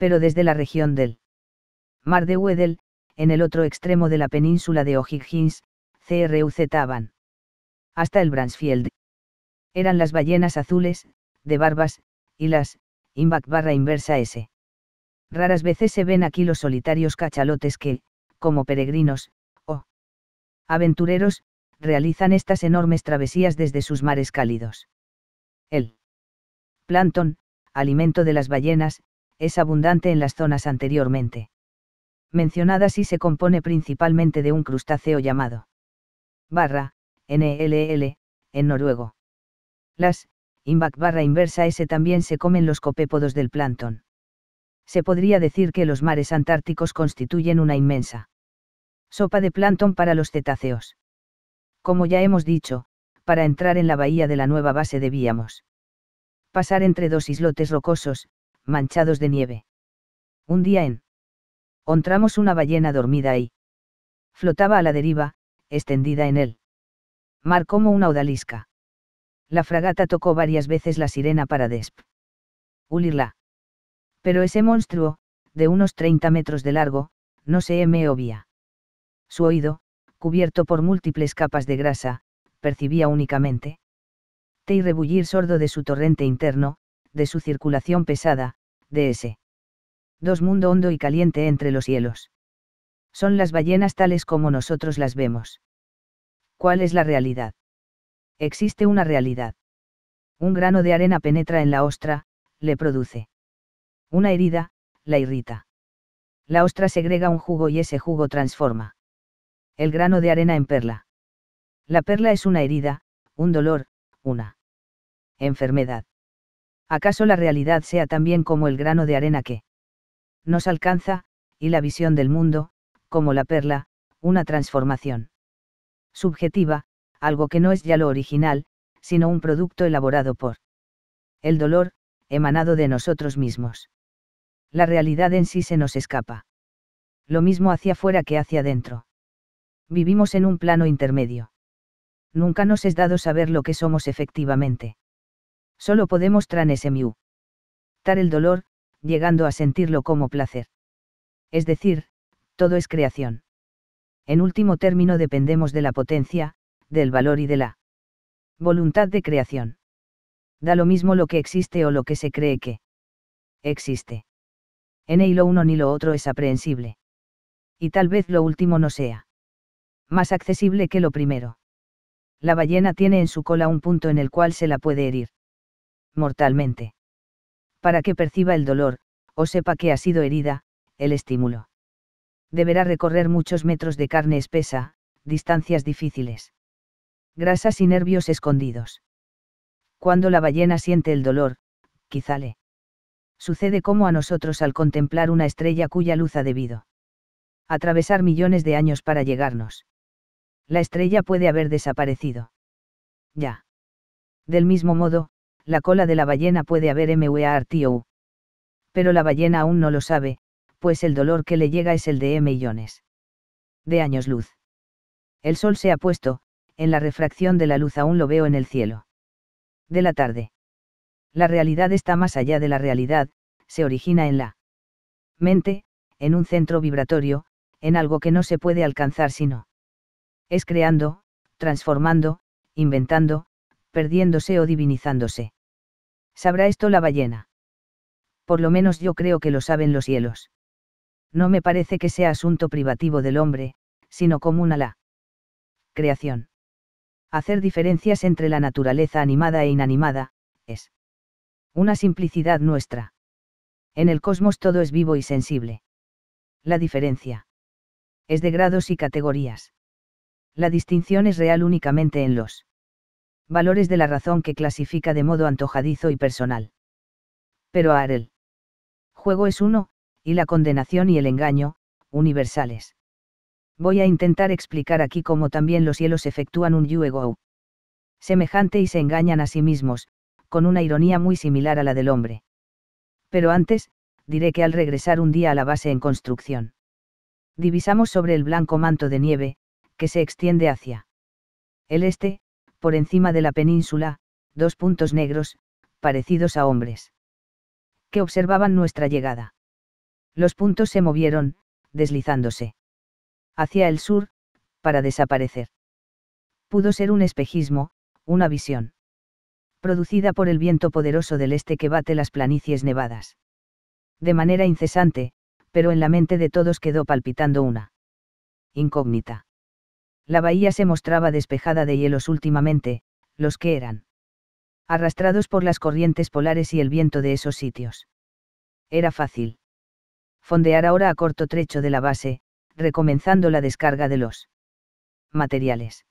pero desde la región del Mar de Weddell, en el otro extremo de la península de O'Higgins, CRUZ Taban. Hasta el Bransfield. Eran las ballenas azules, de barbas, y las, Imbak barra inversa S. Raras veces se ven aquí los solitarios cachalotes que, como peregrinos, o aventureros, realizan estas enormes travesías desde sus mares cálidos. El plancton, alimento de las ballenas, es abundante en las zonas anteriormente mencionadas y se compone principalmente de un crustáceo llamado barra, NLL, en noruego. Las, inbac barra inversa S también se comen los copépodos del plancton. Se podría decir que los mares antárticos constituyen una inmensa sopa de plancton para los cetáceos. Como ya hemos dicho, para entrar en la bahía de la nueva base debíamos pasar entre dos islotes rocosos, manchados de nieve. Un día en. Encontramos una ballena dormida ahí. Flotaba a la deriva, extendida en él. mar como una odalisca. La fragata tocó varias veces la sirena para desp. Ulirla. Pero ese monstruo, de unos 30 metros de largo, no se me obvia. Su oído, cubierto por múltiples capas de grasa, percibía únicamente. Te y rebullir sordo de su torrente interno, de su circulación pesada, de ese. Dos mundo hondo y caliente entre los cielos. Son las ballenas tales como nosotros las vemos. ¿Cuál es la realidad? Existe una realidad. Un grano de arena penetra en la ostra, le produce. Una herida, la irrita. La ostra segrega un jugo y ese jugo transforma. El grano de arena en perla. La perla es una herida, un dolor, una enfermedad. ¿Acaso la realidad sea también como el grano de arena que nos alcanza, y la visión del mundo, como la perla, una transformación subjetiva, algo que no es ya lo original, sino un producto elaborado por el dolor, emanado de nosotros mismos. La realidad en sí se nos escapa. Lo mismo hacia afuera que hacia adentro. Vivimos en un plano intermedio. Nunca nos es dado saber lo que somos efectivamente. Solo podemos mu Tar el dolor, llegando a sentirlo como placer. Es decir, todo es creación. En último término dependemos de la potencia, del valor y de la voluntad de creación. Da lo mismo lo que existe o lo que se cree que existe. En él lo uno ni lo otro es aprehensible. Y tal vez lo último no sea más accesible que lo primero. La ballena tiene en su cola un punto en el cual se la puede herir mortalmente. Para que perciba el dolor, o sepa que ha sido herida, el estímulo. Deberá recorrer muchos metros de carne espesa, distancias difíciles. Grasas y nervios escondidos. Cuando la ballena siente el dolor, quizá le sucede como a nosotros al contemplar una estrella cuya luz ha debido atravesar millones de años para llegarnos. La estrella puede haber desaparecido. Ya. Del mismo modo, la cola de la ballena puede haber M-U-A-R-T-O-U. Pero la ballena aún no lo sabe, pues el dolor que le llega es el de M millones de años luz. El sol se ha puesto, en la refracción de la luz aún lo veo en el cielo. De la tarde. La realidad está más allá de la realidad, se origina en la mente, en un centro vibratorio, en algo que no se puede alcanzar sino es creando, transformando, inventando, perdiéndose o divinizándose. ¿Sabrá esto la ballena? Por lo menos yo creo que lo saben los cielos. No me parece que sea asunto privativo del hombre, sino común a la creación. Hacer diferencias entre la naturaleza animada e inanimada, es una simplicidad nuestra. En el cosmos todo es vivo y sensible. La diferencia es de grados y categorías. La distinción es real únicamente en los valores de la razón que clasifica de modo antojadizo y personal. Pero a Arel. Juego es uno, y la condenación y el engaño, universales. Voy a intentar explicar aquí cómo también los cielos efectúan un yuego semejante y se engañan a sí mismos, con una ironía muy similar a la del hombre. Pero antes, diré que al regresar un día a la base en construcción, divisamos sobre el blanco manto de nieve, que se extiende hacia el este, por encima de la península, dos puntos negros, parecidos a hombres. Que observaban nuestra llegada. Los puntos se movieron, deslizándose. Hacia el sur, para desaparecer. Pudo ser un espejismo, una visión. Producida por el viento poderoso del este que bate las planicies nevadas. De manera incesante, pero en la mente de todos quedó palpitando una incógnita. La bahía se mostraba despejada de hielos últimamente, los que eran arrastrados por las corrientes polares y el viento de esos sitios. Era fácil. Fondear ahora a corto trecho de la base, recomenzando la descarga de los materiales.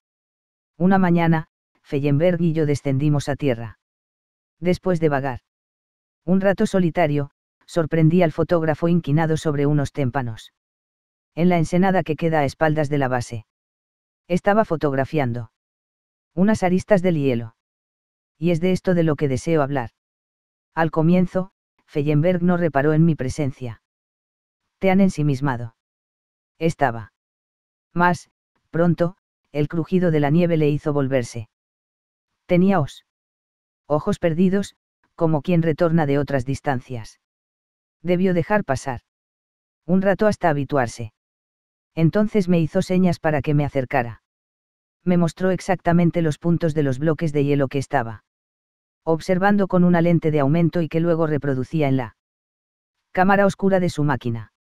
Una mañana, Feyenberg y yo descendimos a tierra. Después de vagar un rato solitario, sorprendí al fotógrafo inquinado sobre unos témpanos. En la ensenada que queda a espaldas de la base. Estaba fotografiando. Unas aristas del hielo. Y es de esto de lo que deseo hablar. Al comienzo, Feyenberg no reparó en mi presencia. Te han ensimismado. Estaba. Mas, pronto, el crujido de la nieve le hizo volverse. Teníaos. Ojos perdidos, como quien retorna de otras distancias. Debió dejar pasar. Un rato hasta habituarse. Entonces me hizo señas para que me acercara. Me mostró exactamente los puntos de los bloques de hielo que estaba observando con una lente de aumento y que luego reproducía en la cámara oscura de su máquina.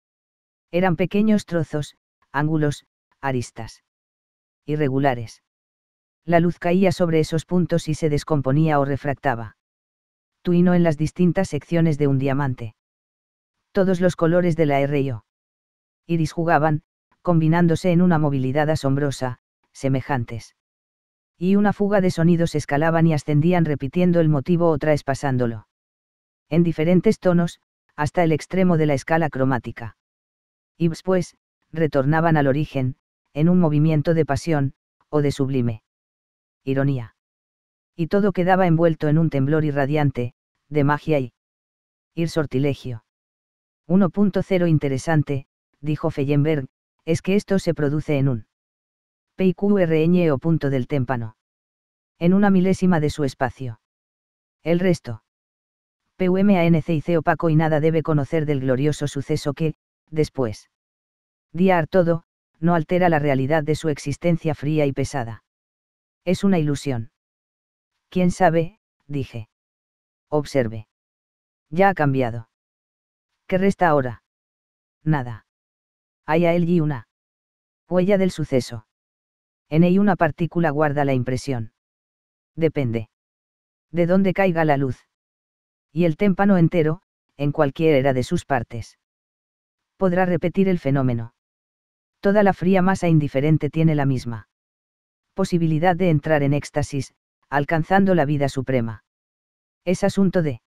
Eran pequeños trozos, ángulos, aristas. Irregulares. La luz caía sobre esos puntos y se descomponía o refractaba. Tuino en las distintas secciones de un diamante. Todos los colores de la RIO. Iris jugaban, combinándose en una movilidad asombrosa, semejantes. Y una fuga de sonidos escalaban y ascendían repitiendo el motivo o traspasándolo. En diferentes tonos, hasta el extremo de la escala cromática. Y después, retornaban al origen, en un movimiento de pasión, o de sublime. Ironía. Y todo quedaba envuelto en un temblor irradiante, de magia y... Ir sortilegio. 1.0 interesante, dijo Feyenberg, es que esto se produce en un PQRN e o punto del témpano. En una milésima de su espacio. El resto. PUMANCIC opaco y nada debe conocer del glorioso suceso que, después. Diar todo, no altera la realidad de su existencia fría y pesada. Es una ilusión. ¿Quién sabe? dije. Observe. Ya ha cambiado. ¿Qué resta ahora? Nada hay a una huella del suceso. En él una partícula guarda la impresión. Depende. De dónde caiga la luz. Y el témpano entero, en cualquiera de sus partes. Podrá repetir el fenómeno. Toda la fría masa indiferente tiene la misma posibilidad de entrar en éxtasis, alcanzando la vida suprema. Es asunto de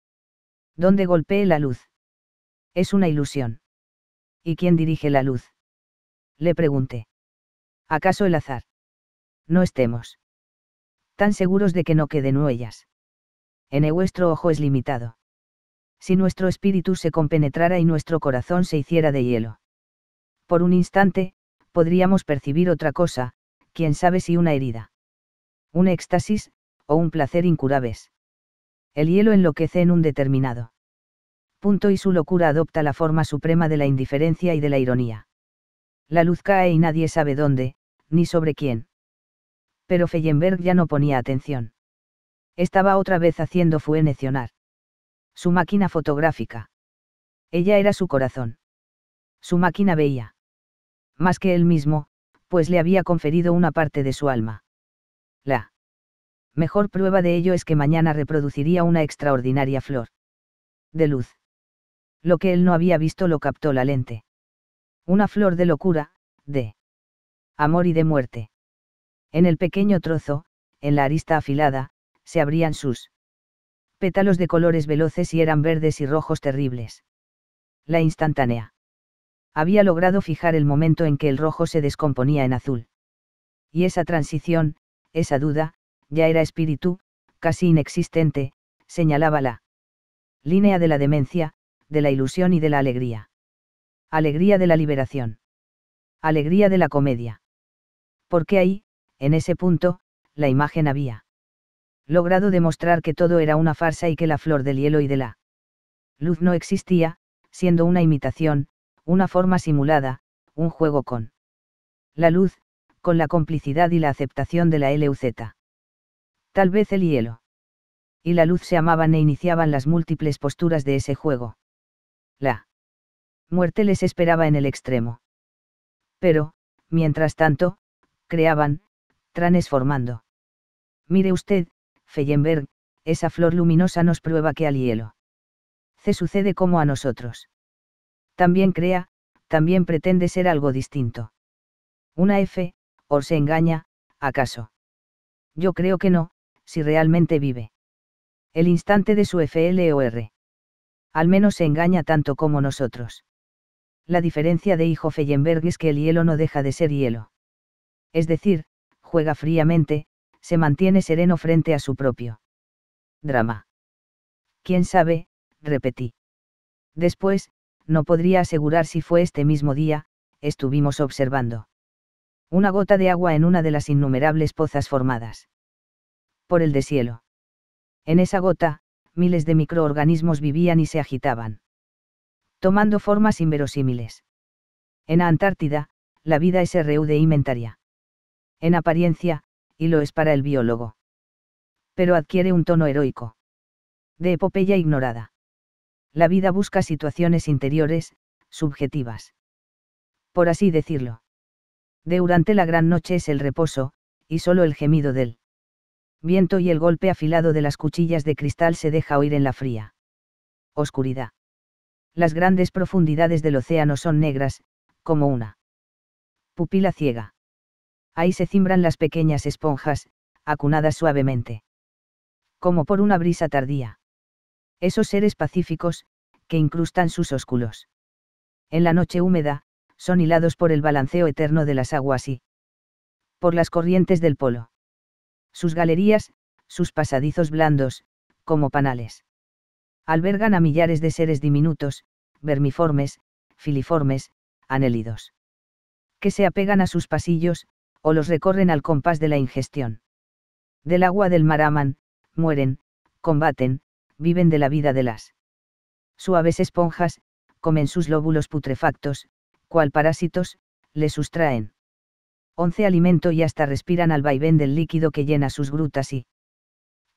dónde golpee la luz. Es una ilusión. ¿Y quién dirige la luz? Le pregunté. ¿Acaso el azar? No estemos. Tan seguros de que no queden huellas. En vuestro ojo es limitado. Si nuestro espíritu se compenetrara y nuestro corazón se hiciera de hielo. Por un instante, podríamos percibir otra cosa, quién sabe si una herida. Un éxtasis, o un placer incurables. El hielo enloquece en un determinado punto y su locura adopta la forma suprema de la indiferencia y de la ironía. La luz cae y nadie sabe dónde, ni sobre quién. Pero Feyenberg ya no ponía atención. Estaba otra vez haciendo necionar. Su máquina fotográfica. Ella era su corazón. Su máquina veía. Más que él mismo, pues le había conferido una parte de su alma. La mejor prueba de ello es que mañana reproduciría una extraordinaria flor. De luz. Lo que él no había visto lo captó la lente. Una flor de locura, de amor y de muerte. En el pequeño trozo, en la arista afilada, se abrían sus pétalos de colores veloces y eran verdes y rojos terribles. La instantánea. Había logrado fijar el momento en que el rojo se descomponía en azul. Y esa transición, esa duda, ya era espíritu, casi inexistente, señalaba la línea de la demencia, de la ilusión y de la alegría. Alegría de la liberación. Alegría de la comedia. Porque ahí, en ese punto, la imagen había logrado demostrar que todo era una farsa y que la flor del hielo y de la luz no existía, siendo una imitación, una forma simulada, un juego con la luz, con la complicidad y la aceptación de la LUZ. Tal vez el hielo y la luz se amaban e iniciaban las múltiples posturas de ese juego. La muerte les esperaba en el extremo. Pero, mientras tanto, creaban, transformando. Mire usted, Feyenberg, esa flor luminosa nos prueba que al hielo. Se sucede como a nosotros. También crea, también pretende ser algo distinto. Una F, o se engaña, acaso. Yo creo que no, si realmente vive. El instante de su FLOR al menos se engaña tanto como nosotros. La diferencia de hijo Feyenberg es que el hielo no deja de ser hielo. Es decir, juega fríamente, se mantiene sereno frente a su propio drama. ¿Quién sabe? repetí. Después, no podría asegurar si fue este mismo día, estuvimos observando. Una gota de agua en una de las innumerables pozas formadas. Por el deshielo. En esa gota, miles de microorganismos vivían y se agitaban. Tomando formas inverosímiles. En la Antártida, la vida es y inventaria. En apariencia, y lo es para el biólogo. Pero adquiere un tono heroico. De epopeya ignorada. La vida busca situaciones interiores, subjetivas. Por así decirlo. Durante la gran noche es el reposo, y solo el gemido del viento y el golpe afilado de las cuchillas de cristal se deja oír en la fría oscuridad. Las grandes profundidades del océano son negras, como una pupila ciega. Ahí se cimbran las pequeñas esponjas, acunadas suavemente. Como por una brisa tardía. Esos seres pacíficos, que incrustan sus ósculos. En la noche húmeda, son hilados por el balanceo eterno de las aguas y por las corrientes del polo sus galerías, sus pasadizos blandos, como panales. Albergan a millares de seres diminutos, vermiformes, filiformes, anélidos. Que se apegan a sus pasillos, o los recorren al compás de la ingestión. Del agua del mar aman, mueren, combaten, viven de la vida de las suaves esponjas, comen sus lóbulos putrefactos, cual parásitos, les sustraen once alimento y hasta respiran al vaivén del líquido que llena sus grutas y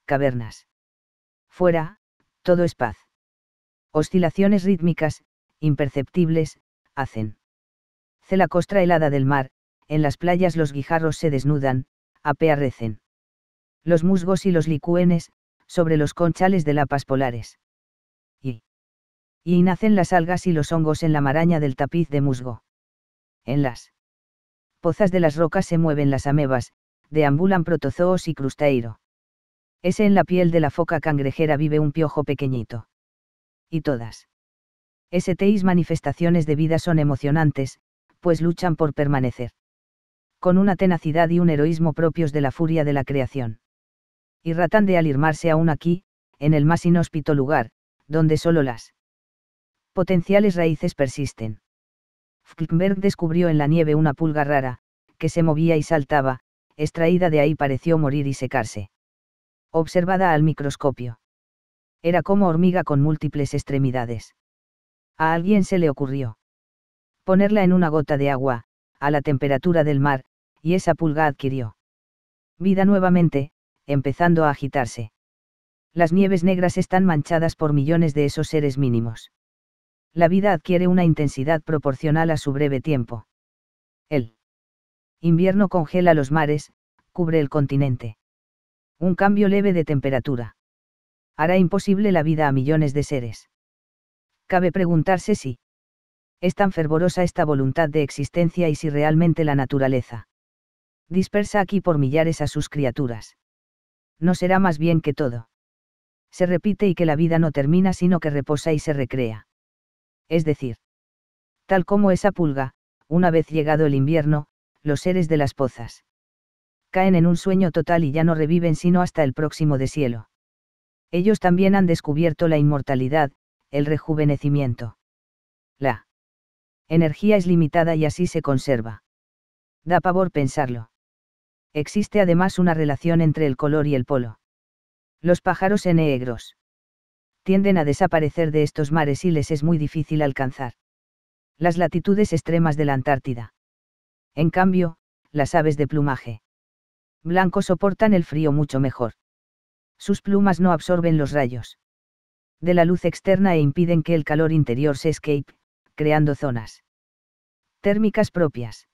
cavernas. Fuera, todo es paz. Oscilaciones rítmicas, imperceptibles, hacen. Ce la costra helada del mar, en las playas los guijarros se desnudan, apearrecen. Los musgos y los licuenes, sobre los conchales de lapas polares. Y. Y nacen las algas y los hongos en la maraña del tapiz de musgo. En las pozas de las rocas se mueven las amebas, deambulan protozoos y crusteiro. Ese en la piel de la foca cangrejera vive un piojo pequeñito. Y todas. STIs manifestaciones de vida son emocionantes, pues luchan por permanecer. Con una tenacidad y un heroísmo propios de la furia de la creación. Y ratan de alirmarse aún aquí, en el más inhóspito lugar, donde solo las potenciales raíces persisten. Flickberg descubrió en la nieve una pulga rara, que se movía y saltaba, extraída de ahí pareció morir y secarse. Observada al microscopio. Era como hormiga con múltiples extremidades. A alguien se le ocurrió ponerla en una gota de agua, a la temperatura del mar, y esa pulga adquirió vida nuevamente, empezando a agitarse. Las nieves negras están manchadas por millones de esos seres mínimos la vida adquiere una intensidad proporcional a su breve tiempo. El invierno congela los mares, cubre el continente. Un cambio leve de temperatura. Hará imposible la vida a millones de seres. Cabe preguntarse si es tan fervorosa esta voluntad de existencia y si realmente la naturaleza dispersa aquí por millares a sus criaturas. No será más bien que todo. Se repite y que la vida no termina sino que reposa y se recrea. Es decir, tal como esa pulga, una vez llegado el invierno, los seres de las pozas caen en un sueño total y ya no reviven sino hasta el próximo deshielo. Ellos también han descubierto la inmortalidad, el rejuvenecimiento. La energía es limitada y así se conserva. Da pavor pensarlo. Existe además una relación entre el color y el polo. Los pájaros negros tienden a desaparecer de estos mares y les es muy difícil alcanzar. Las latitudes extremas de la Antártida. En cambio, las aves de plumaje blanco soportan el frío mucho mejor. Sus plumas no absorben los rayos de la luz externa e impiden que el calor interior se escape, creando zonas térmicas propias.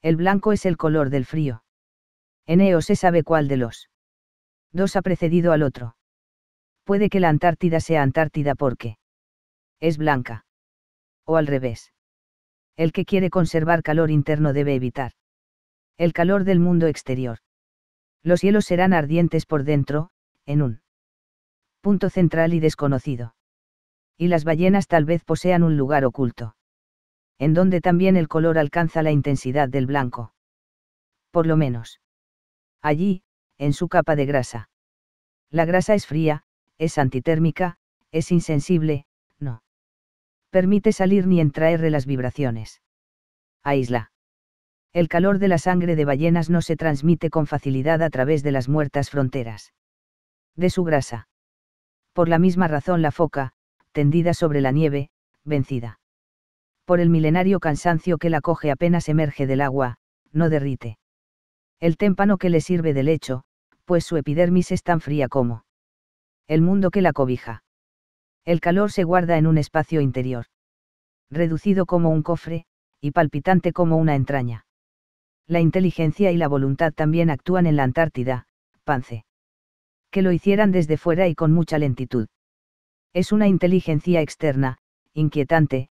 El blanco es el color del frío. En EO se sabe cuál de los dos ha precedido al otro puede que la Antártida sea Antártida porque es blanca. O al revés. El que quiere conservar calor interno debe evitar el calor del mundo exterior. Los hielos serán ardientes por dentro, en un punto central y desconocido. Y las ballenas tal vez posean un lugar oculto. En donde también el color alcanza la intensidad del blanco. Por lo menos. Allí, en su capa de grasa. La grasa es fría, es antitérmica, es insensible, no permite salir ni entraerre las vibraciones. Aísla. El calor de la sangre de ballenas no se transmite con facilidad a través de las muertas fronteras. De su grasa. Por la misma razón la foca, tendida sobre la nieve, vencida. Por el milenario cansancio que la coge apenas emerge del agua, no derrite. El témpano que le sirve de lecho, pues su epidermis es tan fría como el mundo que la cobija. El calor se guarda en un espacio interior. Reducido como un cofre, y palpitante como una entraña. La inteligencia y la voluntad también actúan en la Antártida, Pance. Que lo hicieran desde fuera y con mucha lentitud. Es una inteligencia externa, inquietante,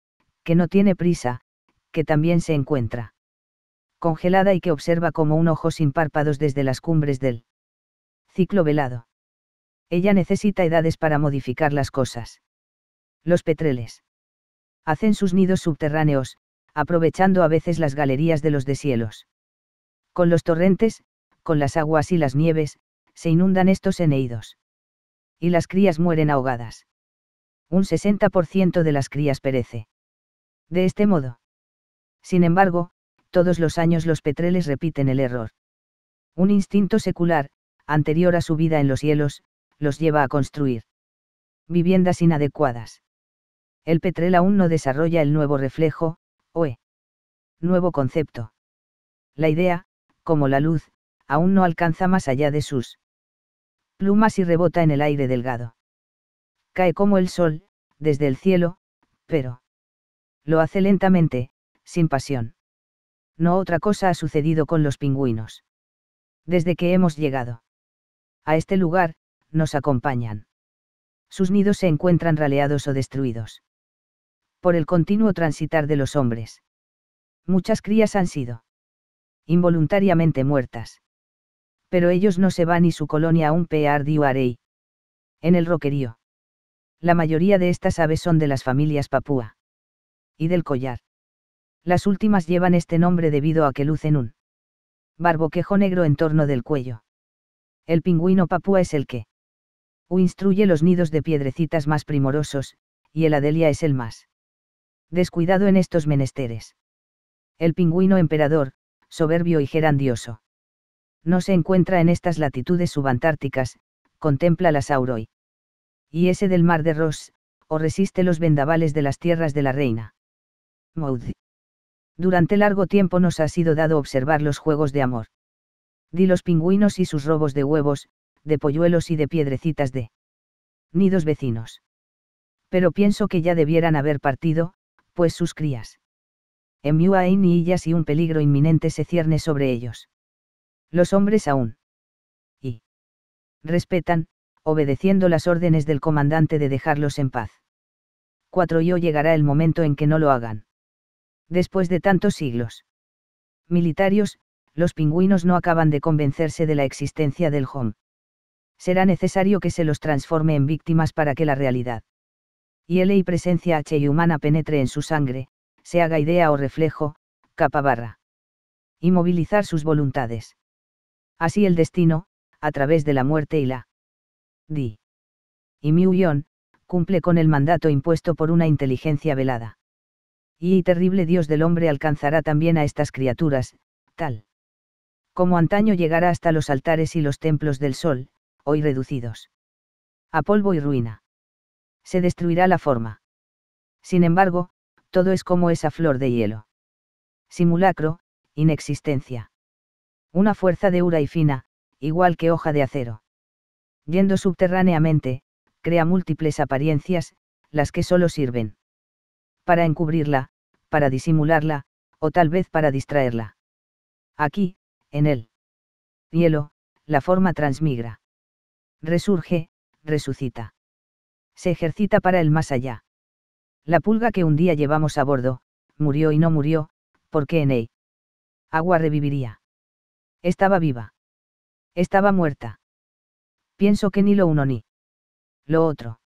que no tiene prisa, que también se encuentra congelada y que observa como un ojo sin párpados desde las cumbres del ciclo velado. Ella necesita edades para modificar las cosas. Los petreles. Hacen sus nidos subterráneos, aprovechando a veces las galerías de los deshielos. Con los torrentes, con las aguas y las nieves, se inundan estos eneidos. Y las crías mueren ahogadas. Un 60% de las crías perece. De este modo. Sin embargo, todos los años los petreles repiten el error. Un instinto secular, anterior a su vida en los cielos los lleva a construir viviendas inadecuadas. El Petrel aún no desarrolla el nuevo reflejo, OE. Nuevo concepto. La idea, como la luz, aún no alcanza más allá de sus plumas y rebota en el aire delgado. Cae como el sol, desde el cielo, pero lo hace lentamente, sin pasión. No otra cosa ha sucedido con los pingüinos. Desde que hemos llegado a este lugar, nos acompañan. Sus nidos se encuentran raleados o destruidos. Por el continuo transitar de los hombres. Muchas crías han sido involuntariamente muertas. Pero ellos no se van y su colonia aún peardiuarei. En el roquerío. La mayoría de estas aves son de las familias papúa. Y del collar. Las últimas llevan este nombre debido a que lucen un barboquejo negro en torno del cuello. El pingüino papúa es el que o instruye los nidos de piedrecitas más primorosos, y el Adelia es el más descuidado en estos menesteres. El pingüino emperador, soberbio y gerandioso. No se encuentra en estas latitudes subantárticas, contempla las Sauroi. Y ese del mar de Ross, o resiste los vendavales de las tierras de la reina. Maud. Durante largo tiempo nos ha sido dado observar los juegos de amor. Di los pingüinos y sus robos de huevos, de polluelos y de piedrecitas de nidos vecinos. Pero pienso que ya debieran haber partido, pues sus crías. En y y niillas y un peligro inminente se cierne sobre ellos. Los hombres aún. Y. Respetan, obedeciendo las órdenes del comandante de dejarlos en paz. Cuatro yo llegará el momento en que no lo hagan. Después de tantos siglos. Militarios, los pingüinos no acaban de convencerse de la existencia del home será necesario que se los transforme en víctimas para que la realidad y el y presencia H y humana penetre en su sangre, se haga idea o reflejo, capa barra. Y movilizar sus voluntades. Así el destino, a través de la muerte y la di. Y yon, cumple con el mandato impuesto por una inteligencia velada. Y terrible Dios del hombre alcanzará también a estas criaturas, tal como antaño llegará hasta los altares y los templos del sol, hoy reducidos a polvo y ruina. Se destruirá la forma. Sin embargo, todo es como esa flor de hielo. Simulacro, inexistencia. Una fuerza de ura y fina, igual que hoja de acero. Yendo subterráneamente, crea múltiples apariencias, las que solo sirven para encubrirla, para disimularla, o tal vez para distraerla. Aquí, en el hielo, la forma transmigra. Resurge, resucita. Se ejercita para el más allá. La pulga que un día llevamos a bordo, murió y no murió, porque en él. Agua reviviría. Estaba viva. Estaba muerta. Pienso que ni lo uno ni lo otro.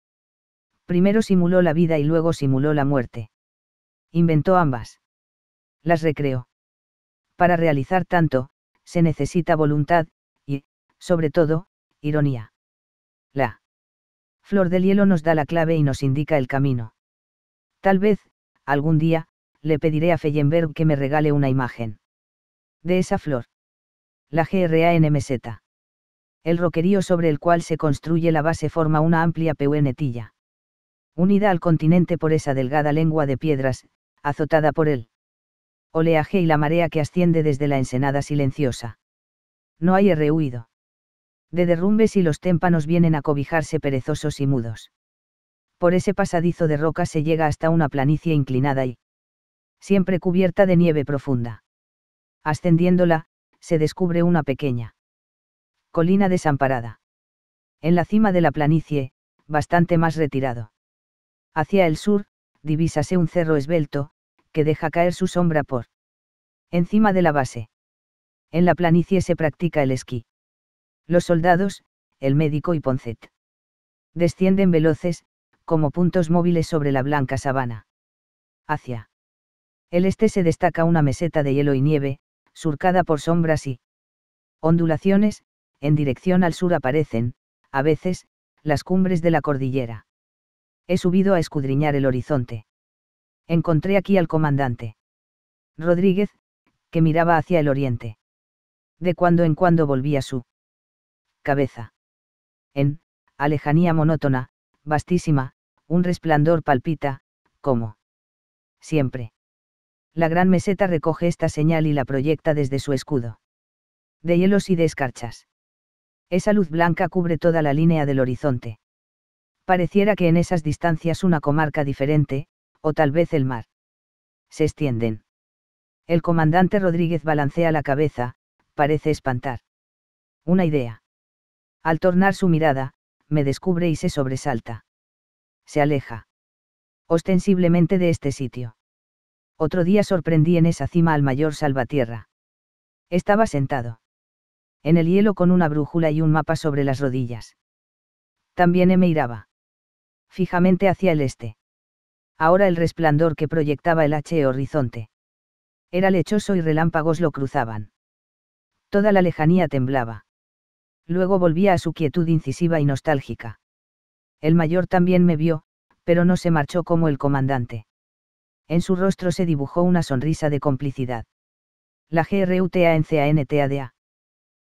Primero simuló la vida y luego simuló la muerte. Inventó ambas. Las recreó. Para realizar tanto, se necesita voluntad, y, sobre todo, ironía. La flor del hielo nos da la clave y nos indica el camino. Tal vez, algún día, le pediré a Feyenberg que me regale una imagen. De esa flor. La GRANMZ. El roquerío sobre el cual se construye la base forma una amplia peuenetilla. Unida al continente por esa delgada lengua de piedras, azotada por el oleaje y la marea que asciende desde la ensenada silenciosa. No hay rehuido de derrumbes y los témpanos vienen a cobijarse perezosos y mudos. Por ese pasadizo de roca se llega hasta una planicie inclinada y siempre cubierta de nieve profunda. Ascendiéndola, se descubre una pequeña colina desamparada. En la cima de la planicie, bastante más retirado. Hacia el sur, divísase un cerro esbelto, que deja caer su sombra por encima de la base. En la planicie se practica el esquí. Los soldados, el médico y Poncet. Descienden veloces, como puntos móviles sobre la blanca sabana. Hacia el este se destaca una meseta de hielo y nieve, surcada por sombras y ondulaciones, en dirección al sur aparecen, a veces, las cumbres de la cordillera. He subido a escudriñar el horizonte. Encontré aquí al comandante. Rodríguez, que miraba hacia el oriente. De cuando en cuando volvía su cabeza. En, a lejanía monótona, vastísima, un resplandor palpita, como siempre. La gran meseta recoge esta señal y la proyecta desde su escudo. De hielos y de escarchas. Esa luz blanca cubre toda la línea del horizonte. Pareciera que en esas distancias una comarca diferente, o tal vez el mar. Se extienden. El comandante Rodríguez balancea la cabeza, parece espantar. Una idea. Al tornar su mirada, me descubre y se sobresalta. Se aleja. Ostensiblemente de este sitio. Otro día sorprendí en esa cima al mayor Salvatierra. Estaba sentado. En el hielo con una brújula y un mapa sobre las rodillas. También me miraba, Fijamente hacia el este. Ahora el resplandor que proyectaba el H horizonte. Era lechoso y relámpagos lo cruzaban. Toda la lejanía temblaba. Luego volvía a su quietud incisiva y nostálgica. El mayor también me vio, pero no se marchó como el comandante. En su rostro se dibujó una sonrisa de complicidad. La en GRUTANCANTADA.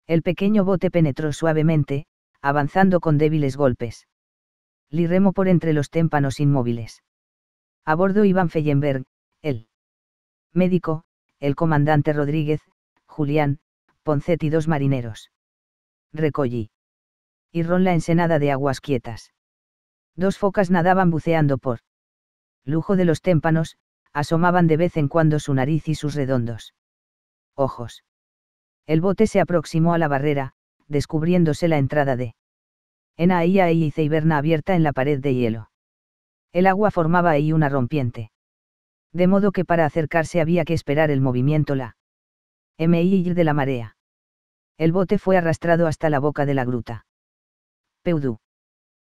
El pequeño bote penetró suavemente, avanzando con débiles golpes. Li remo por entre los témpanos inmóviles. A bordo iban Feyenberg, el médico, el comandante Rodríguez, Julián, Poncet y dos marineros. Recollí. Y Ron la ensenada de aguas quietas. Dos focas nadaban buceando por lujo de los témpanos, asomaban de vez en cuando su nariz y sus redondos ojos. El bote se aproximó a la barrera, descubriéndose la entrada de Enaía y ciberna abierta en la pared de hielo. El agua formaba ahí una rompiente. De modo que para acercarse había que esperar el movimiento la MI de la marea. El bote fue arrastrado hasta la boca de la gruta. Peudú.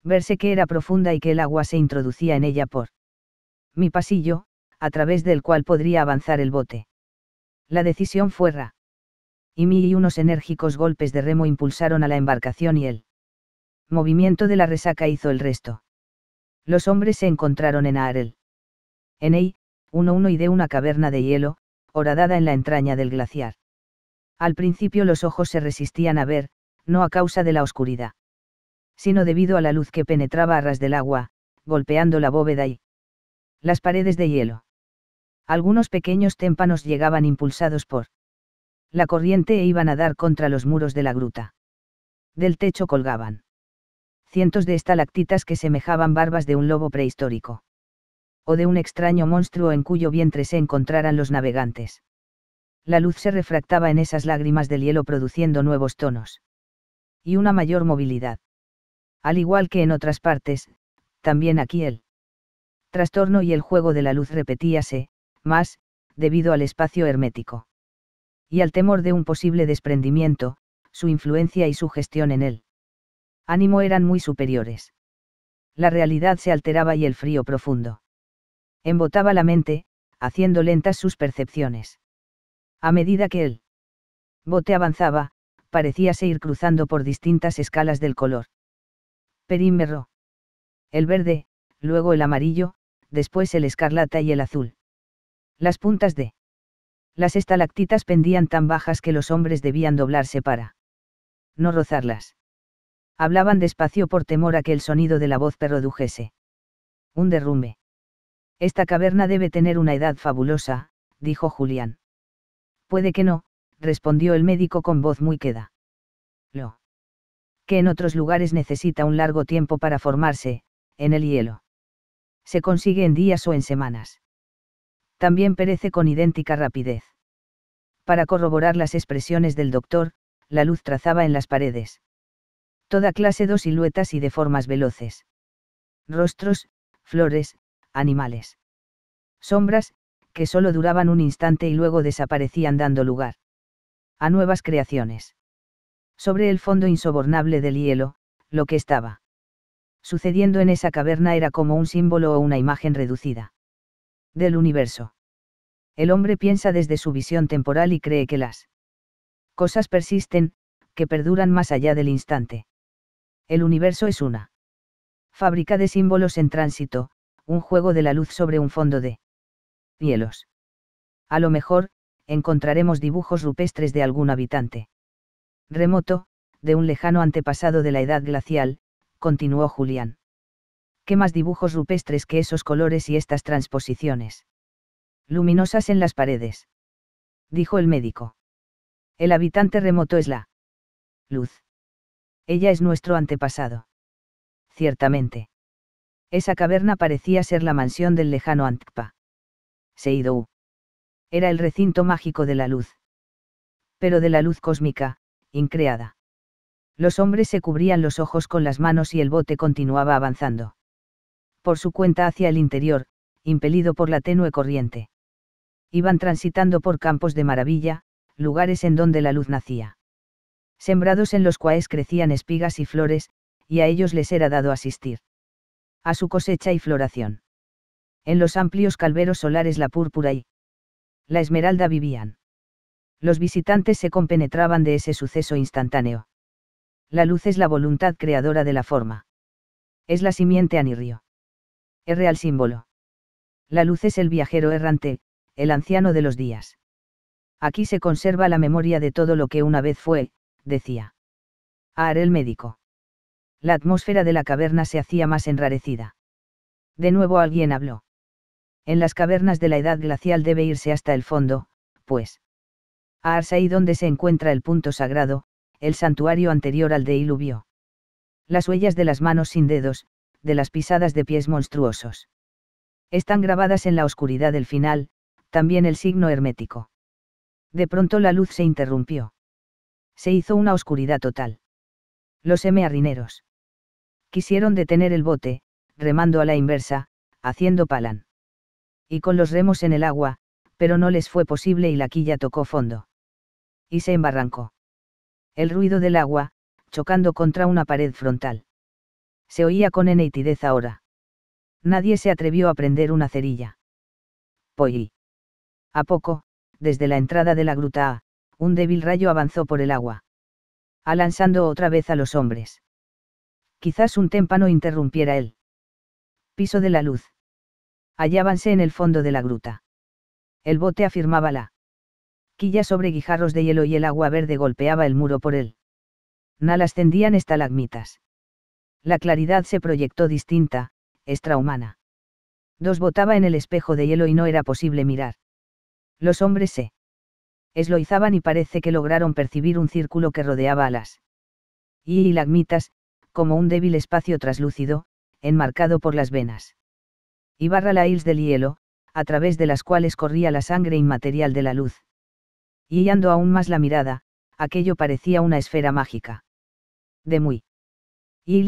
Verse que era profunda y que el agua se introducía en ella por mi pasillo, a través del cual podría avanzar el bote. La decisión fue ra. Y mí y unos enérgicos golpes de remo impulsaron a la embarcación y el movimiento de la resaca hizo el resto. Los hombres se encontraron en Aarel. En Ei, uno uno y de una caverna de hielo, horadada en la entraña del glaciar. Al principio los ojos se resistían a ver, no a causa de la oscuridad, sino debido a la luz que penetraba a ras del agua, golpeando la bóveda y las paredes de hielo. Algunos pequeños témpanos llegaban impulsados por la corriente e iban a dar contra los muros de la gruta. Del techo colgaban cientos de estalactitas que semejaban barbas de un lobo prehistórico. O de un extraño monstruo en cuyo vientre se encontraran los navegantes. La luz se refractaba en esas lágrimas del hielo produciendo nuevos tonos. Y una mayor movilidad. Al igual que en otras partes, también aquí el trastorno y el juego de la luz repetíase, más, debido al espacio hermético. Y al temor de un posible desprendimiento, su influencia y su gestión en él. Ánimo eran muy superiores. La realidad se alteraba y el frío profundo. Embotaba la mente, haciendo lentas sus percepciones. A medida que el bote avanzaba, parecía seguir cruzando por distintas escalas del color. Perímero. El verde, luego el amarillo, después el escarlata y el azul. Las puntas de las estalactitas pendían tan bajas que los hombres debían doblarse para no rozarlas. Hablaban despacio por temor a que el sonido de la voz perrodujese. Un derrumbe. Esta caverna debe tener una edad fabulosa, dijo Julián. Puede que no, respondió el médico con voz muy queda. Lo que en otros lugares necesita un largo tiempo para formarse, en el hielo. Se consigue en días o en semanas. También perece con idéntica rapidez. Para corroborar las expresiones del doctor, la luz trazaba en las paredes. Toda clase de siluetas y de formas veloces. Rostros, flores, animales. Sombras, que solo duraban un instante y luego desaparecían dando lugar a nuevas creaciones. Sobre el fondo insobornable del hielo, lo que estaba sucediendo en esa caverna era como un símbolo o una imagen reducida del universo. El hombre piensa desde su visión temporal y cree que las cosas persisten, que perduran más allá del instante. El universo es una fábrica de símbolos en tránsito, un juego de la luz sobre un fondo de hielos. A lo mejor, encontraremos dibujos rupestres de algún habitante. Remoto, de un lejano antepasado de la edad glacial, continuó Julián. ¿Qué más dibujos rupestres que esos colores y estas transposiciones? Luminosas en las paredes. Dijo el médico. El habitante remoto es la luz. Ella es nuestro antepasado. Ciertamente. Esa caverna parecía ser la mansión del lejano Antpa. Seidou. Era el recinto mágico de la luz. Pero de la luz cósmica, increada. Los hombres se cubrían los ojos con las manos y el bote continuaba avanzando. Por su cuenta hacia el interior, impelido por la tenue corriente. Iban transitando por campos de maravilla, lugares en donde la luz nacía. Sembrados en los cuales crecían espigas y flores, y a ellos les era dado asistir. A su cosecha y floración. En los amplios calveros solares la púrpura y la esmeralda vivían. Los visitantes se compenetraban de ese suceso instantáneo. La luz es la voluntad creadora de la forma. Es la simiente anirrio. Es real símbolo. La luz es el viajero errante, el anciano de los días. Aquí se conserva la memoria de todo lo que una vez fue, decía. Aar el médico. La atmósfera de la caverna se hacía más enrarecida. De nuevo alguien habló. En las cavernas de la edad glacial debe irse hasta el fondo, pues. A Arsaí donde se encuentra el punto sagrado, el santuario anterior al de Iluvio. Las huellas de las manos sin dedos, de las pisadas de pies monstruosos. Están grabadas en la oscuridad del final, también el signo hermético. De pronto la luz se interrumpió. Se hizo una oscuridad total. Los Arrineros. Quisieron detener el bote, remando a la inversa, haciendo palan y con los remos en el agua, pero no les fue posible y la quilla tocó fondo. Y se embarrancó. El ruido del agua, chocando contra una pared frontal. Se oía con nitidez ahora. Nadie se atrevió a prender una cerilla. Poi. A poco, desde la entrada de la gruta A, un débil rayo avanzó por el agua. Alanzando otra vez a los hombres. Quizás un témpano interrumpiera él. piso de la luz hallábanse en el fondo de la gruta. El bote afirmaba la quilla sobre guijarros de hielo y el agua verde golpeaba el muro por él. Nal ascendían estalagmitas. La claridad se proyectó distinta, extrahumana. Dos botaba en el espejo de hielo y no era posible mirar. Los hombres se esloizaban y parece que lograron percibir un círculo que rodeaba a las y lagmitas, como un débil espacio traslúcido, enmarcado por las venas y barra la del hielo, a través de las cuales corría la sangre inmaterial de la luz. Y guiando aún más la mirada, aquello parecía una esfera mágica. De muy y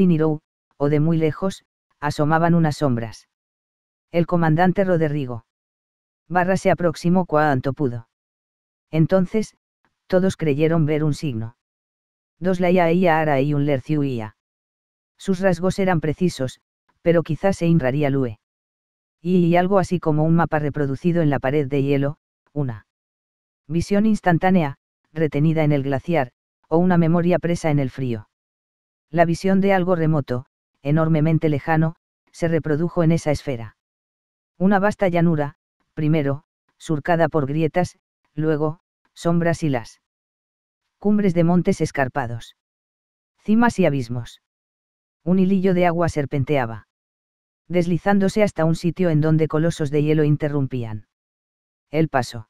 o de muy lejos, asomaban unas sombras. El comandante Roderigo. Barra se aproximó cuanto pudo. Entonces, todos creyeron ver un signo. Dos la e ia ara y un lerciuía. Sus rasgos eran precisos, pero quizás se inraría lue y algo así como un mapa reproducido en la pared de hielo, una visión instantánea, retenida en el glaciar, o una memoria presa en el frío. La visión de algo remoto, enormemente lejano, se reprodujo en esa esfera. Una vasta llanura, primero, surcada por grietas, luego, sombras y las cumbres de montes escarpados. Cimas y abismos. Un hilillo de agua serpenteaba deslizándose hasta un sitio en donde colosos de hielo interrumpían. El paso.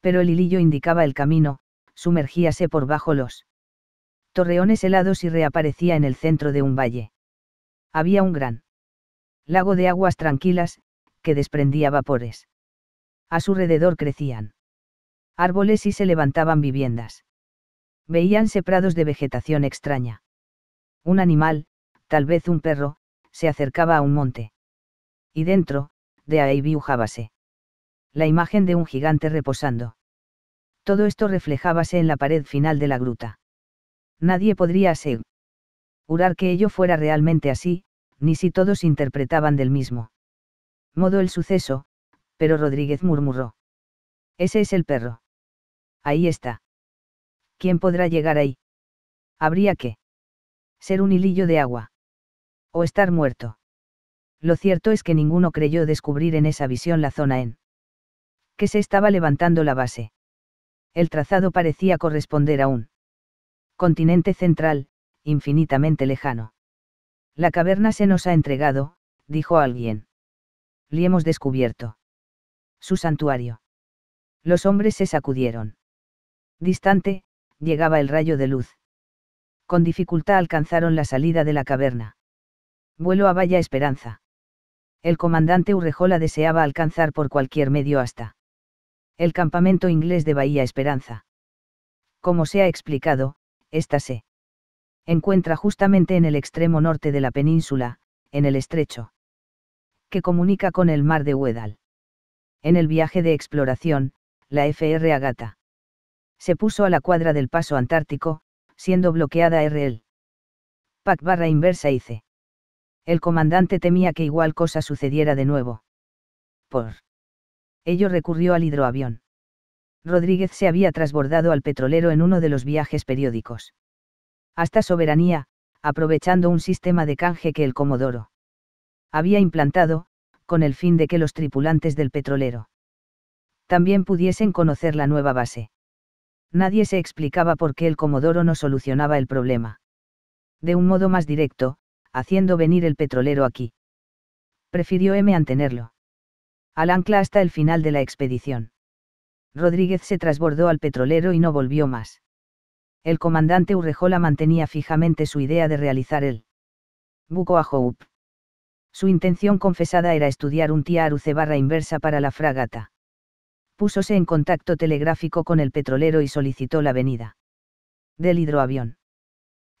Pero el hilillo indicaba el camino, sumergíase por bajo los torreones helados y reaparecía en el centro de un valle. Había un gran lago de aguas tranquilas, que desprendía vapores. A su rededor crecían árboles y se levantaban viviendas. Veíanse prados de vegetación extraña. Un animal, tal vez un perro, se acercaba a un monte. Y dentro, de ahí viujábase. La imagen de un gigante reposando. Todo esto reflejábase en la pared final de la gruta. Nadie podría asegurar que ello fuera realmente así, ni si todos interpretaban del mismo modo el suceso, pero Rodríguez murmuró. Ese es el perro. Ahí está. ¿Quién podrá llegar ahí? Habría que ser un hilillo de agua. O estar muerto. Lo cierto es que ninguno creyó descubrir en esa visión la zona en que se estaba levantando la base. El trazado parecía corresponder a un continente central, infinitamente lejano. La caverna se nos ha entregado, dijo alguien. Le hemos descubierto. Su santuario. Los hombres se sacudieron. Distante, llegaba el rayo de luz. Con dificultad alcanzaron la salida de la caverna. Vuelo a Bahía Esperanza. El comandante Urrejola deseaba alcanzar por cualquier medio hasta el campamento inglés de Bahía Esperanza. Como se ha explicado, esta se encuentra justamente en el extremo norte de la península, en el estrecho que comunica con el mar de Huedal. En el viaje de exploración, la FR Agata se puso a la cuadra del paso antártico, siendo bloqueada RL. PAC barra inversa IC. El comandante temía que igual cosa sucediera de nuevo. Por ello recurrió al hidroavión. Rodríguez se había trasbordado al petrolero en uno de los viajes periódicos. Hasta soberanía, aprovechando un sistema de canje que el Comodoro había implantado, con el fin de que los tripulantes del petrolero también pudiesen conocer la nueva base. Nadie se explicaba por qué el Comodoro no solucionaba el problema. De un modo más directo, haciendo venir el petrolero aquí. Prefirió M mantenerlo. Al ancla hasta el final de la expedición. Rodríguez se trasbordó al petrolero y no volvió más. El comandante Urrejola mantenía fijamente su idea de realizar el buco a Hope. Su intención confesada era estudiar un tía barra inversa para la fragata. Púsose en contacto telegráfico con el petrolero y solicitó la venida del hidroavión.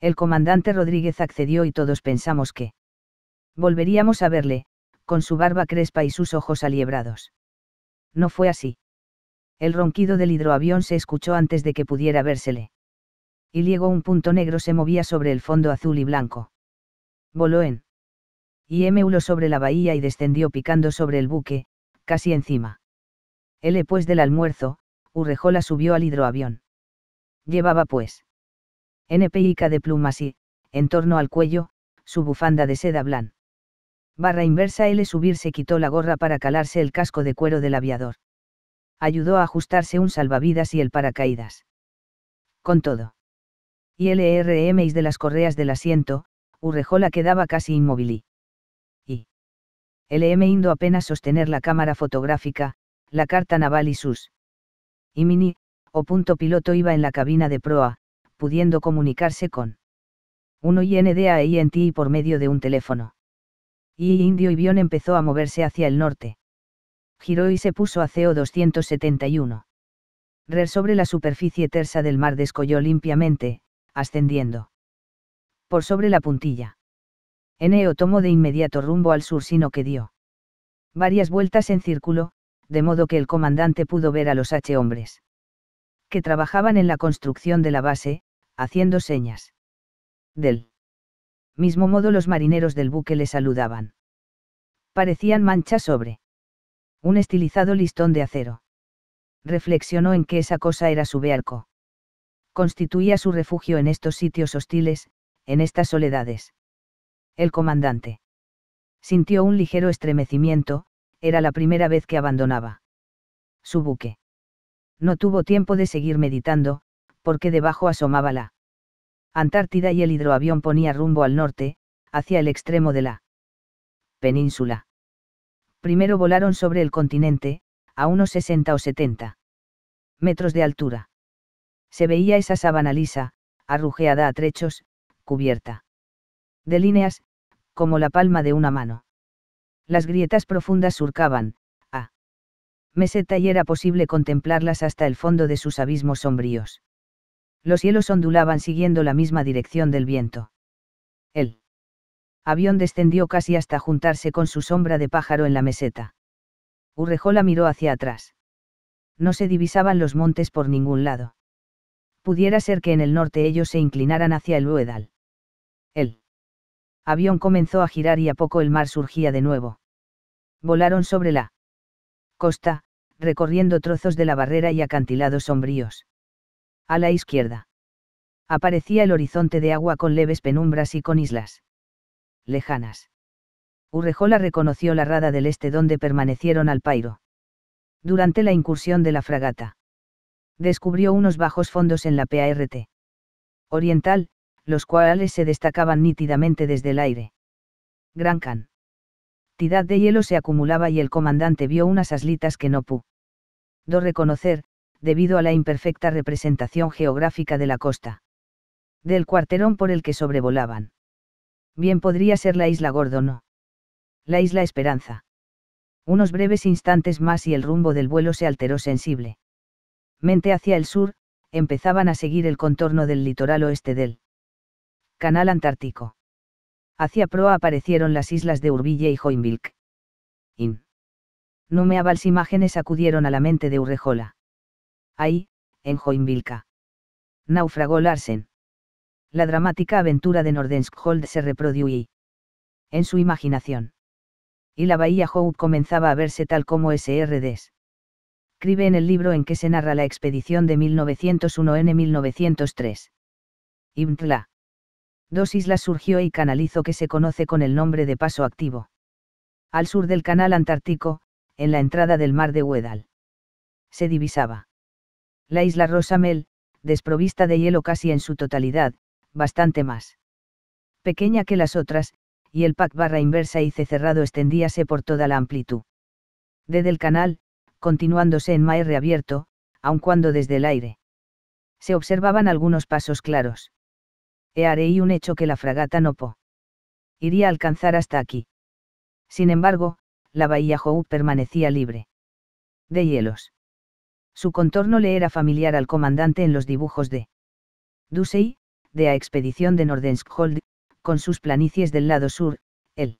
El comandante Rodríguez accedió y todos pensamos que volveríamos a verle, con su barba crespa y sus ojos aliebrados. No fue así. El ronquido del hidroavión se escuchó antes de que pudiera vérsele. Y llegó un punto negro se movía sobre el fondo azul y blanco. Voló en. Y uno sobre la bahía y descendió picando sobre el buque, casi encima. Él, pues del almuerzo, Urrejola subió al hidroavión. Llevaba pues NPIK de plumas y, en torno al cuello, su bufanda de seda blan. Barra inversa L subir se quitó la gorra para calarse el casco de cuero del aviador. Ayudó a ajustarse un salvavidas y el paracaídas. Con todo. Y LRMIs e de las correas del asiento, Urrejola quedaba casi inmóvil. Y. LM e Indo apenas sostener la cámara fotográfica, la carta naval y sus. Y Mini, o punto piloto iba en la cabina de proa, pudiendo comunicarse con uno INDA y en ti por medio de un teléfono. Y Indio Bion empezó a moverse hacia el norte. Giró y se puso a CO 271. Rer sobre la superficie tersa del mar descolló limpiamente, ascendiendo. Por sobre la puntilla. Eneo tomó de inmediato rumbo al sur sino que dio varias vueltas en círculo, de modo que el comandante pudo ver a los H hombres que trabajaban en la construcción de la base, haciendo señas. Del mismo modo los marineros del buque le saludaban. Parecían manchas sobre un estilizado listón de acero. Reflexionó en que esa cosa era su bearco. Constituía su refugio en estos sitios hostiles, en estas soledades. El comandante sintió un ligero estremecimiento, era la primera vez que abandonaba su buque. No tuvo tiempo de seguir meditando, porque debajo asomaba la Antártida y el hidroavión ponía rumbo al norte, hacia el extremo de la península. Primero volaron sobre el continente, a unos 60 o 70 metros de altura. Se veía esa sabana lisa, arrujeada a trechos, cubierta de líneas, como la palma de una mano. Las grietas profundas surcaban, a meseta y era posible contemplarlas hasta el fondo de sus abismos sombríos. Los cielos ondulaban siguiendo la misma dirección del viento. El avión descendió casi hasta juntarse con su sombra de pájaro en la meseta. Urrejola miró hacia atrás. No se divisaban los montes por ningún lado. Pudiera ser que en el norte ellos se inclinaran hacia el Uedal. El avión comenzó a girar y a poco el mar surgía de nuevo. Volaron sobre la costa, recorriendo trozos de la barrera y acantilados sombríos. A la izquierda. Aparecía el horizonte de agua con leves penumbras y con islas. Lejanas. Urrejola reconoció la rada del este donde permanecieron al pairo. Durante la incursión de la fragata. Descubrió unos bajos fondos en la PRT. Oriental, los cuales se destacaban nítidamente desde el aire. Gran Can. Tidad de hielo se acumulaba y el comandante vio unas aslitas que no pudo reconocer, debido a la imperfecta representación geográfica de la costa. Del cuarterón por el que sobrevolaban. Bien podría ser la isla Gordon o la isla Esperanza. Unos breves instantes más y el rumbo del vuelo se alteró sensible. Mente hacia el sur, empezaban a seguir el contorno del litoral oeste del Canal Antártico. Hacia proa aparecieron las islas de Urbille y Joinvilk. In. Numeables imágenes acudieron a la mente de Urrejola ahí, en Joinvilca. Naufragó Larsen. La dramática aventura de Nordenskjold se reproduí. En su imaginación. Y la bahía Hope comenzaba a verse tal como SRDs. Escribe en el libro en que se narra la expedición de 1901-1903. Imtla. Dos islas surgió y canalizó que se conoce con el nombre de Paso Activo. Al sur del canal antártico, en la entrada del mar de Weddell. Se divisaba la isla Rosamel, desprovista de hielo casi en su totalidad, bastante más pequeña que las otras, y el pack barra inversa y cerrado extendíase por toda la amplitud. Desde el canal, continuándose en mar abierto, aun cuando desde el aire. Se observaban algunos pasos claros. He haré un hecho que la fragata no po. Iría a alcanzar hasta aquí. Sin embargo, la bahía Hou permanecía libre. De hielos. Su contorno le era familiar al comandante en los dibujos de Dusey, de la expedición de Nordenskjold, con sus planicies del lado sur, el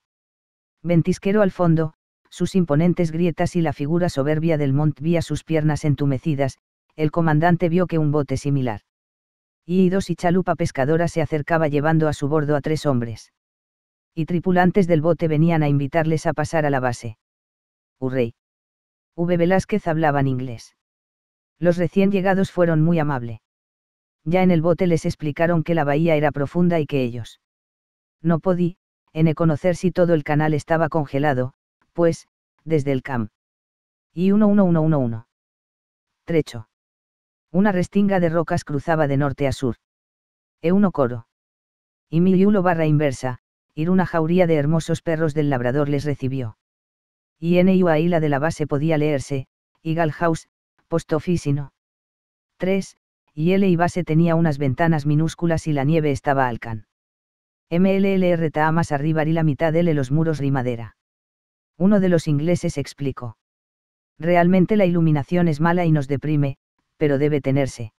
ventisquero al fondo, sus imponentes grietas y la figura soberbia del Mont vía sus piernas entumecidas, el comandante vio que un bote similar. Y dos y chalupa pescadora se acercaba llevando a su bordo a tres hombres. Y tripulantes del bote venían a invitarles a pasar a la base. Urrey. V. Velázquez hablaban inglés. Los recién llegados fueron muy amable. Ya en el bote les explicaron que la bahía era profunda y que ellos. No podí, en e conocer si todo el canal estaba congelado, pues, desde el CAM. Y 11111. Trecho. Una restinga de rocas cruzaba de norte a sur. e uno coro. Y Miliulo barra inversa, ir una jauría de hermosos perros del labrador les recibió. Y en ello a la de la base podía leerse, y House, Postofísino. 3. L y base tenía unas ventanas minúsculas y la nieve estaba alcan. MLLR TA más arriba y la mitad de los muros madera. Uno de los ingleses explicó. Realmente la iluminación es mala y nos deprime, pero debe tenerse.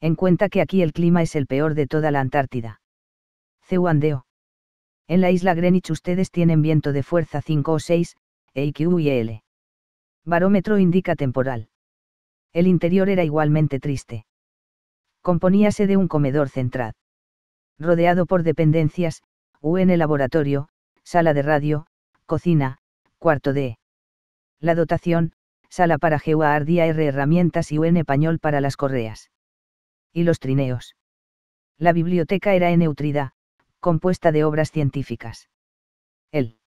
En cuenta que aquí el clima es el peor de toda la Antártida. Ceuandeo. En la isla Greenwich ustedes tienen viento de fuerza 5 o 6, EIQ y e L. Barómetro indica temporal. El interior era igualmente triste. Componíase de un comedor central. Rodeado por dependencias, UN laboratorio, sala de radio, cocina, cuarto de. La dotación, sala para Ardía R herramientas y UN pañol para las correas. Y los trineos. La biblioteca era en compuesta de obras científicas. El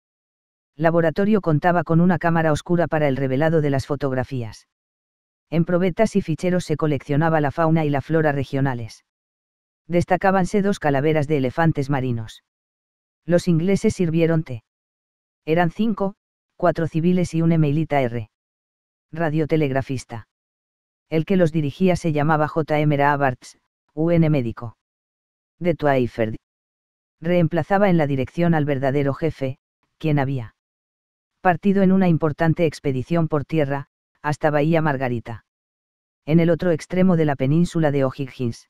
laboratorio contaba con una cámara oscura para el revelado de las fotografías. En probetas y ficheros se coleccionaba la fauna y la flora regionales. Destacábanse dos calaveras de elefantes marinos. Los ingleses sirvieron té. Eran cinco, cuatro civiles y un emailita R. Radiotelegrafista. El que los dirigía se llamaba J. M. Abarts, UN médico. De Twyford. Reemplazaba en la dirección al verdadero jefe, quien había partido en una importante expedición por tierra, hasta Bahía Margarita. En el otro extremo de la península de O'Higgins.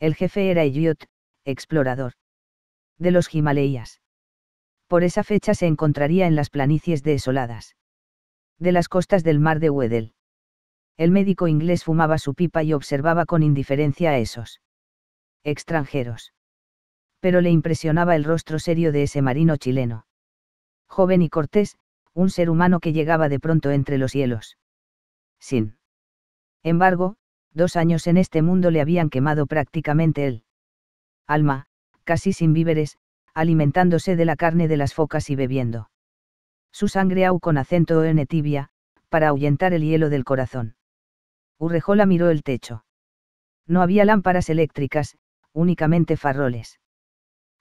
El jefe era Elliot, explorador de los Himalayas. Por esa fecha se encontraría en las planicies desoladas de las costas del mar de Weddell. El médico inglés fumaba su pipa y observaba con indiferencia a esos extranjeros. Pero le impresionaba el rostro serio de ese marino chileno. Joven y cortés, un ser humano que llegaba de pronto entre los hielos. Sin embargo, dos años en este mundo le habían quemado prácticamente el alma, casi sin víveres, alimentándose de la carne de las focas y bebiendo. Su sangre au con acento en tibia, para ahuyentar el hielo del corazón. Urrejola miró el techo. No había lámparas eléctricas, únicamente farroles.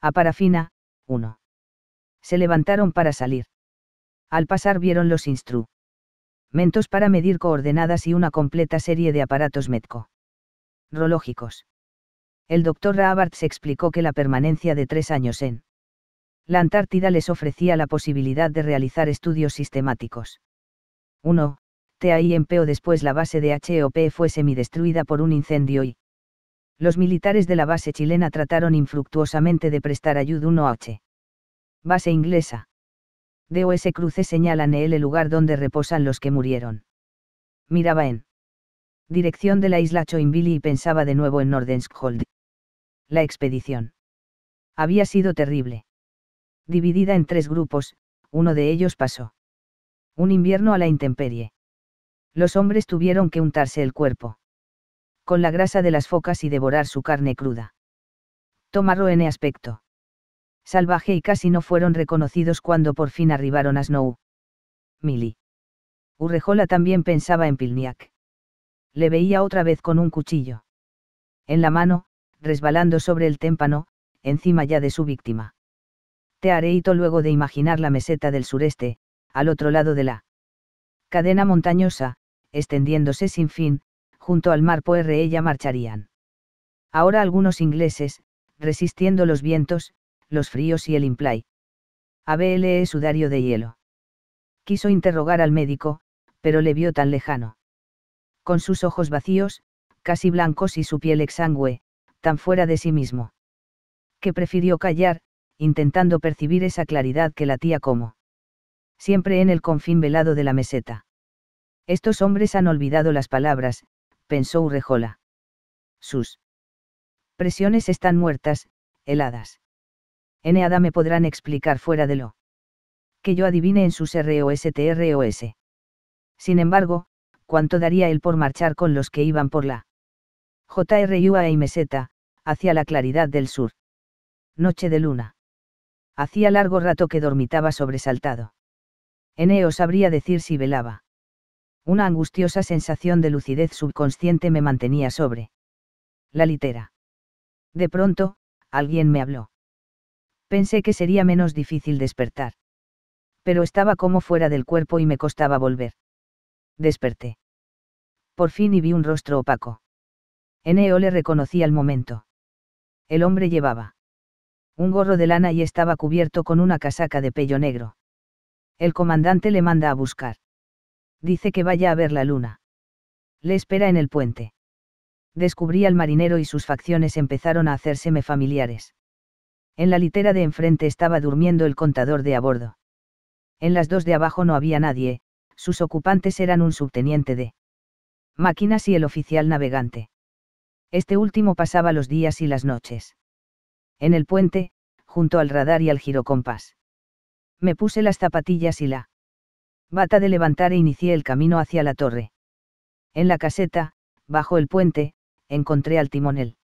A parafina, uno. Se levantaron para salir. Al pasar vieron los instrumentos para medir coordenadas y una completa serie de aparatos metco. Rológicos. El doctor se explicó que la permanencia de tres años en la Antártida les ofrecía la posibilidad de realizar estudios sistemáticos. 1. TAIMP o después la base de HOP e fue semidestruida por un incendio y los militares de la base chilena trataron infructuosamente de prestar ayuda 1H. Base inglesa ese Cruce señalan el lugar donde reposan los que murieron. Miraba en dirección de la isla Choimbili y pensaba de nuevo en Nordenskjold. La expedición había sido terrible. Dividida en tres grupos, uno de ellos pasó un invierno a la intemperie. Los hombres tuvieron que untarse el cuerpo con la grasa de las focas y devorar su carne cruda. Tomarlo en aspecto salvaje y casi no fueron reconocidos cuando por fin arribaron a Snow. Milly. Urrejola también pensaba en Pilniak. Le veía otra vez con un cuchillo. En la mano, resbalando sobre el témpano, encima ya de su víctima. Te hito luego de imaginar la meseta del sureste, al otro lado de la cadena montañosa, extendiéndose sin fin, junto al mar Poerre ella marcharían. Ahora algunos ingleses, resistiendo los vientos, los fríos y el implay. ABLE sudario de hielo. Quiso interrogar al médico, pero le vio tan lejano. Con sus ojos vacíos, casi blancos y su piel exangüe, tan fuera de sí mismo. Que prefirió callar, intentando percibir esa claridad que latía como. Siempre en el confín velado de la meseta. Estos hombres han olvidado las palabras, pensó Urrejola. Sus presiones están muertas, heladas. Eneada me podrán explicar fuera de lo que yo adivine en sus ROSTROS. Sin embargo, ¿cuánto daría él por marchar con los que iban por la JRUA y meseta, hacia la claridad del sur? Noche de luna. Hacía largo rato que dormitaba sobresaltado. Eneo sabría decir si velaba. Una angustiosa sensación de lucidez subconsciente me mantenía sobre la litera. De pronto, alguien me habló pensé que sería menos difícil despertar. Pero estaba como fuera del cuerpo y me costaba volver. Desperté. Por fin y vi un rostro opaco. Eneo le reconocí al momento. El hombre llevaba un gorro de lana y estaba cubierto con una casaca de pello negro. El comandante le manda a buscar. Dice que vaya a ver la luna. Le espera en el puente. Descubrí al marinero y sus facciones empezaron a hacérseme familiares. En la litera de enfrente estaba durmiendo el contador de a bordo. En las dos de abajo no había nadie, sus ocupantes eran un subteniente de máquinas y el oficial navegante. Este último pasaba los días y las noches. En el puente, junto al radar y al girocompás. Me puse las zapatillas y la bata de levantar e inicié el camino hacia la torre. En la caseta, bajo el puente, encontré al timonel.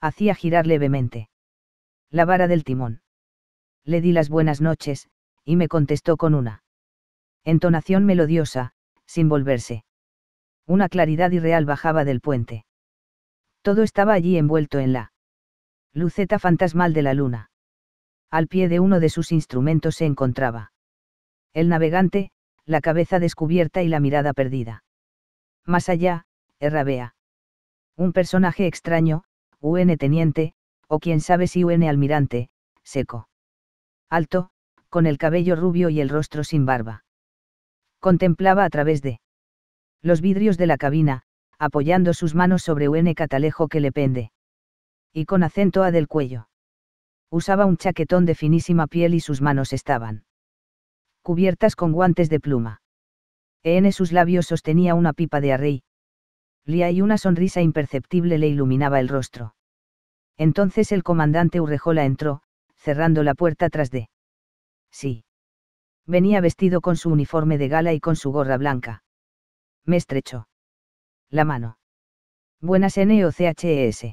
Hacía girar levemente la vara del timón. Le di las buenas noches, y me contestó con una entonación melodiosa, sin volverse. Una claridad irreal bajaba del puente. Todo estaba allí envuelto en la luceta fantasmal de la luna. Al pie de uno de sus instrumentos se encontraba el navegante, la cabeza descubierta y la mirada perdida. Más allá, Errabea. Un personaje extraño, UN teniente, o quién sabe si un almirante, seco. Alto, con el cabello rubio y el rostro sin barba. Contemplaba a través de los vidrios de la cabina, apoyando sus manos sobre un catalejo que le pende. Y con acento A del cuello. Usaba un chaquetón de finísima piel y sus manos estaban cubiertas con guantes de pluma. En sus labios sostenía una pipa de arrey. Lía y una sonrisa imperceptible le iluminaba el rostro. Entonces el comandante Urrejola entró, cerrando la puerta tras de. Sí. Venía vestido con su uniforme de gala y con su gorra blanca. Me estrechó. La mano. Buenas NOCHES.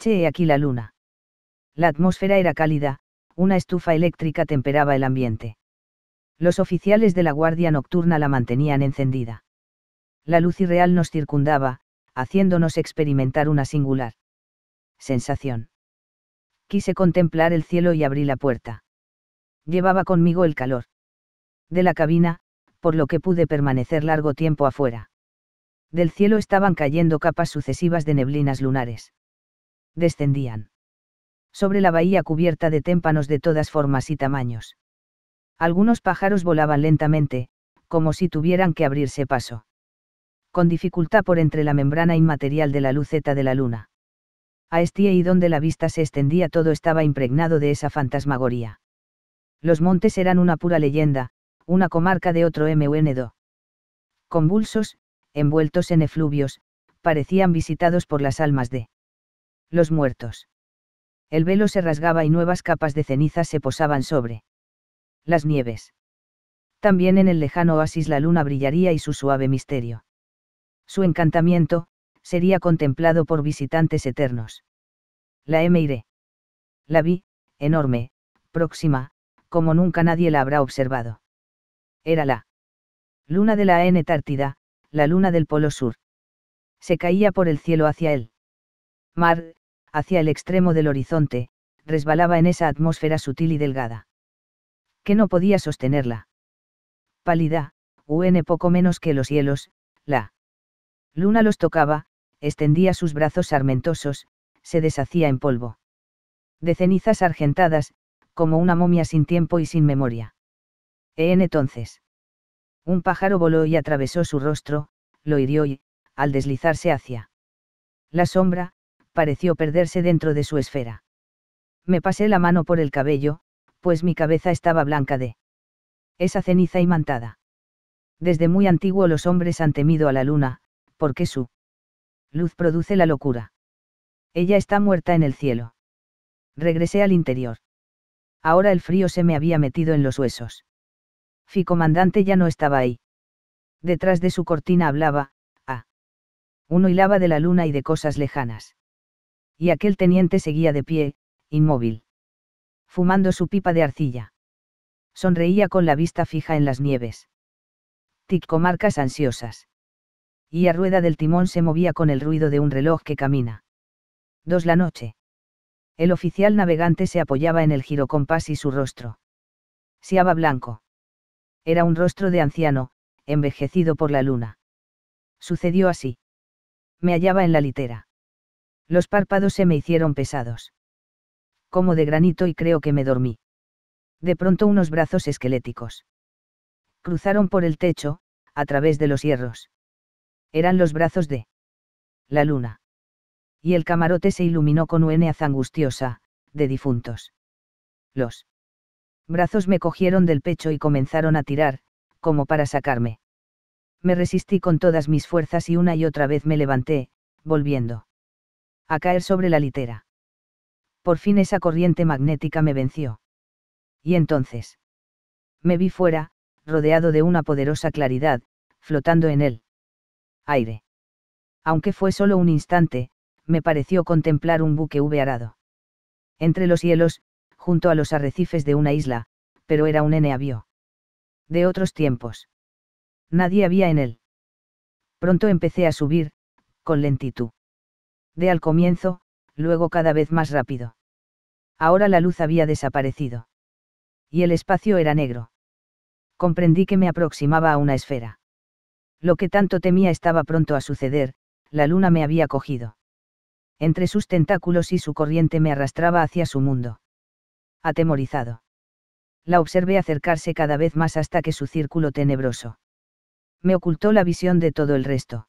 HE aquí la luna. La atmósfera era cálida, una estufa eléctrica temperaba el ambiente. Los oficiales de la guardia nocturna la mantenían encendida. La luz irreal nos circundaba, haciéndonos experimentar una singular sensación. Quise contemplar el cielo y abrí la puerta. Llevaba conmigo el calor. De la cabina, por lo que pude permanecer largo tiempo afuera. Del cielo estaban cayendo capas sucesivas de neblinas lunares. Descendían. Sobre la bahía cubierta de témpanos de todas formas y tamaños. Algunos pájaros volaban lentamente, como si tuvieran que abrirse paso. Con dificultad por entre la membrana inmaterial de la luceta de la luna a Estie y donde la vista se extendía todo estaba impregnado de esa fantasmagoría. Los montes eran una pura leyenda, una comarca de otro M.U.N.D.O. Convulsos, envueltos en efluvios, parecían visitados por las almas de los muertos. El velo se rasgaba y nuevas capas de cenizas se posaban sobre las nieves. También en el lejano oasis la luna brillaría y su suave misterio. Su encantamiento, sería contemplado por visitantes eternos. La M La vi, enorme, próxima, como nunca nadie la habrá observado. Era la luna de la N tártida, la luna del Polo Sur. Se caía por el cielo hacia él. mar, hacia el extremo del horizonte, resbalaba en esa atmósfera sutil y delgada. Que no podía sostenerla. Pálida, un poco menos que los cielos, la luna los tocaba, extendía sus brazos armentosos, se deshacía en polvo. De cenizas argentadas, como una momia sin tiempo y sin memoria. En entonces. Un pájaro voló y atravesó su rostro, lo hirió y, al deslizarse hacia la sombra, pareció perderse dentro de su esfera. Me pasé la mano por el cabello, pues mi cabeza estaba blanca de esa ceniza imantada. Desde muy antiguo los hombres han temido a la luna, porque su Luz produce la locura. Ella está muerta en el cielo. Regresé al interior. Ahora el frío se me había metido en los huesos. Fi comandante ya no estaba ahí. Detrás de su cortina hablaba, ah. Uno hilaba de la luna y de cosas lejanas. Y aquel teniente seguía de pie, inmóvil. Fumando su pipa de arcilla. Sonreía con la vista fija en las nieves. Tic ansiosas y a rueda del timón se movía con el ruido de un reloj que camina. Dos La noche. El oficial navegante se apoyaba en el girocompás y su rostro. Siaba blanco. Era un rostro de anciano, envejecido por la luna. Sucedió así. Me hallaba en la litera. Los párpados se me hicieron pesados. Como de granito y creo que me dormí. De pronto unos brazos esqueléticos. Cruzaron por el techo, a través de los hierros. Eran los brazos de la luna. Y el camarote se iluminó con una angustiosa, de difuntos. Los brazos me cogieron del pecho y comenzaron a tirar, como para sacarme. Me resistí con todas mis fuerzas y una y otra vez me levanté, volviendo a caer sobre la litera. Por fin esa corriente magnética me venció. Y entonces. Me vi fuera, rodeado de una poderosa claridad, flotando en él aire. Aunque fue solo un instante, me pareció contemplar un buque V arado. Entre los hielos, junto a los arrecifes de una isla, pero era un N avión. De otros tiempos. Nadie había en él. Pronto empecé a subir, con lentitud. De al comienzo, luego cada vez más rápido. Ahora la luz había desaparecido. Y el espacio era negro. Comprendí que me aproximaba a una esfera. Lo que tanto temía estaba pronto a suceder, la luna me había cogido. Entre sus tentáculos y su corriente me arrastraba hacia su mundo. Atemorizado. La observé acercarse cada vez más hasta que su círculo tenebroso. Me ocultó la visión de todo el resto.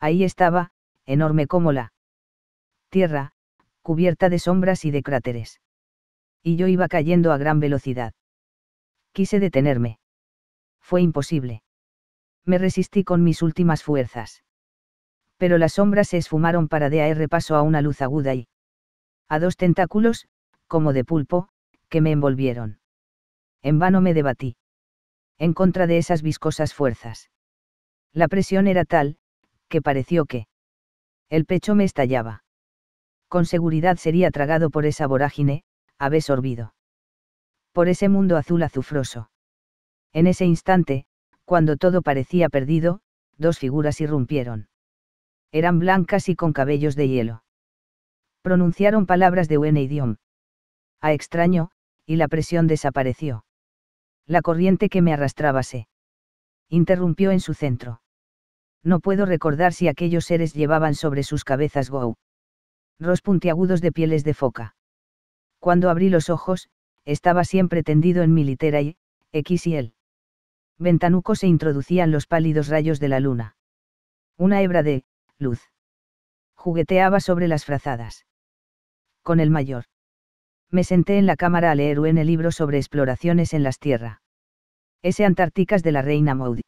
Ahí estaba, enorme como la tierra, cubierta de sombras y de cráteres. Y yo iba cayendo a gran velocidad. Quise detenerme. Fue imposible me resistí con mis últimas fuerzas. Pero las sombras se esfumaron para dar paso a una luz aguda y a dos tentáculos, como de pulpo, que me envolvieron. En vano me debatí. En contra de esas viscosas fuerzas. La presión era tal, que pareció que el pecho me estallaba. Con seguridad sería tragado por esa vorágine, sorbido. Por ese mundo azul azufroso. En ese instante, cuando todo parecía perdido, dos figuras irrumpieron. Eran blancas y con cabellos de hielo. Pronunciaron palabras de un idioma. A extraño, y la presión desapareció. La corriente que me arrastraba se interrumpió en su centro. No puedo recordar si aquellos seres llevaban sobre sus cabezas gou. Ros puntiagudos de pieles de foca. Cuando abrí los ojos, estaba siempre tendido en mi litera y, X y ventanuco se introducían los pálidos rayos de la luna. Una hebra de, luz. Jugueteaba sobre las frazadas. Con el mayor. Me senté en la cámara a leer un libro sobre exploraciones en las tierras. S. Antárticas de la reina Maud.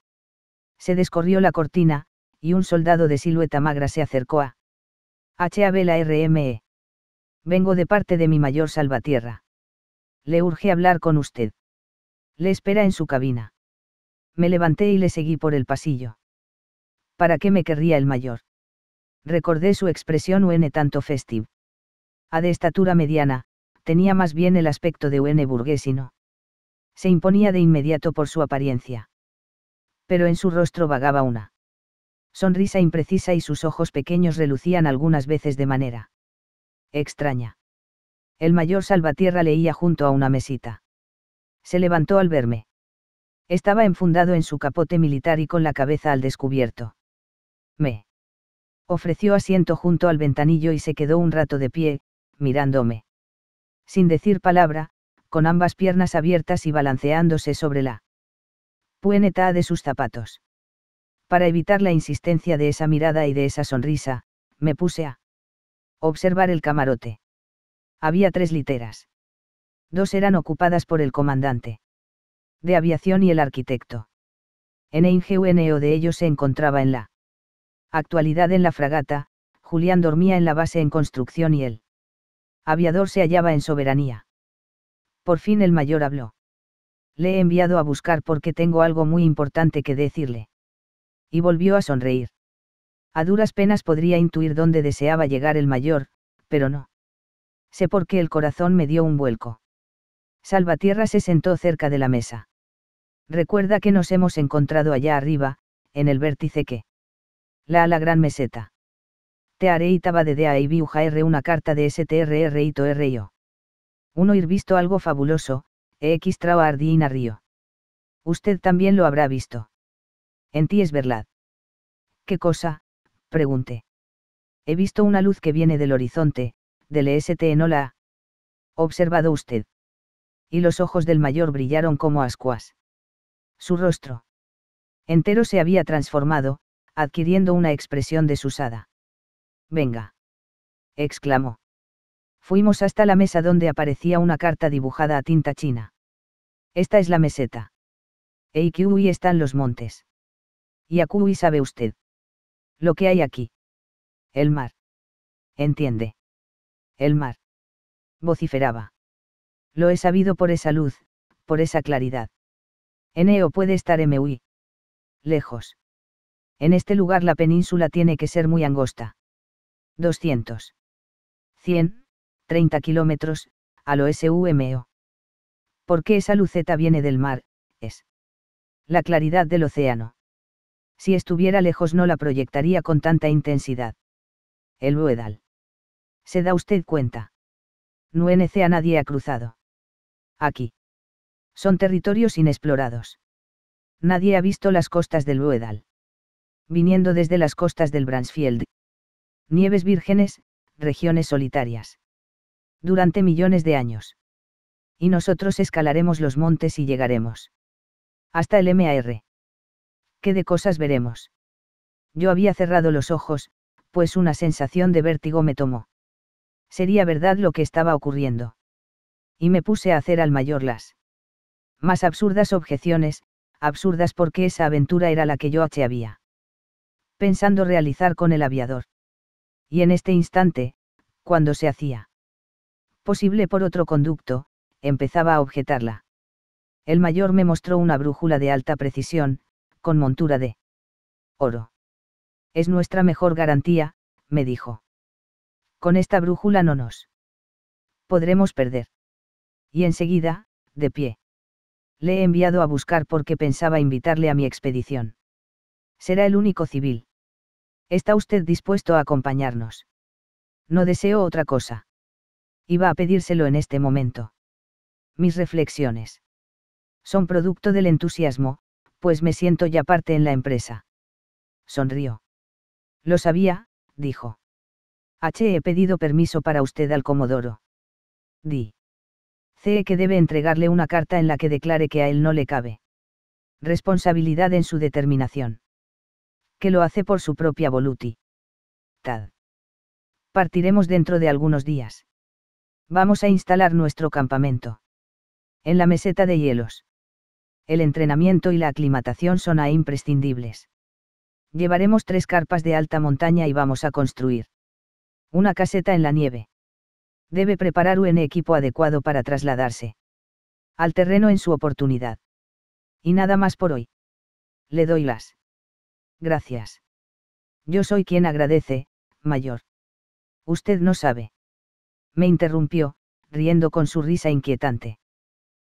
Se descorrió la cortina, y un soldado de silueta magra se acercó a. H.A.B. la RME. Vengo de parte de mi mayor salvatierra. Le urge hablar con usted. Le espera en su cabina. Me levanté y le seguí por el pasillo. ¿Para qué me querría el mayor? Recordé su expresión UN tanto festive. A de estatura mediana, tenía más bien el aspecto de UN burguesino. Se imponía de inmediato por su apariencia. Pero en su rostro vagaba una sonrisa imprecisa y sus ojos pequeños relucían algunas veces de manera extraña. El mayor Salvatierra leía junto a una mesita. Se levantó al verme. Estaba enfundado en su capote militar y con la cabeza al descubierto. Me ofreció asiento junto al ventanillo y se quedó un rato de pie, mirándome. Sin decir palabra, con ambas piernas abiertas y balanceándose sobre la pueneta de sus zapatos. Para evitar la insistencia de esa mirada y de esa sonrisa, me puse a observar el camarote. Había tres literas. Dos eran ocupadas por el comandante de aviación y el arquitecto. En Eingeuneo de ellos se encontraba en la actualidad en la fragata, Julián dormía en la base en construcción y el aviador se hallaba en soberanía. Por fin el mayor habló. Le he enviado a buscar porque tengo algo muy importante que decirle. Y volvió a sonreír. A duras penas podría intuir dónde deseaba llegar el mayor, pero no. Sé por qué el corazón me dio un vuelco. Salvatierra se sentó cerca de la mesa. Recuerda que nos hemos encontrado allá arriba, en el vértice que. La a la gran meseta. Te haré taba de dea y viuja r una carta de strr y Uno ir visto algo fabuloso, e X trao ardina río. Usted también lo habrá visto. En ti es verdad. ¿Qué cosa? pregunté. He visto una luz que viene del horizonte, del EST no la observado usted. Y los ojos del mayor brillaron como ascuas. Su rostro entero se había transformado, adquiriendo una expresión desusada. Venga. exclamó. Fuimos hasta la mesa donde aparecía una carta dibujada a tinta china. Esta es la meseta. Eikui están los montes. Y sabe usted. Lo que hay aquí. El mar. Entiende. El mar. Vociferaba. Lo he sabido por esa luz, por esa claridad. Eneo puede estar M.U.I. lejos. En este lugar la península tiene que ser muy angosta. 200. 100, 30 kilómetros, a lo e ¿Por qué esa luceta viene del mar, es la claridad del océano. Si estuviera lejos no la proyectaría con tanta intensidad. El Buedal. ¿Se da usted cuenta? No a nadie ha cruzado. Aquí. Son territorios inexplorados. Nadie ha visto las costas del Ruedal. Viniendo desde las costas del Bransfield. Nieves vírgenes, regiones solitarias. Durante millones de años. Y nosotros escalaremos los montes y llegaremos. Hasta el MAR. ¿Qué de cosas veremos? Yo había cerrado los ojos, pues una sensación de vértigo me tomó. Sería verdad lo que estaba ocurriendo. Y me puse a hacer al mayor las más absurdas objeciones, absurdas porque esa aventura era la que yo había. Pensando realizar con el aviador. Y en este instante, cuando se hacía posible por otro conducto, empezaba a objetarla. El mayor me mostró una brújula de alta precisión, con montura de oro. Es nuestra mejor garantía, me dijo. Con esta brújula no nos podremos perder. Y enseguida, de pie. Le he enviado a buscar porque pensaba invitarle a mi expedición. Será el único civil. ¿Está usted dispuesto a acompañarnos? No deseo otra cosa. Iba a pedírselo en este momento. Mis reflexiones. Son producto del entusiasmo, pues me siento ya parte en la empresa. Sonrió. Lo sabía, dijo. H. He pedido permiso para usted al Comodoro. Di. CE que debe entregarle una carta en la que declare que a él no le cabe. Responsabilidad en su determinación. Que lo hace por su propia voluntad. Tad. Partiremos dentro de algunos días. Vamos a instalar nuestro campamento. En la meseta de hielos. El entrenamiento y la aclimatación son a imprescindibles. Llevaremos tres carpas de alta montaña y vamos a construir. Una caseta en la nieve debe preparar un equipo adecuado para trasladarse al terreno en su oportunidad. Y nada más por hoy. Le doy las gracias. Yo soy quien agradece, mayor. Usted no sabe. Me interrumpió, riendo con su risa inquietante.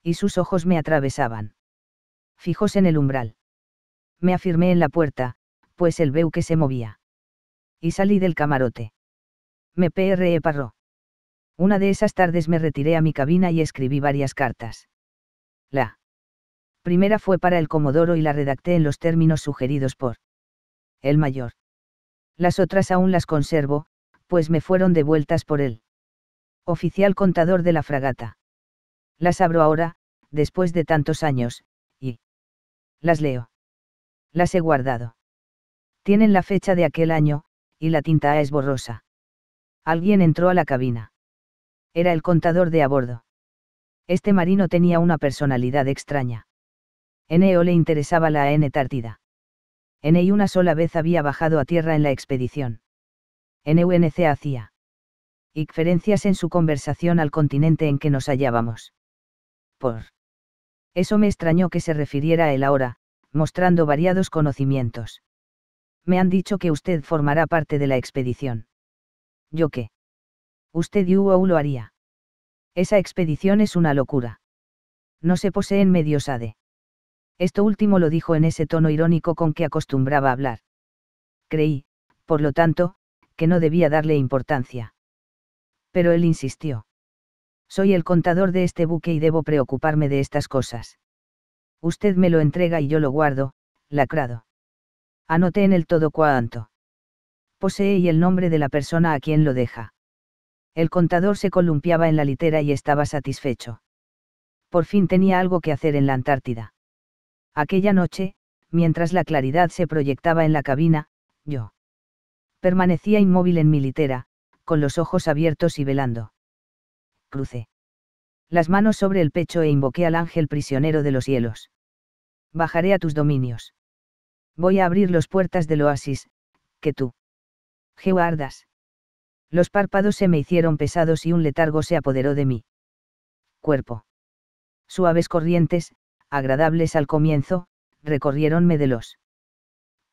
Y sus ojos me atravesaban. Fijos en el umbral. Me afirmé en la puerta, pues el veu que se movía. Y salí del camarote. Me PRE parró. Una de esas tardes me retiré a mi cabina y escribí varias cartas. La primera fue para el Comodoro y la redacté en los términos sugeridos por el mayor. Las otras aún las conservo, pues me fueron devueltas por él. Oficial contador de la fragata. Las abro ahora, después de tantos años, y las leo. Las he guardado. Tienen la fecha de aquel año, y la tinta es borrosa. Alguien entró a la cabina. Era el contador de a bordo. Este marino tenía una personalidad extraña. Eneo le interesaba la n e Tártida. Enei una sola vez había bajado a tierra en la expedición. E UNC hacía. Diferencias en su conversación al continente en que nos hallábamos. Por. Eso me extrañó que se refiriera a él ahora, mostrando variados conocimientos. Me han dicho que usted formará parte de la expedición. ¿Yo qué? usted y Uou lo haría. Esa expedición es una locura. No se poseen medios ADE. Esto último lo dijo en ese tono irónico con que acostumbraba hablar. Creí, por lo tanto, que no debía darle importancia. Pero él insistió. Soy el contador de este buque y debo preocuparme de estas cosas. Usted me lo entrega y yo lo guardo, lacrado. Anoté en el todo cuanto. Posee y el nombre de la persona a quien lo deja. El contador se columpiaba en la litera y estaba satisfecho. Por fin tenía algo que hacer en la Antártida. Aquella noche, mientras la claridad se proyectaba en la cabina, yo permanecía inmóvil en mi litera, con los ojos abiertos y velando. Crucé. Las manos sobre el pecho e invoqué al ángel prisionero de los cielos. Bajaré a tus dominios. Voy a abrir las puertas del oasis, que tú. guardas. Los párpados se me hicieron pesados y un letargo se apoderó de mí. cuerpo. Suaves corrientes, agradables al comienzo, recorriéronme de los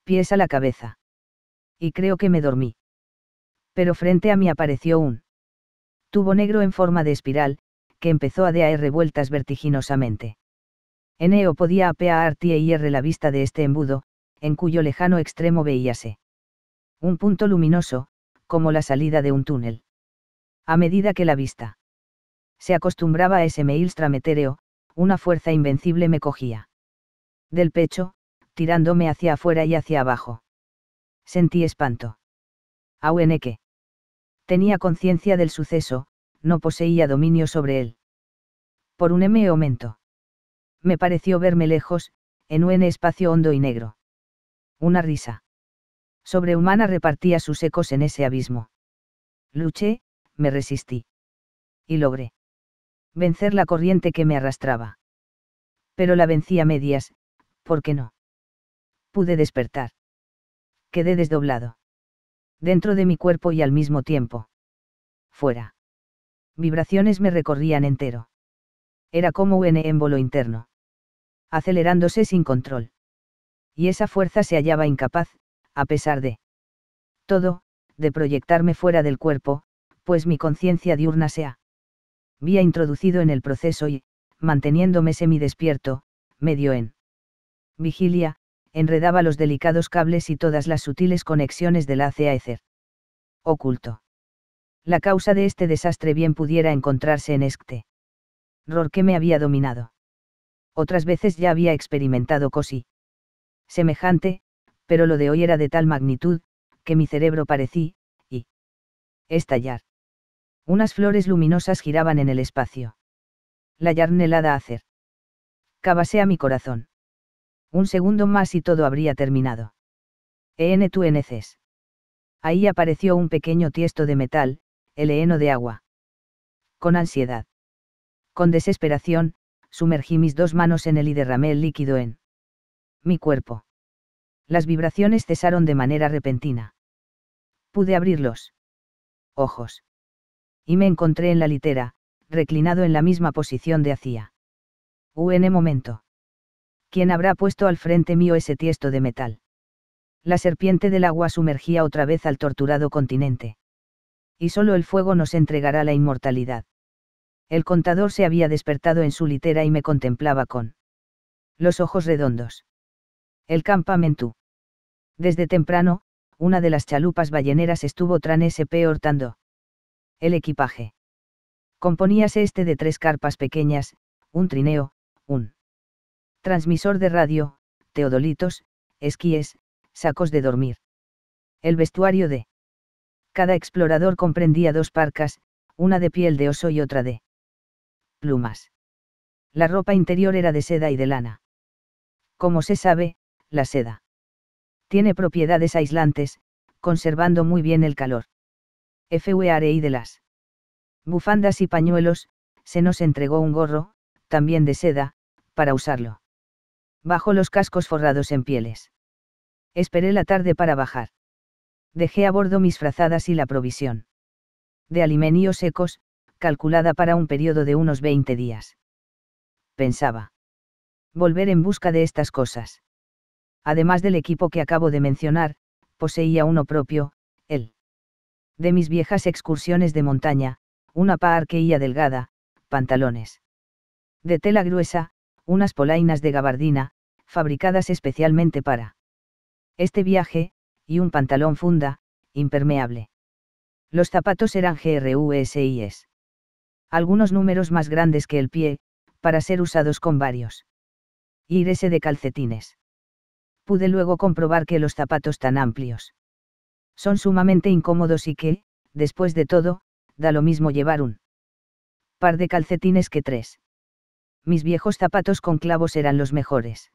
pies a la cabeza. Y creo que me dormí. Pero frente a mí apareció un tubo negro en forma de espiral, que empezó a dar revueltas vertiginosamente. Eneo podía apear y la vista de este embudo, en cuyo lejano extremo veíase un punto luminoso, como la salida de un túnel. A medida que la vista se acostumbraba a ese maelstrom una fuerza invencible me cogía del pecho, tirándome hacia afuera y hacia abajo. Sentí espanto. que. Tenía conciencia del suceso, no poseía dominio sobre él. Por un M momento. E me pareció verme lejos, en un espacio hondo y negro. Una risa sobrehumana repartía sus ecos en ese abismo. Luché, me resistí. Y logré. Vencer la corriente que me arrastraba. Pero la vencí a medias, ¿por qué no? Pude despertar. Quedé desdoblado. Dentro de mi cuerpo y al mismo tiempo. Fuera. Vibraciones me recorrían entero. Era como un émbolo interno. Acelerándose sin control. Y esa fuerza se hallaba incapaz, a pesar de todo, de proyectarme fuera del cuerpo, pues mi conciencia diurna se había introducido en el proceso y, manteniéndome despierto, medio en vigilia, enredaba los delicados cables y todas las sutiles conexiones del ecer Oculto. La causa de este desastre bien pudiera encontrarse en este ror que me había dominado. Otras veces ya había experimentado cosí. semejante, pero lo de hoy era de tal magnitud, que mi cerebro parecí, y... estallar. Unas flores luminosas giraban en el espacio. La yarnelada hacer. a mi corazón. Un segundo más y todo habría terminado. En tu ences. Ahí apareció un pequeño tiesto de metal, el heno de agua. Con ansiedad. Con desesperación, sumergí mis dos manos en él y derramé el líquido en mi cuerpo. Las vibraciones cesaron de manera repentina. Pude abrir los ojos. Y me encontré en la litera, reclinado en la misma posición de hacía. Un momento. ¿Quién habrá puesto al frente mío ese tiesto de metal? La serpiente del agua sumergía otra vez al torturado continente. Y solo el fuego nos entregará la inmortalidad. El contador se había despertado en su litera y me contemplaba con los ojos redondos el campamento. Desde temprano, una de las chalupas balleneras estuvo Tran SP hortando. El equipaje. Componíase este de tres carpas pequeñas, un trineo, un transmisor de radio, teodolitos, esquíes, sacos de dormir. El vestuario de cada explorador comprendía dos parcas, una de piel de oso y otra de plumas. La ropa interior era de seda y de lana. Como se sabe, la seda. Tiene propiedades aislantes, conservando muy bien el calor. y de las bufandas y pañuelos, se nos entregó un gorro, también de seda, para usarlo. Bajo los cascos forrados en pieles. Esperé la tarde para bajar. Dejé a bordo mis frazadas y la provisión. De alimeníos secos, calculada para un periodo de unos 20 días. Pensaba. Volver en busca de estas cosas además del equipo que acabo de mencionar, poseía uno propio, el de mis viejas excursiones de montaña, una paarqueía delgada, pantalones de tela gruesa, unas polainas de gabardina, fabricadas especialmente para este viaje, y un pantalón funda, impermeable. Los zapatos eran GRUSIS. Algunos números más grandes que el pie, para ser usados con varios. Irese de calcetines pude luego comprobar que los zapatos tan amplios son sumamente incómodos y que, después de todo, da lo mismo llevar un par de calcetines que tres. Mis viejos zapatos con clavos eran los mejores.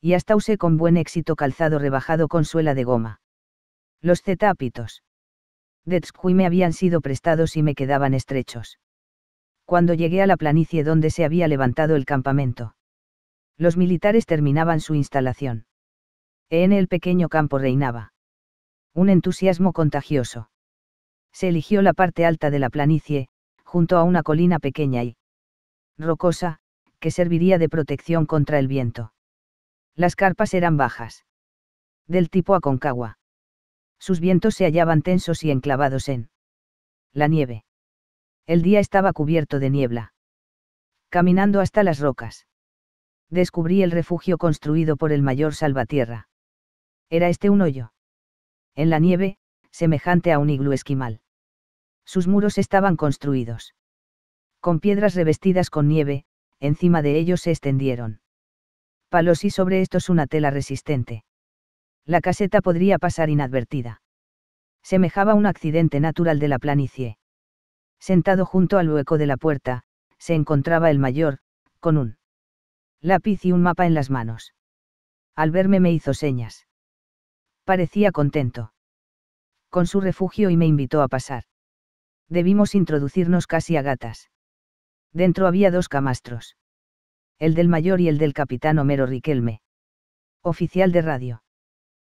Y hasta usé con buen éxito calzado rebajado con suela de goma. Los cetápitos de Tsqui me habían sido prestados y me quedaban estrechos. Cuando llegué a la planicie donde se había levantado el campamento, los militares terminaban su instalación. En el pequeño campo reinaba. Un entusiasmo contagioso. Se eligió la parte alta de la planicie, junto a una colina pequeña y rocosa, que serviría de protección contra el viento. Las carpas eran bajas. Del tipo Aconcagua. Sus vientos se hallaban tensos y enclavados en la nieve. El día estaba cubierto de niebla. Caminando hasta las rocas. Descubrí el refugio construido por el mayor Salvatierra. Era este un hoyo. En la nieve, semejante a un iglú esquimal. Sus muros estaban construidos. Con piedras revestidas con nieve, encima de ellos se extendieron. Palos y sobre estos una tela resistente. La caseta podría pasar inadvertida. Semejaba un accidente natural de la planicie. Sentado junto al hueco de la puerta, se encontraba el mayor, con un lápiz y un mapa en las manos. Al verme me hizo señas. Parecía contento. Con su refugio y me invitó a pasar. Debimos introducirnos casi a gatas. Dentro había dos camastros. El del mayor y el del capitán Homero Riquelme. Oficial de radio.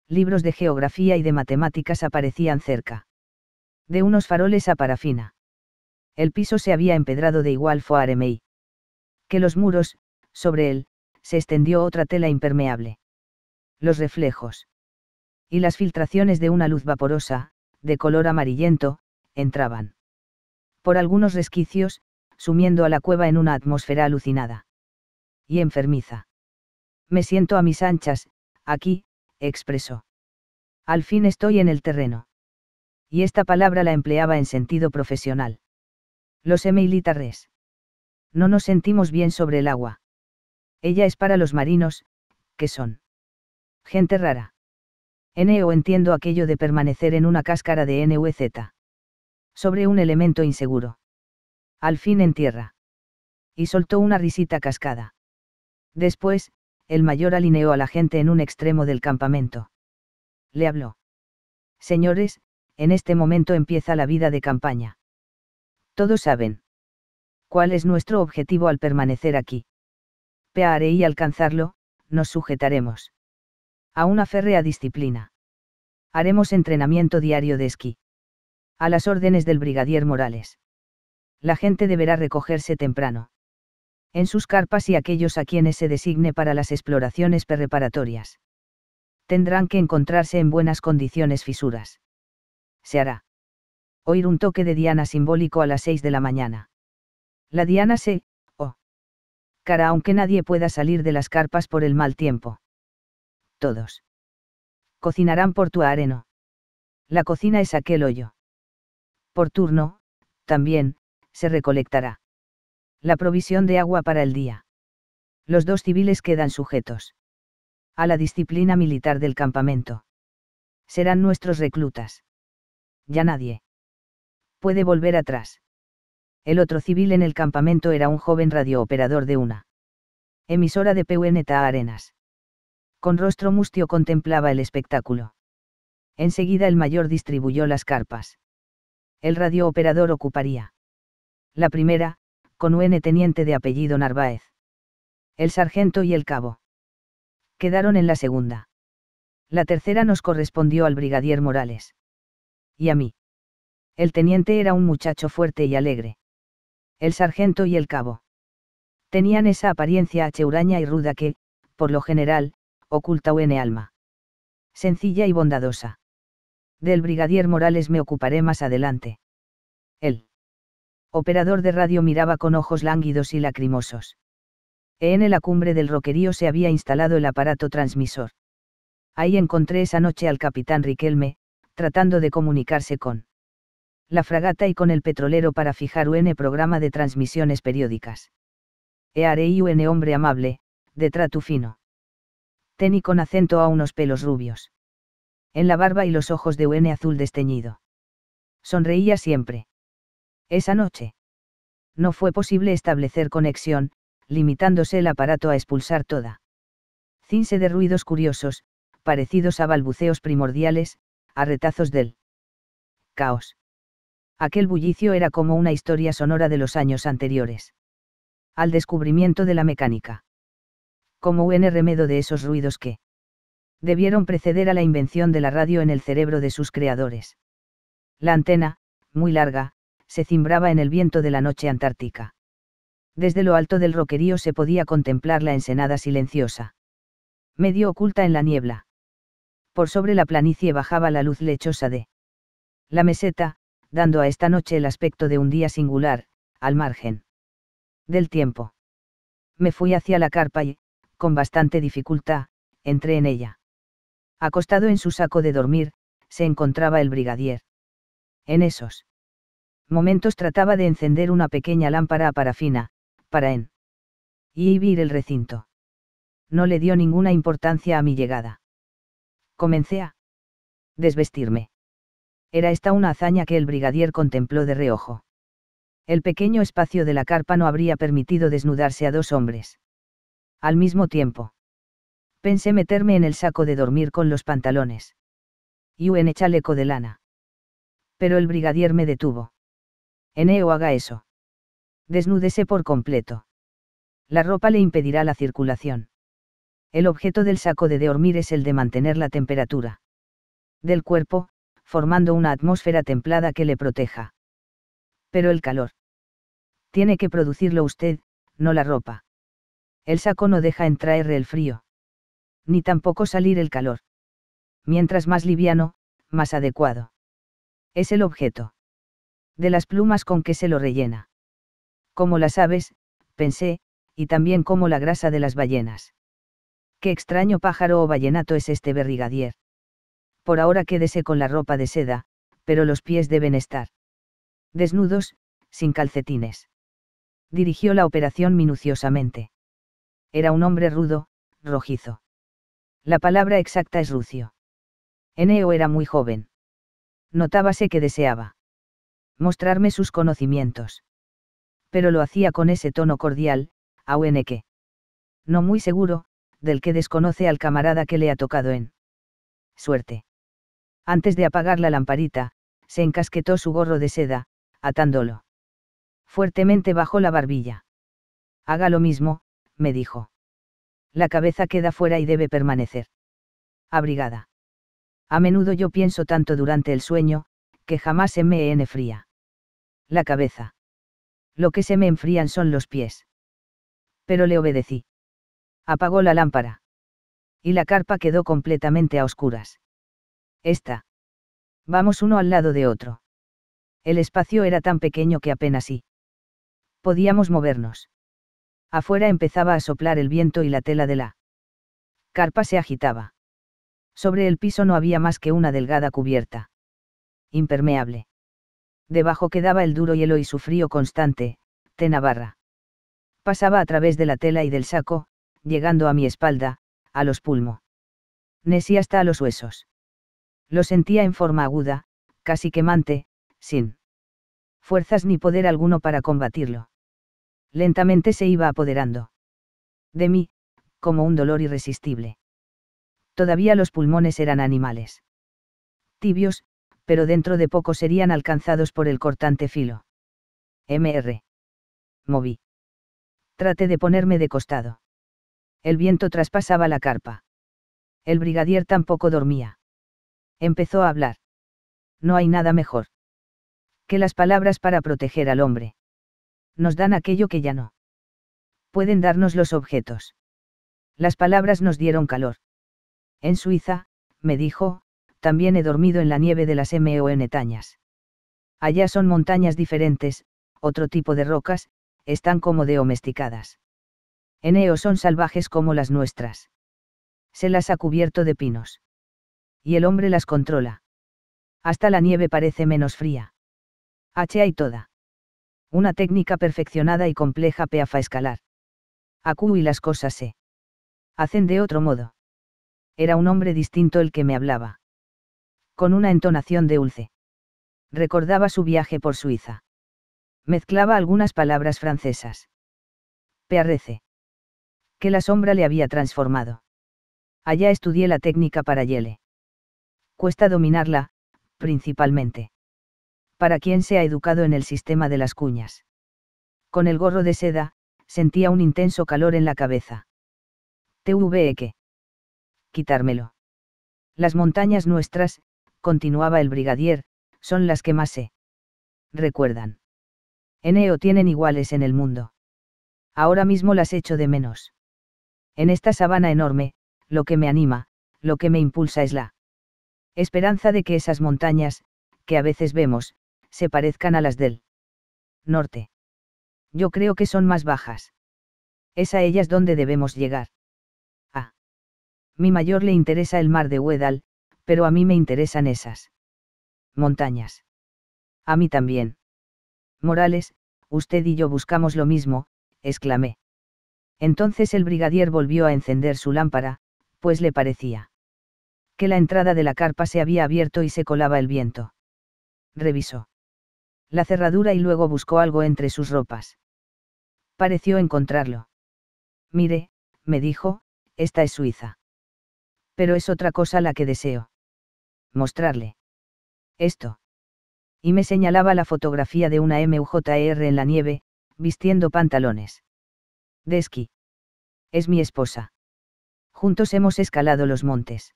Libros de geografía y de matemáticas aparecían cerca. De unos faroles a parafina. El piso se había empedrado de igual foaremei. Que los muros, sobre él, se extendió otra tela impermeable. Los reflejos y las filtraciones de una luz vaporosa, de color amarillento, entraban. Por algunos resquicios, sumiendo a la cueva en una atmósfera alucinada. Y enfermiza. Me siento a mis anchas, aquí, expresó. Al fin estoy en el terreno. Y esta palabra la empleaba en sentido profesional. Los emilitarres. No nos sentimos bien sobre el agua. Ella es para los marinos, que son gente rara. N o entiendo aquello de permanecer en una cáscara de e, Z. Sobre un elemento inseguro. Al fin en tierra. Y soltó una risita cascada. Después, el mayor alineó a la gente en un extremo del campamento. Le habló. Señores, en este momento empieza la vida de campaña. Todos saben. ¿Cuál es nuestro objetivo al permanecer aquí? Pearé y alcanzarlo, nos sujetaremos a una férrea disciplina. Haremos entrenamiento diario de esquí. A las órdenes del brigadier Morales. La gente deberá recogerse temprano. En sus carpas y aquellos a quienes se designe para las exploraciones preparatorias. Tendrán que encontrarse en buenas condiciones fisuras. Se hará. Oír un toque de diana simbólico a las 6 de la mañana. La diana se, oh, cara aunque nadie pueda salir de las carpas por el mal tiempo todos. Cocinarán por tu areno. La cocina es aquel hoyo. Por turno, también, se recolectará. La provisión de agua para el día. Los dos civiles quedan sujetos. A la disciplina militar del campamento. Serán nuestros reclutas. Ya nadie. Puede volver atrás. El otro civil en el campamento era un joven radiooperador de una emisora de PUNTA Arenas. Con rostro mustio contemplaba el espectáculo. Enseguida el mayor distribuyó las carpas. El radiooperador ocuparía. La primera, con un teniente de apellido Narváez. El sargento y el cabo. Quedaron en la segunda. La tercera nos correspondió al brigadier Morales. Y a mí. El teniente era un muchacho fuerte y alegre. El sargento y el cabo. Tenían esa apariencia achuraña y ruda que, por lo general, oculta U.N. alma. Sencilla y bondadosa. Del brigadier Morales me ocuparé más adelante. El operador de radio miraba con ojos lánguidos y lacrimosos. En la cumbre del roquerío se había instalado el aparato transmisor. Ahí encontré esa noche al capitán Riquelme, tratando de comunicarse con la fragata y con el petrolero para fijar un programa de transmisiones periódicas. Eare un hombre amable, de trato fino. Tenny con acento a unos pelos rubios. En la barba y los ojos de un azul desteñido. Sonreía siempre. Esa noche. No fue posible establecer conexión, limitándose el aparato a expulsar toda. Cinse de ruidos curiosos, parecidos a balbuceos primordiales, a retazos del caos. Aquel bullicio era como una historia sonora de los años anteriores. Al descubrimiento de la mecánica como un remedo de esos ruidos que debieron preceder a la invención de la radio en el cerebro de sus creadores. La antena, muy larga, se cimbraba en el viento de la noche antártica. Desde lo alto del roquerío se podía contemplar la ensenada silenciosa. Medio oculta en la niebla. Por sobre la planicie bajaba la luz lechosa de la meseta, dando a esta noche el aspecto de un día singular, al margen del tiempo. Me fui hacia la carpa y, con bastante dificultad, entré en ella. Acostado en su saco de dormir, se encontraba el brigadier. En esos momentos trataba de encender una pequeña lámpara a parafina, para en vivir el recinto. No le dio ninguna importancia a mi llegada. Comencé a desvestirme. Era esta una hazaña que el brigadier contempló de reojo. El pequeño espacio de la carpa no habría permitido desnudarse a dos hombres. Al mismo tiempo. Pensé meterme en el saco de dormir con los pantalones. Y un chaleco de lana. Pero el brigadier me detuvo. Eneo haga eso. Desnúdese por completo. La ropa le impedirá la circulación. El objeto del saco de dormir es el de mantener la temperatura del cuerpo, formando una atmósfera templada que le proteja. Pero el calor. Tiene que producirlo usted, no la ropa. El saco no deja entrar el frío. Ni tampoco salir el calor. Mientras más liviano, más adecuado. Es el objeto. De las plumas con que se lo rellena. Como las aves, pensé, y también como la grasa de las ballenas. Qué extraño pájaro o ballenato es este berrigadier. Por ahora quédese con la ropa de seda, pero los pies deben estar desnudos, sin calcetines. Dirigió la operación minuciosamente. Era un hombre rudo, rojizo. La palabra exacta es rucio. Eneo era muy joven. Notábase que deseaba mostrarme sus conocimientos. Pero lo hacía con ese tono cordial, que No muy seguro, del que desconoce al camarada que le ha tocado en suerte. Antes de apagar la lamparita, se encasquetó su gorro de seda, atándolo fuertemente bajó la barbilla. Haga lo mismo, me dijo. La cabeza queda fuera y debe permanecer. Abrigada. A menudo yo pienso tanto durante el sueño, que jamás se me enfría. La cabeza. Lo que se me enfrían son los pies. Pero le obedecí. Apagó la lámpara. Y la carpa quedó completamente a oscuras. Esta. Vamos uno al lado de otro. El espacio era tan pequeño que apenas sí. Podíamos movernos. Afuera empezaba a soplar el viento y la tela de la carpa se agitaba. Sobre el piso no había más que una delgada cubierta. Impermeable. Debajo quedaba el duro hielo y su frío constante, tenabarra. Pasaba a través de la tela y del saco, llegando a mi espalda, a los pulmo. Nesí hasta a los huesos. Lo sentía en forma aguda, casi quemante, sin fuerzas ni poder alguno para combatirlo lentamente se iba apoderando. De mí, como un dolor irresistible. Todavía los pulmones eran animales. Tibios, pero dentro de poco serían alcanzados por el cortante filo. MR. Moví. Traté de ponerme de costado. El viento traspasaba la carpa. El brigadier tampoco dormía. Empezó a hablar. No hay nada mejor. Que las palabras para proteger al hombre nos dan aquello que ya no. Pueden darnos los objetos. Las palabras nos dieron calor. En Suiza, me dijo, también he dormido en la nieve de las tañas. Allá son montañas diferentes, otro tipo de rocas, están como de domesticadas. En EO son salvajes como las nuestras. Se las ha cubierto de pinos. Y el hombre las controla. Hasta la nieve parece menos fría. H hay toda. Una técnica perfeccionada y compleja peafa escalar. Acu y las cosas se hacen de otro modo. Era un hombre distinto el que me hablaba. Con una entonación de dulce. Recordaba su viaje por Suiza. Mezclaba algunas palabras francesas. Pearrece. Que la sombra le había transformado. Allá estudié la técnica para Yele. Cuesta dominarla, principalmente para quien se ha educado en el sistema de las cuñas. Con el gorro de seda, sentía un intenso calor en la cabeza. Tuve que quitármelo. Las montañas nuestras, continuaba el brigadier, son las que más se recuerdan. Eneo tienen iguales en el mundo. Ahora mismo las echo de menos. En esta sabana enorme, lo que me anima, lo que me impulsa es la esperanza de que esas montañas, que a veces vemos, se parezcan a las del norte. Yo creo que son más bajas. Es a ellas donde debemos llegar. A ah. mi mayor le interesa el mar de Wedal, pero a mí me interesan esas montañas. A mí también. Morales, usted y yo buscamos lo mismo, exclamé. Entonces el brigadier volvió a encender su lámpara, pues le parecía que la entrada de la carpa se había abierto y se colaba el viento. Revisó la cerradura y luego buscó algo entre sus ropas. Pareció encontrarlo. Mire, me dijo, esta es Suiza. Pero es otra cosa la que deseo. Mostrarle. Esto. Y me señalaba la fotografía de una MJR e en la nieve, vistiendo pantalones. Deski. Es mi esposa. Juntos hemos escalado los montes.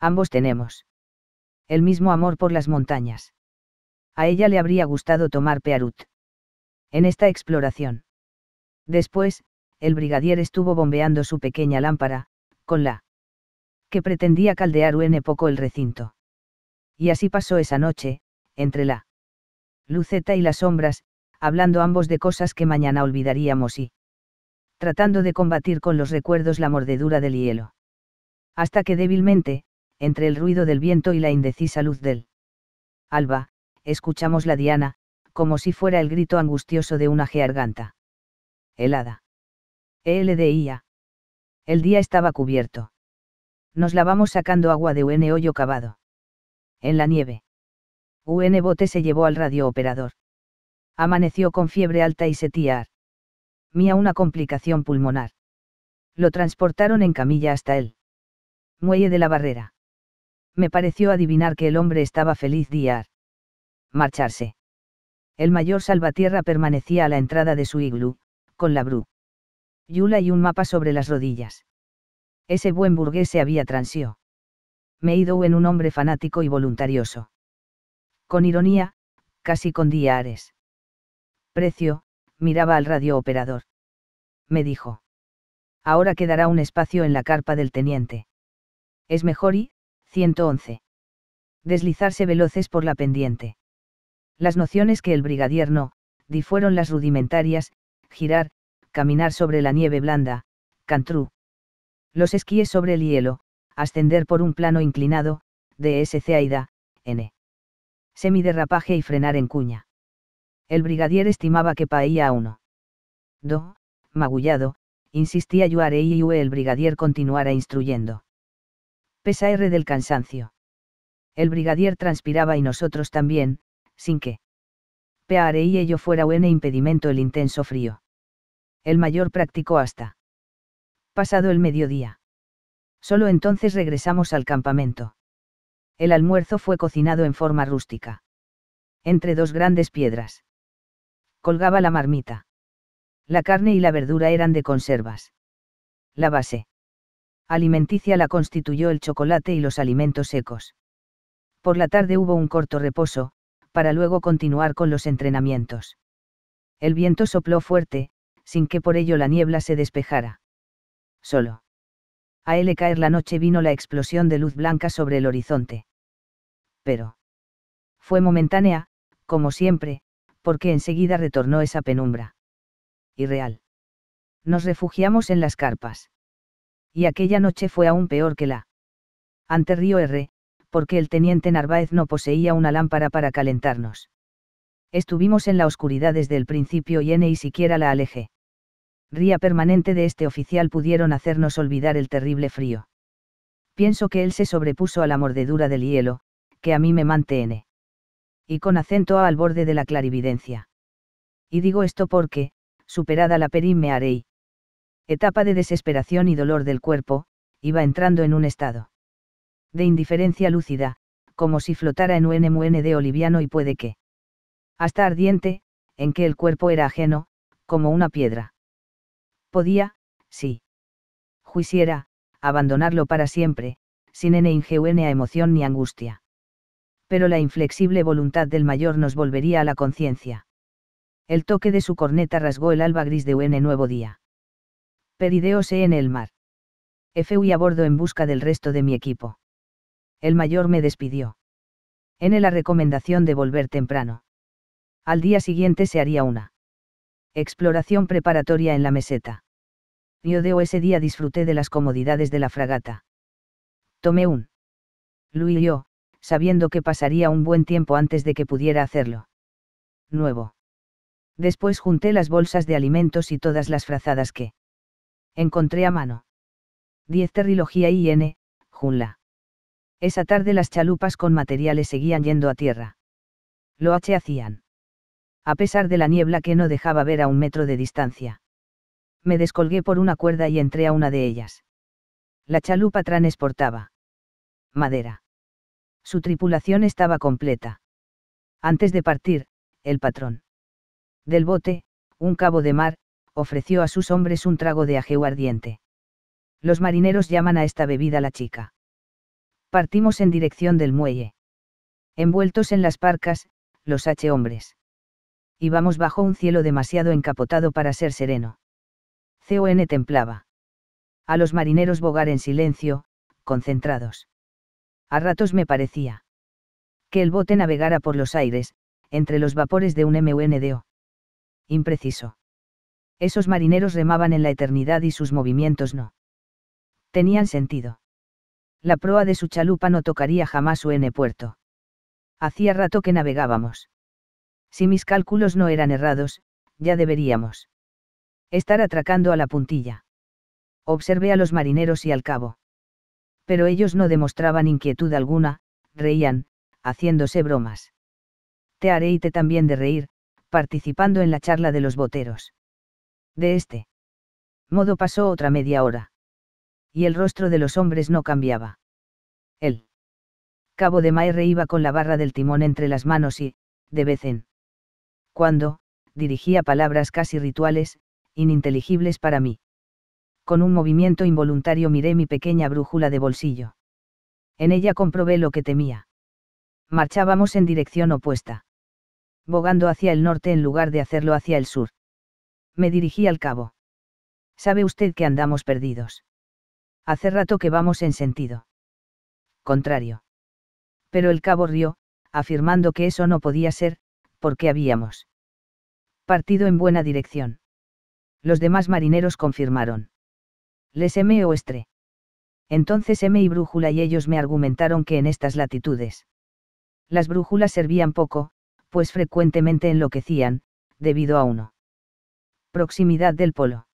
Ambos tenemos. El mismo amor por las montañas a ella le habría gustado tomar Pearut. En esta exploración. Después, el brigadier estuvo bombeando su pequeña lámpara, con la que pretendía caldear un poco el recinto. Y así pasó esa noche, entre la luceta y las sombras, hablando ambos de cosas que mañana olvidaríamos y tratando de combatir con los recuerdos la mordedura del hielo. Hasta que débilmente, entre el ruido del viento y la indecisa luz del alba, escuchamos la diana, como si fuera el grito angustioso de una gearganta. Helada. ELDIA. El día estaba cubierto. Nos lavamos sacando agua de un hoyo cavado. En la nieve. UN Bote se llevó al radiooperador. Amaneció con fiebre alta y setiar. Mía una complicación pulmonar. Lo transportaron en camilla hasta él. Muelle de la barrera. Me pareció adivinar que el hombre estaba feliz diar marcharse. El mayor Salvatierra permanecía a la entrada de su iglú, con la bru. Yula y un mapa sobre las rodillas. Ese buen burgués se había me ido en un hombre fanático y voluntarioso. Con ironía, casi con diares. Precio, miraba al radiooperador. Me dijo. Ahora quedará un espacio en la carpa del teniente. Es mejor y, 111. Deslizarse veloces por la pendiente. Las nociones que el brigadier no, di fueron las rudimentarias, girar, caminar sobre la nieve blanda, cantrú. Los esquíes sobre el hielo, ascender por un plano inclinado, DSC Aida, N. Semiderrapaje y frenar en cuña. El brigadier estimaba que paía a uno. Do, magullado, insistía Yuare y ue el brigadier continuara instruyendo. Pesa R del cansancio. El brigadier transpiraba y nosotros también, sin que Peare y ello fuera un e impedimento el intenso frío. El mayor practicó hasta pasado el mediodía. Solo entonces regresamos al campamento. El almuerzo fue cocinado en forma rústica. Entre dos grandes piedras. Colgaba la marmita. La carne y la verdura eran de conservas. La base alimenticia la constituyó el chocolate y los alimentos secos. Por la tarde hubo un corto reposo, para luego continuar con los entrenamientos. El viento sopló fuerte, sin que por ello la niebla se despejara. Solo. A él caer la noche vino la explosión de luz blanca sobre el horizonte. Pero. Fue momentánea, como siempre, porque enseguida retornó esa penumbra. Irreal. Nos refugiamos en las carpas. Y aquella noche fue aún peor que la. Ante Río R, porque el teniente Narváez no poseía una lámpara para calentarnos. Estuvimos en la oscuridad desde el principio y ni siquiera la alejé. Ría permanente de este oficial pudieron hacernos olvidar el terrible frío. Pienso que él se sobrepuso a la mordedura del hielo, que a mí me mantiene. Y con acento a al borde de la clarividencia. Y digo esto porque, superada la me haré. Etapa de desesperación y dolor del cuerpo, iba entrando en un estado de indiferencia lúcida, como si flotara en un muene de oliviano y puede que. Hasta ardiente, en que el cuerpo era ajeno, como una piedra. Podía, sí. Juiciera, abandonarlo para siempre, sin ene a emoción ni angustia. Pero la inflexible voluntad del mayor nos volvería a la conciencia. El toque de su corneta rasgó el alba gris de un nuevo día. Perideose en el mar. Fui a bordo en busca del resto de mi equipo el mayor me despidió. N. la recomendación de volver temprano. Al día siguiente se haría una exploración preparatoria en la meseta. Yo de ese día disfruté de las comodidades de la fragata. Tomé un Lui y yo, sabiendo que pasaría un buen tiempo antes de que pudiera hacerlo. Nuevo. Después junté las bolsas de alimentos y todas las frazadas que encontré a mano. 10 Terrilogía IN, Junla. Esa tarde las chalupas con materiales seguían yendo a tierra. Lo hacían. A pesar de la niebla que no dejaba ver a un metro de distancia. Me descolgué por una cuerda y entré a una de ellas. La chalupa transportaba madera. Su tripulación estaba completa. Antes de partir, el patrón del bote, un cabo de mar, ofreció a sus hombres un trago de ajeu ardiente. Los marineros llaman a esta bebida la chica partimos en dirección del muelle. Envueltos en las parcas, los H hombres. Íbamos bajo un cielo demasiado encapotado para ser sereno. CON templaba. A los marineros bogar en silencio, concentrados. A ratos me parecía. Que el bote navegara por los aires, entre los vapores de un MUNDO. Impreciso. Esos marineros remaban en la eternidad y sus movimientos no. Tenían sentido la proa de su chalupa no tocaría jamás su N puerto. Hacía rato que navegábamos. Si mis cálculos no eran errados, ya deberíamos estar atracando a la puntilla. Observé a los marineros y al cabo. Pero ellos no demostraban inquietud alguna, reían, haciéndose bromas. Te haré y te también de reír, participando en la charla de los boteros. De este modo pasó otra media hora y el rostro de los hombres no cambiaba. El cabo de Maerre iba con la barra del timón entre las manos y, de vez en cuando, dirigía palabras casi rituales, ininteligibles para mí. Con un movimiento involuntario miré mi pequeña brújula de bolsillo. En ella comprobé lo que temía. Marchábamos en dirección opuesta. Bogando hacia el norte en lugar de hacerlo hacia el sur. Me dirigí al cabo. Sabe usted que andamos perdidos. Hace rato que vamos en sentido. Contrario. Pero el cabo rió, afirmando que eso no podía ser, porque habíamos partido en buena dirección. Los demás marineros confirmaron. Les M Estre. Entonces M y brújula y ellos me argumentaron que en estas latitudes. Las brújulas servían poco, pues frecuentemente enloquecían, debido a uno. Proximidad del polo.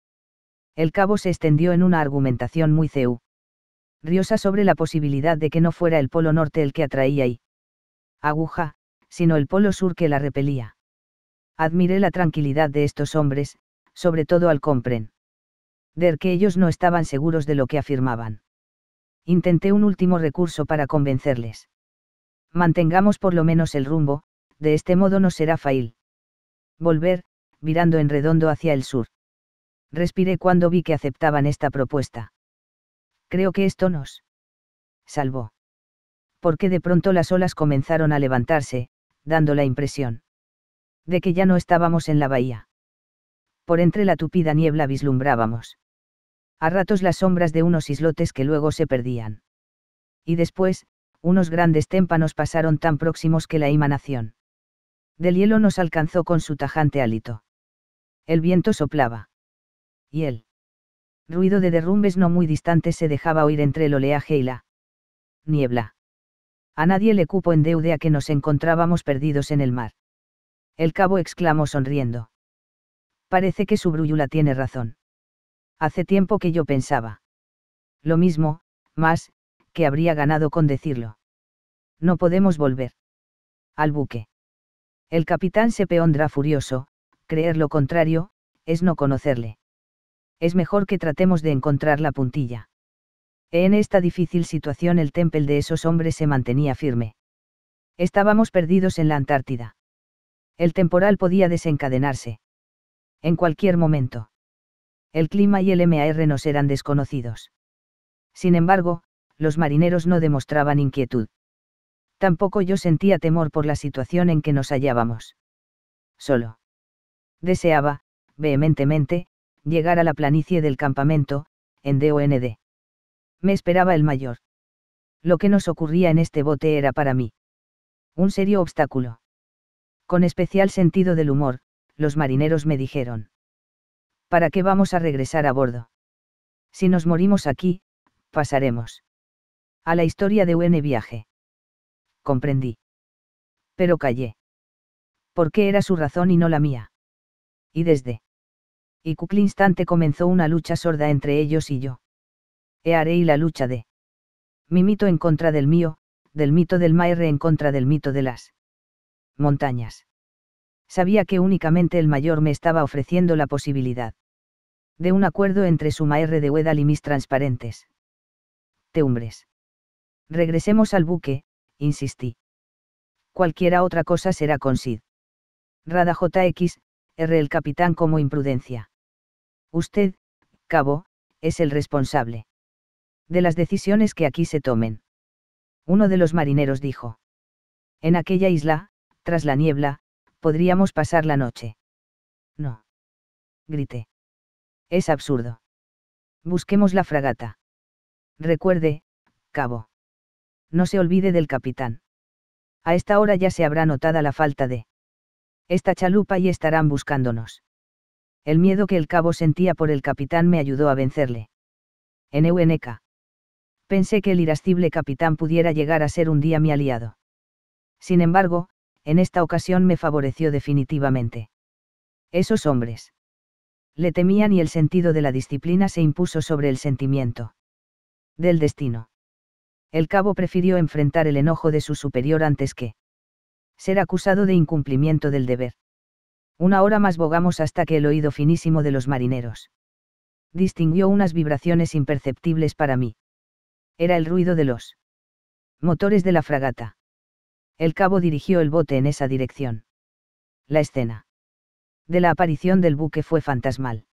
El cabo se extendió en una argumentación muy ceu. Riosa sobre la posibilidad de que no fuera el polo norte el que atraía y aguja, sino el polo sur que la repelía. Admiré la tranquilidad de estos hombres, sobre todo al compren. Ver que ellos no estaban seguros de lo que afirmaban. Intenté un último recurso para convencerles. Mantengamos por lo menos el rumbo, de este modo no será fail. Volver, mirando en redondo hacia el sur. Respiré cuando vi que aceptaban esta propuesta. Creo que esto nos salvó. Porque de pronto las olas comenzaron a levantarse, dando la impresión de que ya no estábamos en la bahía. Por entre la tupida niebla vislumbrábamos. A ratos las sombras de unos islotes que luego se perdían. Y después, unos grandes témpanos pasaron tan próximos que la emanación. del hielo nos alcanzó con su tajante hálito. El viento soplaba y el ruido de derrumbes no muy distantes se dejaba oír entre el oleaje y la niebla. A nadie le cupo en deuda que nos encontrábamos perdidos en el mar. El cabo exclamó sonriendo. Parece que su brújula tiene razón. Hace tiempo que yo pensaba. Lo mismo, más, que habría ganado con decirlo. No podemos volver. Al buque. El capitán se peondrá furioso, creer lo contrario, es no conocerle es mejor que tratemos de encontrar la puntilla. En esta difícil situación el temple de esos hombres se mantenía firme. Estábamos perdidos en la Antártida. El temporal podía desencadenarse. En cualquier momento. El clima y el MAR nos eran desconocidos. Sin embargo, los marineros no demostraban inquietud. Tampoco yo sentía temor por la situación en que nos hallábamos. Solo. Deseaba, vehementemente, llegar a la planicie del campamento, en DOND. Me esperaba el mayor. Lo que nos ocurría en este bote era para mí. Un serio obstáculo. Con especial sentido del humor, los marineros me dijeron. ¿Para qué vamos a regresar a bordo? Si nos morimos aquí, pasaremos. A la historia de UN viaje. Comprendí. Pero callé. Porque era su razón y no la mía. Y desde y Kuklinstante instante comenzó una lucha sorda entre ellos y yo. He haré la lucha de mi mito en contra del mío, del mito del Maire en contra del mito de las montañas. Sabía que únicamente el mayor me estaba ofreciendo la posibilidad de un acuerdo entre su maerre de Wedal y mis transparentes teumbres. Regresemos al buque, insistí. Cualquiera otra cosa será con Sid. Rada JX, R el capitán como imprudencia. Usted, cabo, es el responsable. De las decisiones que aquí se tomen. Uno de los marineros dijo. En aquella isla, tras la niebla, podríamos pasar la noche. No. Grité. Es absurdo. Busquemos la fragata. Recuerde, cabo. No se olvide del capitán. A esta hora ya se habrá notada la falta de esta chalupa y estarán buscándonos. El miedo que el cabo sentía por el capitán me ayudó a vencerle. En Eueneca. Pensé que el irascible capitán pudiera llegar a ser un día mi aliado. Sin embargo, en esta ocasión me favoreció definitivamente. Esos hombres. Le temían y el sentido de la disciplina se impuso sobre el sentimiento. Del destino. El cabo prefirió enfrentar el enojo de su superior antes que ser acusado de incumplimiento del deber. Una hora más bogamos hasta que el oído finísimo de los marineros distinguió unas vibraciones imperceptibles para mí. Era el ruido de los motores de la fragata. El cabo dirigió el bote en esa dirección. La escena de la aparición del buque fue fantasmal.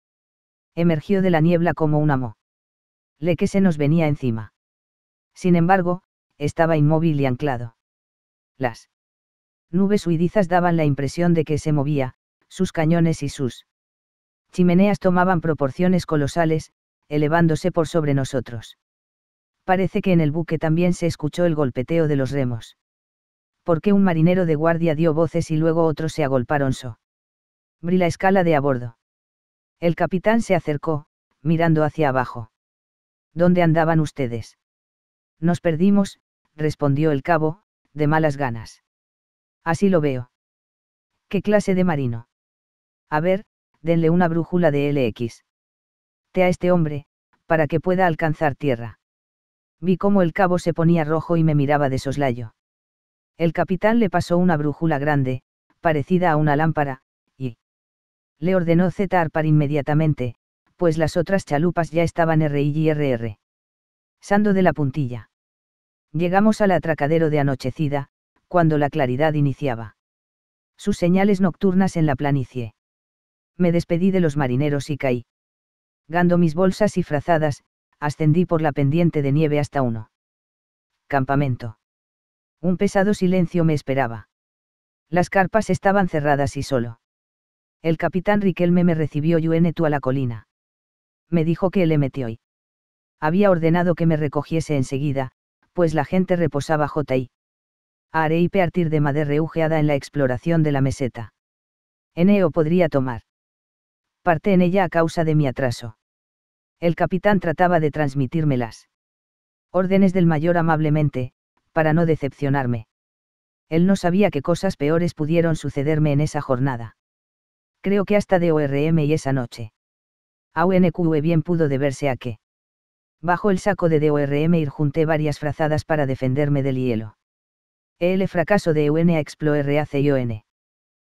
Emergió de la niebla como un amo. Le que se nos venía encima. Sin embargo, estaba inmóvil y anclado. Las nubes huidizas daban la impresión de que se movía, sus cañones y sus chimeneas tomaban proporciones colosales, elevándose por sobre nosotros. Parece que en el buque también se escuchó el golpeteo de los remos. Porque un marinero de guardia dio voces y luego otros se agolparon so. la escala de a bordo. El capitán se acercó, mirando hacia abajo. ¿Dónde andaban ustedes? Nos perdimos, respondió el cabo, de malas ganas. Así lo veo. ¿Qué clase de marino? A ver, denle una brújula de LX. Te a este hombre, para que pueda alcanzar tierra. Vi cómo el cabo se ponía rojo y me miraba de soslayo. El capitán le pasó una brújula grande, parecida a una lámpara, y le ordenó Z para inmediatamente, pues las otras chalupas ya estaban R y RR. Sando de la puntilla. Llegamos al atracadero de anochecida, cuando la claridad iniciaba. Sus señales nocturnas en la planicie me despedí de los marineros y caí. Gando mis bolsas y frazadas, ascendí por la pendiente de nieve hasta uno. Campamento. Un pesado silencio me esperaba. Las carpas estaban cerradas y solo. El capitán Riquelme me recibió y tú a la colina. Me dijo que le metió y. Había ordenado que me recogiese enseguida, pues la gente reposaba J.I. y partir de madera reujeada en la exploración de la meseta. Eneo podría tomar Parté en ella a causa de mi atraso. El capitán trataba de transmitírmelas. Órdenes del mayor amablemente, para no decepcionarme. Él no sabía qué cosas peores pudieron sucederme en esa jornada. Creo que hasta de ORM y esa noche. AUNQE bien pudo deberse a que. Bajo el saco de DORM ir junté varias frazadas para defenderme del hielo. El fracaso de EUN a RACION.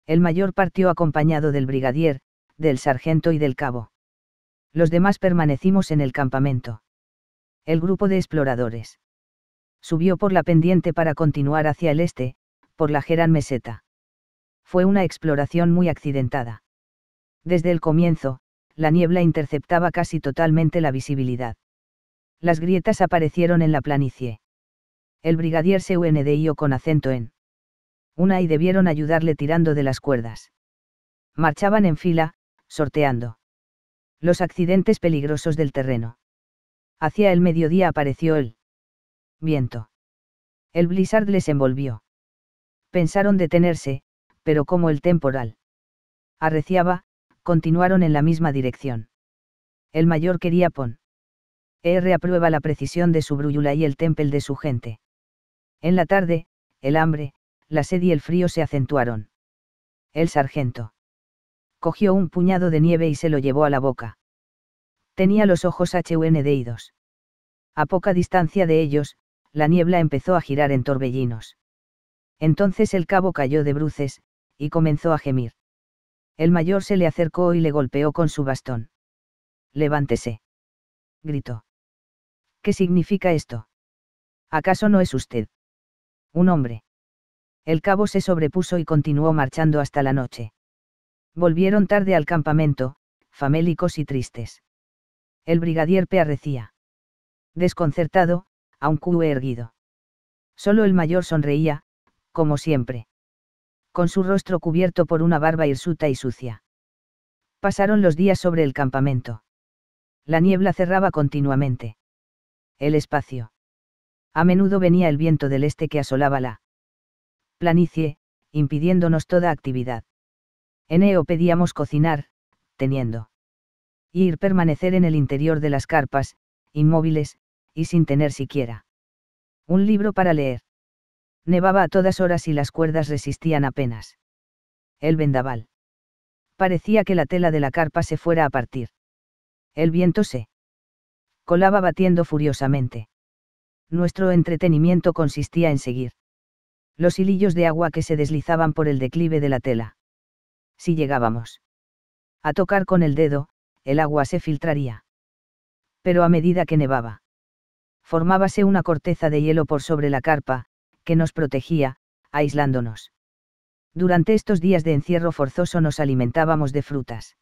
El mayor partió acompañado del brigadier, del sargento y del cabo. Los demás permanecimos en el campamento. El grupo de exploradores subió por la pendiente para continuar hacia el este, por la Geran Meseta. Fue una exploración muy accidentada. Desde el comienzo, la niebla interceptaba casi totalmente la visibilidad. Las grietas aparecieron en la planicie. El brigadier se unió con acento en una y debieron ayudarle tirando de las cuerdas. Marchaban en fila, sorteando los accidentes peligrosos del terreno. Hacia el mediodía apareció el viento. El blizzard les envolvió. Pensaron detenerse, pero como el temporal arreciaba, continuaron en la misma dirección. El mayor quería pon. R aprueba la precisión de su brújula y el temple de su gente. En la tarde, el hambre, la sed y el frío se acentuaron. El sargento cogió un puñado de nieve y se lo llevó a la boca. Tenía los ojos idos A poca distancia de ellos, la niebla empezó a girar en torbellinos. Entonces el cabo cayó de bruces, y comenzó a gemir. El mayor se le acercó y le golpeó con su bastón. Levántese. Gritó. ¿Qué significa esto? ¿Acaso no es usted? Un hombre. El cabo se sobrepuso y continuó marchando hasta la noche. Volvieron tarde al campamento, famélicos y tristes. El brigadier pearrecía. Desconcertado, aun erguido. Solo el mayor sonreía, como siempre. Con su rostro cubierto por una barba hirsuta y sucia. Pasaron los días sobre el campamento. La niebla cerraba continuamente. El espacio. A menudo venía el viento del este que asolaba la planicie, impidiéndonos toda actividad. Eneo pedíamos cocinar, teniendo. ir permanecer en el interior de las carpas, inmóviles, y sin tener siquiera. Un libro para leer. Nevaba a todas horas y las cuerdas resistían apenas. El vendaval. Parecía que la tela de la carpa se fuera a partir. El viento se colaba batiendo furiosamente. Nuestro entretenimiento consistía en seguir los hilillos de agua que se deslizaban por el declive de la tela si llegábamos a tocar con el dedo, el agua se filtraría. Pero a medida que nevaba, formábase una corteza de hielo por sobre la carpa, que nos protegía, aislándonos. Durante estos días de encierro forzoso nos alimentábamos de frutas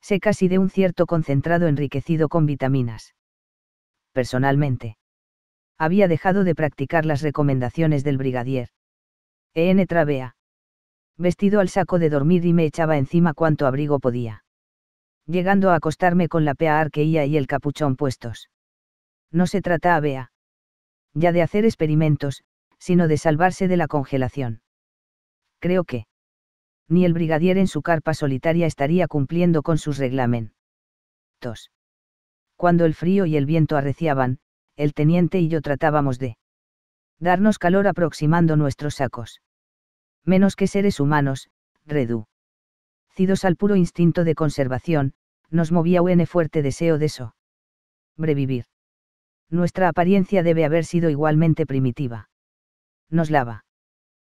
secas y de un cierto concentrado enriquecido con vitaminas. Personalmente, había dejado de practicar las recomendaciones del brigadier. E.N. Travea vestido al saco de dormir y me echaba encima cuanto abrigo podía. Llegando a acostarme con la pea arqueía y el capuchón puestos. No se trataba Bea. Ya de hacer experimentos, sino de salvarse de la congelación. Creo que. Ni el brigadier en su carpa solitaria estaría cumpliendo con sus reglamen. Cuando el frío y el viento arreciaban, el teniente y yo tratábamos de darnos calor aproximando nuestros sacos menos que seres humanos, Cidos al puro instinto de conservación, nos movía un fuerte deseo de eso. Brevivir. Nuestra apariencia debe haber sido igualmente primitiva. Nos lava.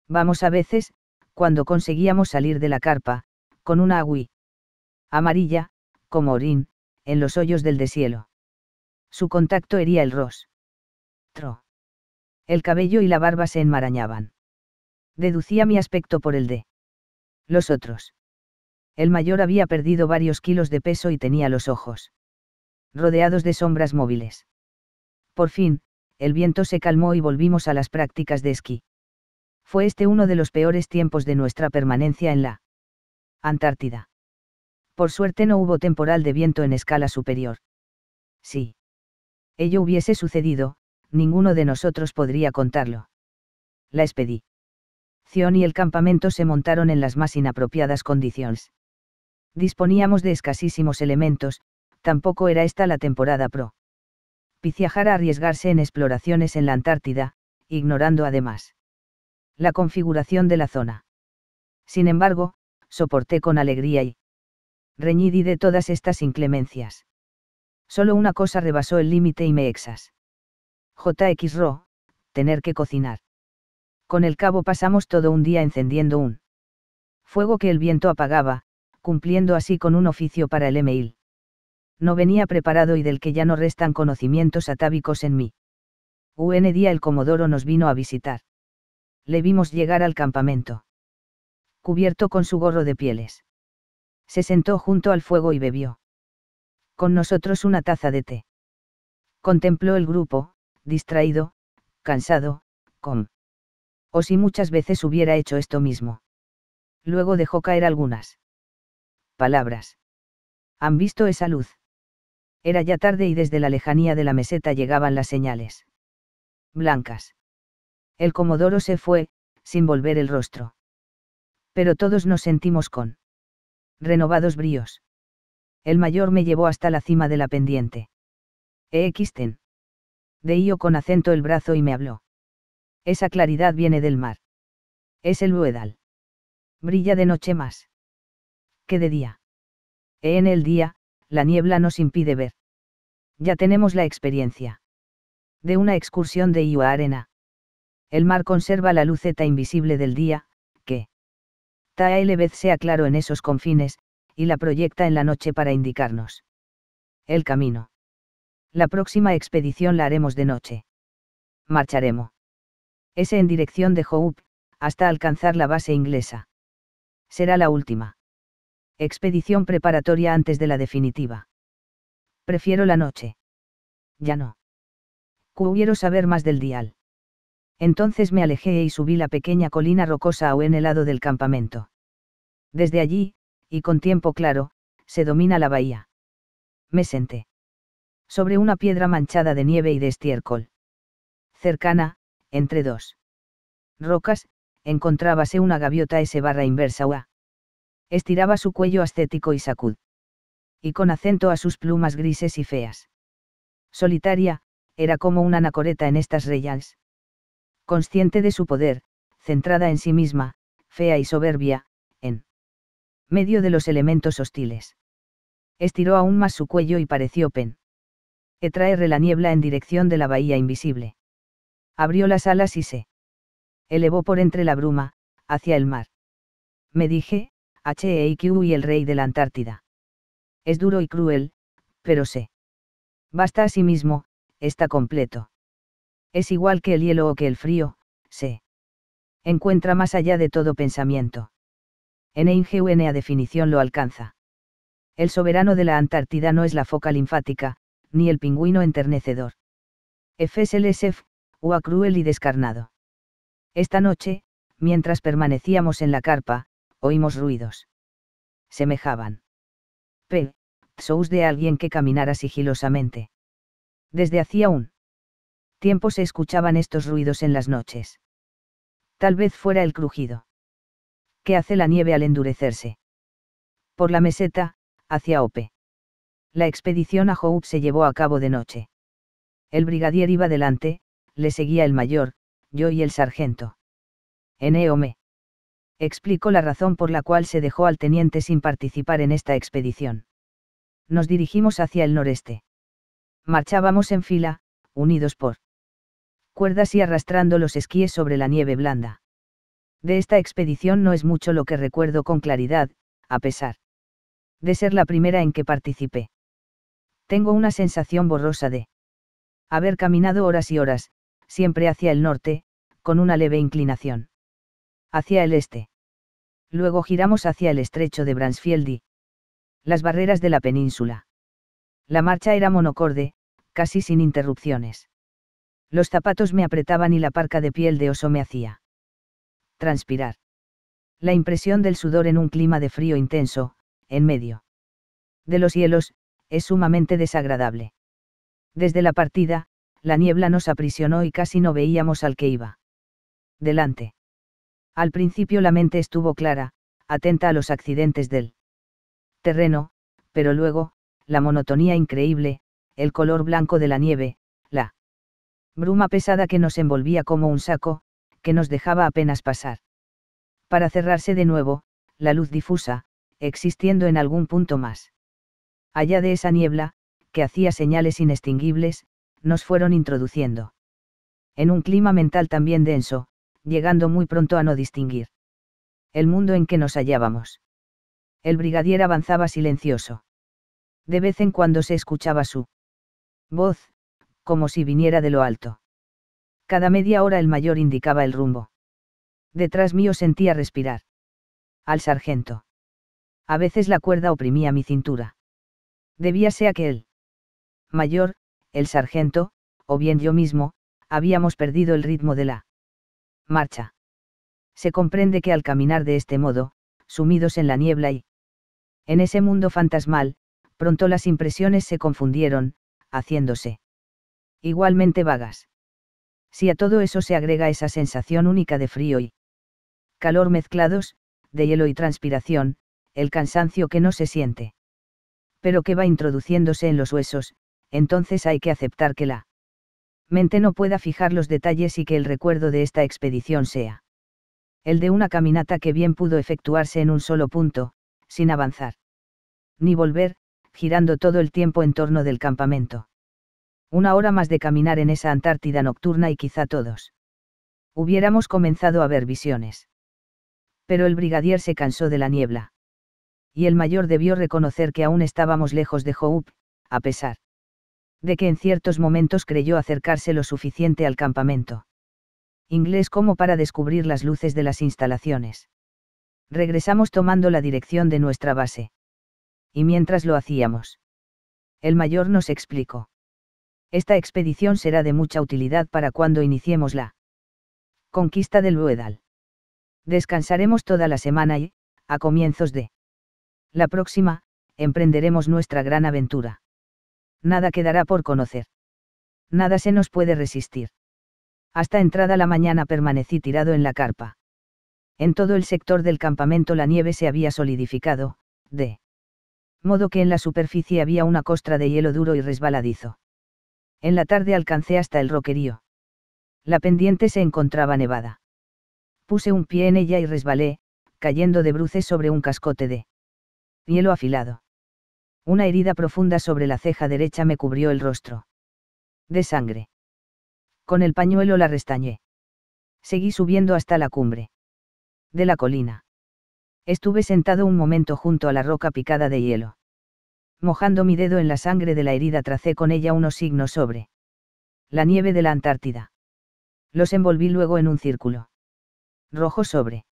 Vamos a veces, cuando conseguíamos salir de la carpa, con una agui. Amarilla, como orín, en los hoyos del deshielo. Su contacto hería el Tro. El cabello y la barba se enmarañaban. Deducía mi aspecto por el de los otros. El mayor había perdido varios kilos de peso y tenía los ojos rodeados de sombras móviles. Por fin, el viento se calmó y volvimos a las prácticas de esquí. Fue este uno de los peores tiempos de nuestra permanencia en la Antártida. Por suerte no hubo temporal de viento en escala superior. Si ello hubiese sucedido, ninguno de nosotros podría contarlo. La expedí y el campamento se montaron en las más inapropiadas condiciones. Disponíamos de escasísimos elementos, tampoco era esta la temporada pro. a arriesgarse en exploraciones en la Antártida, ignorando además la configuración de la zona. Sin embargo, soporté con alegría y reñidí de todas estas inclemencias. Solo una cosa rebasó el límite y me exas. Jxro, tener que cocinar con el cabo pasamos todo un día encendiendo un fuego que el viento apagaba, cumpliendo así con un oficio para el email. No venía preparado y del que ya no restan conocimientos atávicos en mí. Un día el comodoro nos vino a visitar. Le vimos llegar al campamento. Cubierto con su gorro de pieles. Se sentó junto al fuego y bebió. Con nosotros una taza de té. Contempló el grupo, distraído, cansado, con o si muchas veces hubiera hecho esto mismo. Luego dejó caer algunas palabras. ¿Han visto esa luz? Era ya tarde y desde la lejanía de la meseta llegaban las señales. Blancas. El comodoro se fue, sin volver el rostro. Pero todos nos sentimos con renovados bríos. El mayor me llevó hasta la cima de la pendiente. Exten. Deío con acento el brazo y me habló. Esa claridad viene del mar. Es el Buedal. Brilla de noche más. Que de día. En el día, la niebla nos impide ver. Ya tenemos la experiencia. De una excursión de Iwa Arena. El mar conserva la luceta invisible del día, que. vez sea claro en esos confines, y la proyecta en la noche para indicarnos. El camino. La próxima expedición la haremos de noche. Marcharemos ese en dirección de Hope, hasta alcanzar la base inglesa. Será la última. Expedición preparatoria antes de la definitiva. Prefiero la noche. Ya no. Quiero saber más del dial. Entonces me alejé y subí la pequeña colina rocosa o en el lado del campamento. Desde allí, y con tiempo claro, se domina la bahía. Me senté. Sobre una piedra manchada de nieve y de estiércol. Cercana, entre dos rocas, encontrábase una gaviota S barra inversa UA. Estiraba su cuello ascético y sacud. Y con acento a sus plumas grises y feas. Solitaria, era como una anacoreta en estas reyals. Consciente de su poder, centrada en sí misma, fea y soberbia, en medio de los elementos hostiles. Estiró aún más su cuello y pareció pen. Traer la niebla en dirección de la bahía invisible abrió las alas y se elevó por entre la bruma, hacia el mar. Me dije, H.E.I.Q. y el rey de la Antártida. Es duro y cruel, pero sé. Basta a sí mismo, está completo. Es igual que el hielo o que el frío, se encuentra más allá de todo pensamiento. En a definición lo alcanza. El soberano de la Antártida no es la foca linfática, ni el pingüino enternecedor. FSLSF ua cruel y descarnado. Esta noche, mientras permanecíamos en la carpa, oímos ruidos. Semejaban. P. Sous de alguien que caminara sigilosamente. Desde hacía un tiempo se escuchaban estos ruidos en las noches. Tal vez fuera el crujido. ¿Qué hace la nieve al endurecerse? Por la meseta, hacia Ope. La expedición a Joub se llevó a cabo de noche. El brigadier iba delante, le seguía el mayor, yo y el sargento. Eneome. Explicó la razón por la cual se dejó al teniente sin participar en esta expedición. Nos dirigimos hacia el noreste. Marchábamos en fila, unidos por cuerdas y arrastrando los esquíes sobre la nieve blanda. De esta expedición no es mucho lo que recuerdo con claridad, a pesar de ser la primera en que participé. Tengo una sensación borrosa de haber caminado horas y horas, siempre hacia el norte, con una leve inclinación. Hacia el este. Luego giramos hacia el estrecho de Bransfield las barreras de la península. La marcha era monocorde, casi sin interrupciones. Los zapatos me apretaban y la parca de piel de oso me hacía transpirar. La impresión del sudor en un clima de frío intenso, en medio de los hielos, es sumamente desagradable. Desde la partida, la niebla nos aprisionó y casi no veíamos al que iba. Delante. Al principio la mente estuvo clara, atenta a los accidentes del terreno, pero luego, la monotonía increíble, el color blanco de la nieve, la bruma pesada que nos envolvía como un saco, que nos dejaba apenas pasar. Para cerrarse de nuevo, la luz difusa, existiendo en algún punto más. Allá de esa niebla, que hacía señales inestinguibles, nos fueron introduciendo. En un clima mental también denso, llegando muy pronto a no distinguir. El mundo en que nos hallábamos. El brigadier avanzaba silencioso. De vez en cuando se escuchaba su voz, como si viniera de lo alto. Cada media hora el mayor indicaba el rumbo. Detrás mío sentía respirar. Al sargento. A veces la cuerda oprimía mi cintura. Debía ser aquel. Mayor, el sargento, o bien yo mismo, habíamos perdido el ritmo de la marcha. Se comprende que al caminar de este modo, sumidos en la niebla y en ese mundo fantasmal, pronto las impresiones se confundieron, haciéndose igualmente vagas. Si a todo eso se agrega esa sensación única de frío y calor mezclados, de hielo y transpiración, el cansancio que no se siente, pero que va introduciéndose en los huesos, entonces hay que aceptar que la mente no pueda fijar los detalles y que el recuerdo de esta expedición sea el de una caminata que bien pudo efectuarse en un solo punto, sin avanzar ni volver, girando todo el tiempo en torno del campamento. Una hora más de caminar en esa Antártida nocturna y quizá todos hubiéramos comenzado a ver visiones. Pero el brigadier se cansó de la niebla. Y el mayor debió reconocer que aún estábamos lejos de Hope, a pesar de que en ciertos momentos creyó acercarse lo suficiente al campamento. Inglés como para descubrir las luces de las instalaciones. Regresamos tomando la dirección de nuestra base. Y mientras lo hacíamos. El mayor nos explicó. Esta expedición será de mucha utilidad para cuando iniciemos la conquista del Buedal. Descansaremos toda la semana y, a comienzos de la próxima, emprenderemos nuestra gran aventura nada quedará por conocer. Nada se nos puede resistir. Hasta entrada la mañana permanecí tirado en la carpa. En todo el sector del campamento la nieve se había solidificado, de modo que en la superficie había una costra de hielo duro y resbaladizo. En la tarde alcancé hasta el roquerío. La pendiente se encontraba nevada. Puse un pie en ella y resbalé, cayendo de bruces sobre un cascote de hielo afilado. Una herida profunda sobre la ceja derecha me cubrió el rostro. De sangre. Con el pañuelo la restañé. Seguí subiendo hasta la cumbre. De la colina. Estuve sentado un momento junto a la roca picada de hielo. Mojando mi dedo en la sangre de la herida tracé con ella unos signos sobre la nieve de la Antártida. Los envolví luego en un círculo. Rojo sobre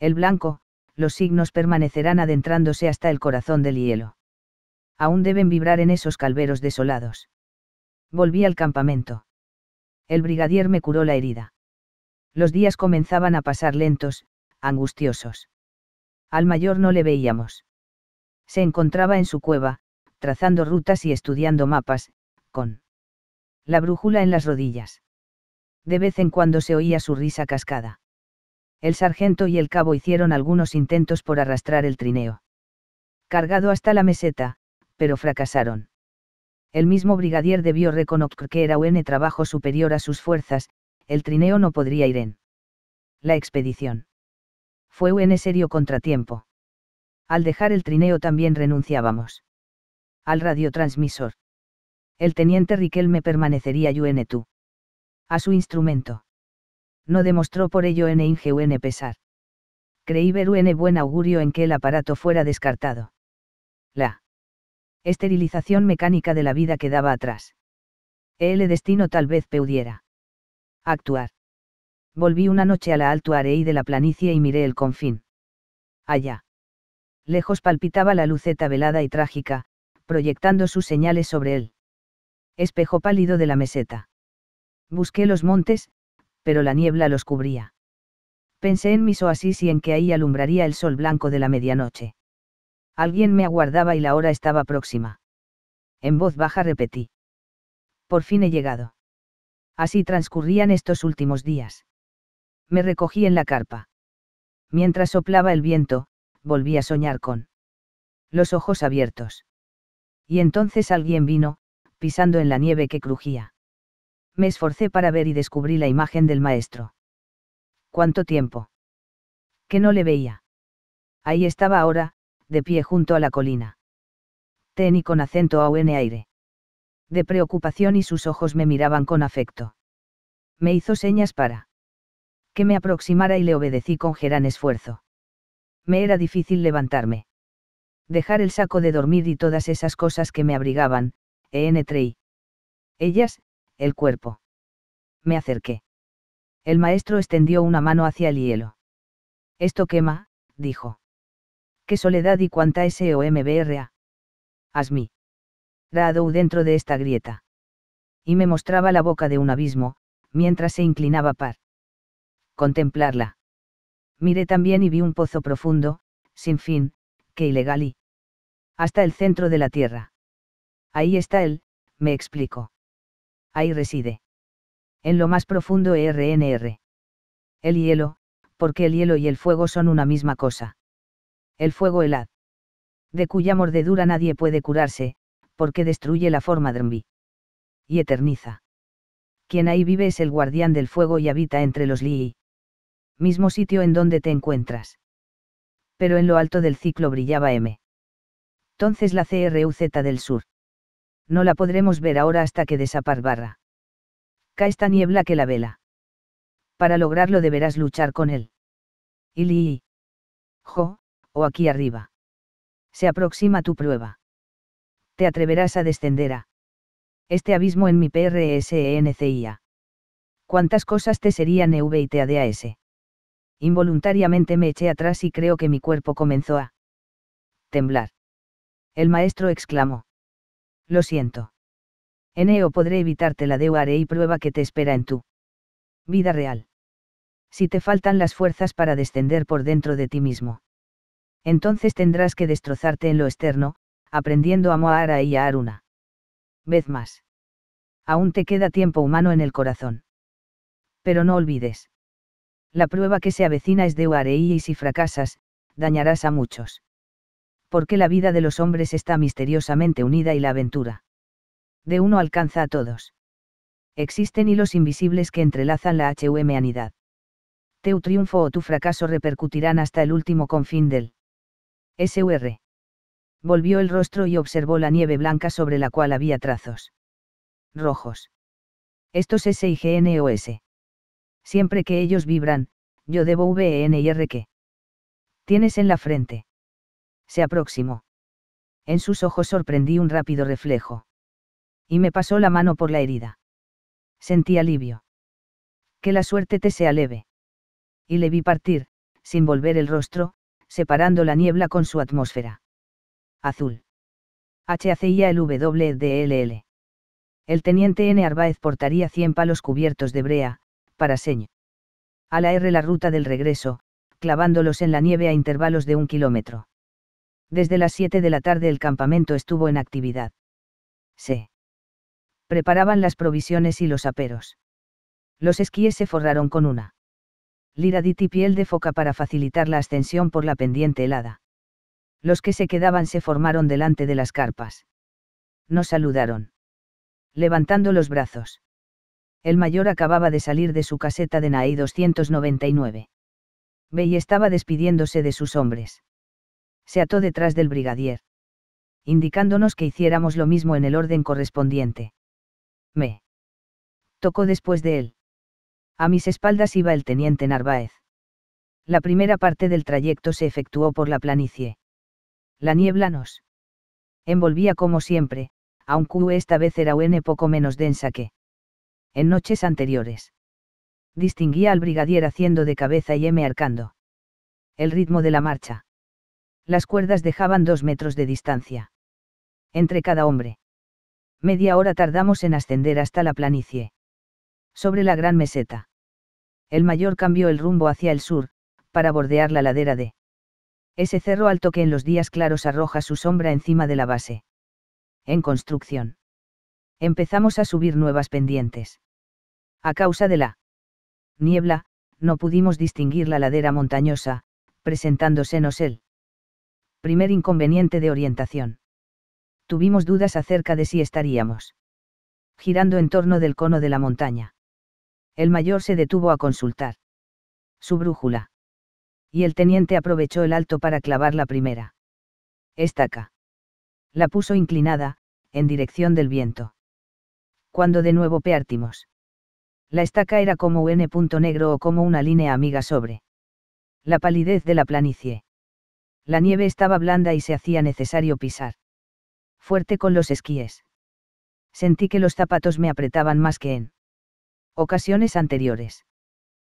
el blanco, los signos permanecerán adentrándose hasta el corazón del hielo aún deben vibrar en esos calveros desolados. Volví al campamento. El brigadier me curó la herida. Los días comenzaban a pasar lentos, angustiosos. Al mayor no le veíamos. Se encontraba en su cueva, trazando rutas y estudiando mapas, con la brújula en las rodillas. De vez en cuando se oía su risa cascada. El sargento y el cabo hicieron algunos intentos por arrastrar el trineo. Cargado hasta la meseta, pero fracasaron. El mismo brigadier debió reconocer que era un trabajo superior a sus fuerzas, el trineo no podría ir en. La expedición. Fue un serio contratiempo. Al dejar el trineo también renunciábamos. Al radiotransmisor. El teniente Riquelme permanecería un tú. A su instrumento. No demostró por ello en inge un pesar. Creí ver un buen augurio en que el aparato fuera descartado. La esterilización mecánica de la vida quedaba atrás. El destino tal vez peudiera. Actuar. Volví una noche a la alto de la planicie y miré el confín. Allá. Lejos palpitaba la luceta velada y trágica, proyectando sus señales sobre él. Espejo pálido de la meseta. Busqué los montes, pero la niebla los cubría. Pensé en mis oasis y en que ahí alumbraría el sol blanco de la medianoche. Alguien me aguardaba y la hora estaba próxima. En voz baja repetí. Por fin he llegado. Así transcurrían estos últimos días. Me recogí en la carpa. Mientras soplaba el viento, volví a soñar con los ojos abiertos. Y entonces alguien vino, pisando en la nieve que crujía. Me esforcé para ver y descubrí la imagen del maestro. ¿Cuánto tiempo? Que no le veía. Ahí estaba ahora, de pie junto a la colina. Tení con acento a en aire. De preocupación y sus ojos me miraban con afecto. Me hizo señas para que me aproximara y le obedecí con gran esfuerzo. Me era difícil levantarme. Dejar el saco de dormir y todas esas cosas que me abrigaban, en Ellas, el cuerpo. Me acerqué. El maestro extendió una mano hacia el hielo. Esto quema, dijo qué soledad y cuánta SOMBRA. Asmi. Radou dentro de esta grieta. Y me mostraba la boca de un abismo, mientras se inclinaba par. Contemplarla. Miré también y vi un pozo profundo, sin fin, que ilegal y. Hasta el centro de la tierra. Ahí está él, me explico. Ahí reside. En lo más profundo RNR. E el hielo, porque el hielo y el fuego son una misma cosa el fuego helad. De cuya mordedura nadie puede curarse, porque destruye la forma de Y eterniza. Quien ahí vive es el guardián del fuego y habita entre los Lii. Mismo sitio en donde te encuentras. Pero en lo alto del ciclo brillaba M. Entonces la CRUZ del sur. No la podremos ver ahora hasta que desaparbarra. Cae esta niebla que la vela. Para lograrlo deberás luchar con él. Lii. Jo, o aquí arriba. Se aproxima tu prueba. Te atreverás a descender a este abismo en mi PRSENCIA. ¿Cuántas cosas te serían e y TADAS? Involuntariamente me eché atrás y creo que mi cuerpo comenzó a temblar. El maestro exclamó. Lo siento. Eneo podré evitarte la deuare y prueba que te espera en tu vida real. Si te faltan las fuerzas para descender por dentro de ti mismo entonces tendrás que destrozarte en lo externo, aprendiendo a Moara y a Aruna. Vez más. Aún te queda tiempo humano en el corazón. Pero no olvides. La prueba que se avecina es de Uarei y si fracasas, dañarás a muchos. Porque la vida de los hombres está misteriosamente unida y la aventura. De uno alcanza a todos. Existen hilos invisibles que entrelazan la HUM-anidad. Teu triunfo o tu fracaso repercutirán hasta el último confín del SUR. Volvió el rostro y observó la nieve blanca sobre la cual había trazos. Rojos. Estos s Siempre que ellos vibran, yo debo V.E.N.I.R. que. Tienes en la frente. Se aproximó. En sus ojos sorprendí un rápido reflejo. Y me pasó la mano por la herida. Sentí alivio. Que la suerte te sea leve. Y le vi partir, sin volver el rostro, separando la niebla con su atmósfera. Azul. H-A-C-I-A-L-W-E-D-E-L-L. El teniente N. Arbaez portaría 100 palos cubiertos de brea, para seño. A la R la ruta del regreso, clavándolos en la nieve a intervalos de un kilómetro. Desde las 7 de la tarde el campamento estuvo en actividad. Se preparaban las provisiones y los aperos. Los esquíes se forraron con una liradit y piel de foca para facilitar la ascensión por la pendiente helada. Los que se quedaban se formaron delante de las carpas. Nos saludaron. Levantando los brazos. El mayor acababa de salir de su caseta de Nae 299. y estaba despidiéndose de sus hombres. Se ató detrás del brigadier. Indicándonos que hiciéramos lo mismo en el orden correspondiente. Me. Tocó después de él. A mis espaldas iba el teniente Narváez. La primera parte del trayecto se efectuó por la planicie. La niebla nos envolvía como siempre, aunque esta vez era un poco menos densa que en noches anteriores. Distinguía al brigadier haciendo de cabeza y M arcando. El ritmo de la marcha. Las cuerdas dejaban dos metros de distancia. Entre cada hombre. Media hora tardamos en ascender hasta la planicie. Sobre la gran meseta el mayor cambió el rumbo hacia el sur, para bordear la ladera de ese cerro alto que en los días claros arroja su sombra encima de la base. En construcción. Empezamos a subir nuevas pendientes. A causa de la niebla, no pudimos distinguir la ladera montañosa, presentándosenos el primer inconveniente de orientación. Tuvimos dudas acerca de si estaríamos girando en torno del cono de la montaña. El mayor se detuvo a consultar. Su brújula. Y el teniente aprovechó el alto para clavar la primera. Estaca. La puso inclinada, en dirección del viento. Cuando de nuevo peartimos. La estaca era como un punto negro o como una línea amiga sobre. La palidez de la planicie. La nieve estaba blanda y se hacía necesario pisar. Fuerte con los esquíes. Sentí que los zapatos me apretaban más que en Ocasiones anteriores.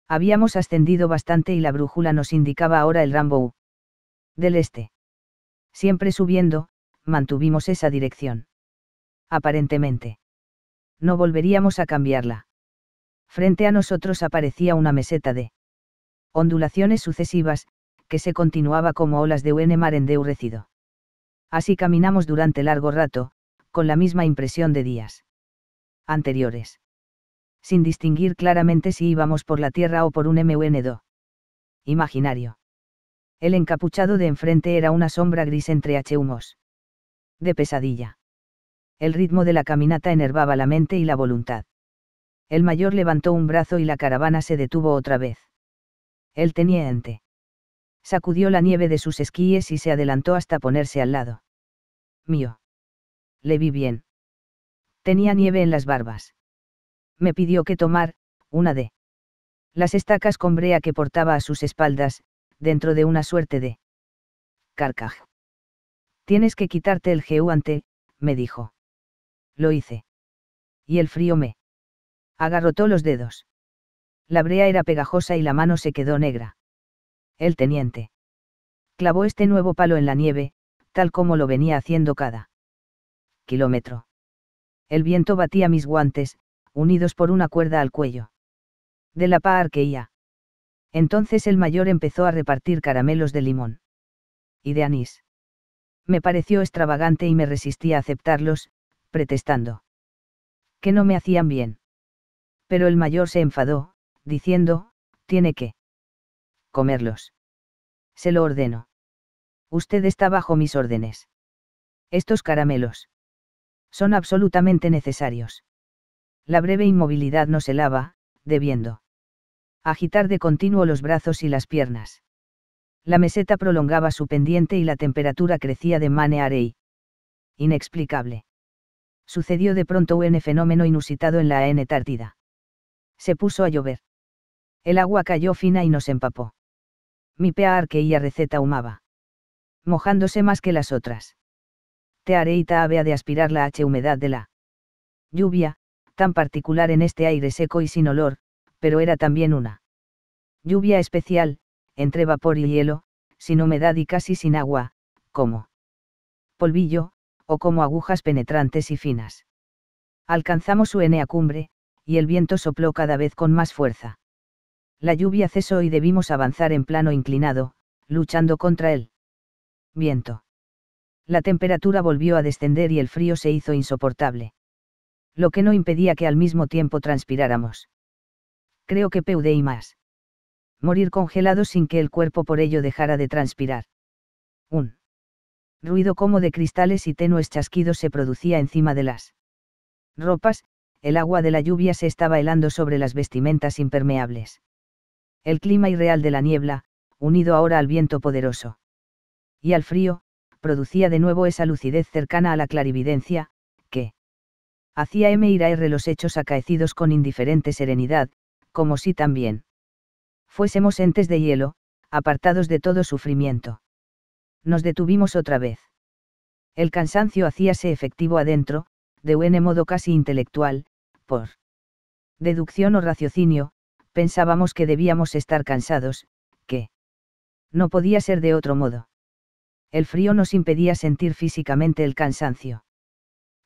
Habíamos ascendido bastante y la brújula nos indicaba ahora el Rambo Del este. Siempre subiendo, mantuvimos esa dirección. Aparentemente. No volveríamos a cambiarla. Frente a nosotros aparecía una meseta de ondulaciones sucesivas, que se continuaba como olas de un mar endeurecido. Así caminamos durante largo rato, con la misma impresión de días anteriores sin distinguir claramente si íbamos por la Tierra o por un MUN2. Imaginario. El encapuchado de enfrente era una sombra gris entre H humos. De pesadilla. El ritmo de la caminata enervaba la mente y la voluntad. El mayor levantó un brazo y la caravana se detuvo otra vez. El teniente. Sacudió la nieve de sus esquíes y se adelantó hasta ponerse al lado. Mío. Le vi bien. Tenía nieve en las barbas me pidió que tomar, una de las estacas con brea que portaba a sus espaldas, dentro de una suerte de carcaj. Tienes que quitarte el jehuante», me dijo. Lo hice. Y el frío me agarrotó los dedos. La brea era pegajosa y la mano se quedó negra. El teniente clavó este nuevo palo en la nieve, tal como lo venía haciendo cada kilómetro. El viento batía mis guantes, unidos por una cuerda al cuello. De la pa arqueía. Entonces el mayor empezó a repartir caramelos de limón. Y de anís. Me pareció extravagante y me resistí a aceptarlos, pretestando. Que no me hacían bien. Pero el mayor se enfadó, diciendo, tiene que comerlos. Se lo ordeno. Usted está bajo mis órdenes. Estos caramelos. Son absolutamente necesarios. La breve inmovilidad nos helaba, debiendo agitar de continuo los brazos y las piernas. La meseta prolongaba su pendiente y la temperatura crecía de manera inexplicable. Sucedió de pronto un fenómeno inusitado en la AN Tártida. Se puso a llover. El agua cayó fina y nos empapó. Mi pear que receta humaba. Mojándose más que las otras. Te areita había de aspirar la H humedad de la lluvia, tan particular en este aire seco y sin olor, pero era también una lluvia especial, entre vapor y hielo, sin humedad y casi sin agua, como polvillo, o como agujas penetrantes y finas. Alcanzamos su enea cumbre, y el viento sopló cada vez con más fuerza. La lluvia cesó y debimos avanzar en plano inclinado, luchando contra el Viento. La temperatura volvió a descender y el frío se hizo insoportable lo que no impedía que al mismo tiempo transpiráramos. Creo que peudé y más. Morir congelado sin que el cuerpo por ello dejara de transpirar. Un ruido como de cristales y tenues chasquidos se producía encima de las ropas, el agua de la lluvia se estaba helando sobre las vestimentas impermeables. El clima irreal de la niebla, unido ahora al viento poderoso. Y al frío, producía de nuevo esa lucidez cercana a la clarividencia, hacía M ir a R los hechos acaecidos con indiferente serenidad, como si también fuésemos entes de hielo, apartados de todo sufrimiento. Nos detuvimos otra vez. El cansancio hacíase efectivo adentro, de un modo casi intelectual, por deducción o raciocinio, pensábamos que debíamos estar cansados, que no podía ser de otro modo. El frío nos impedía sentir físicamente el cansancio.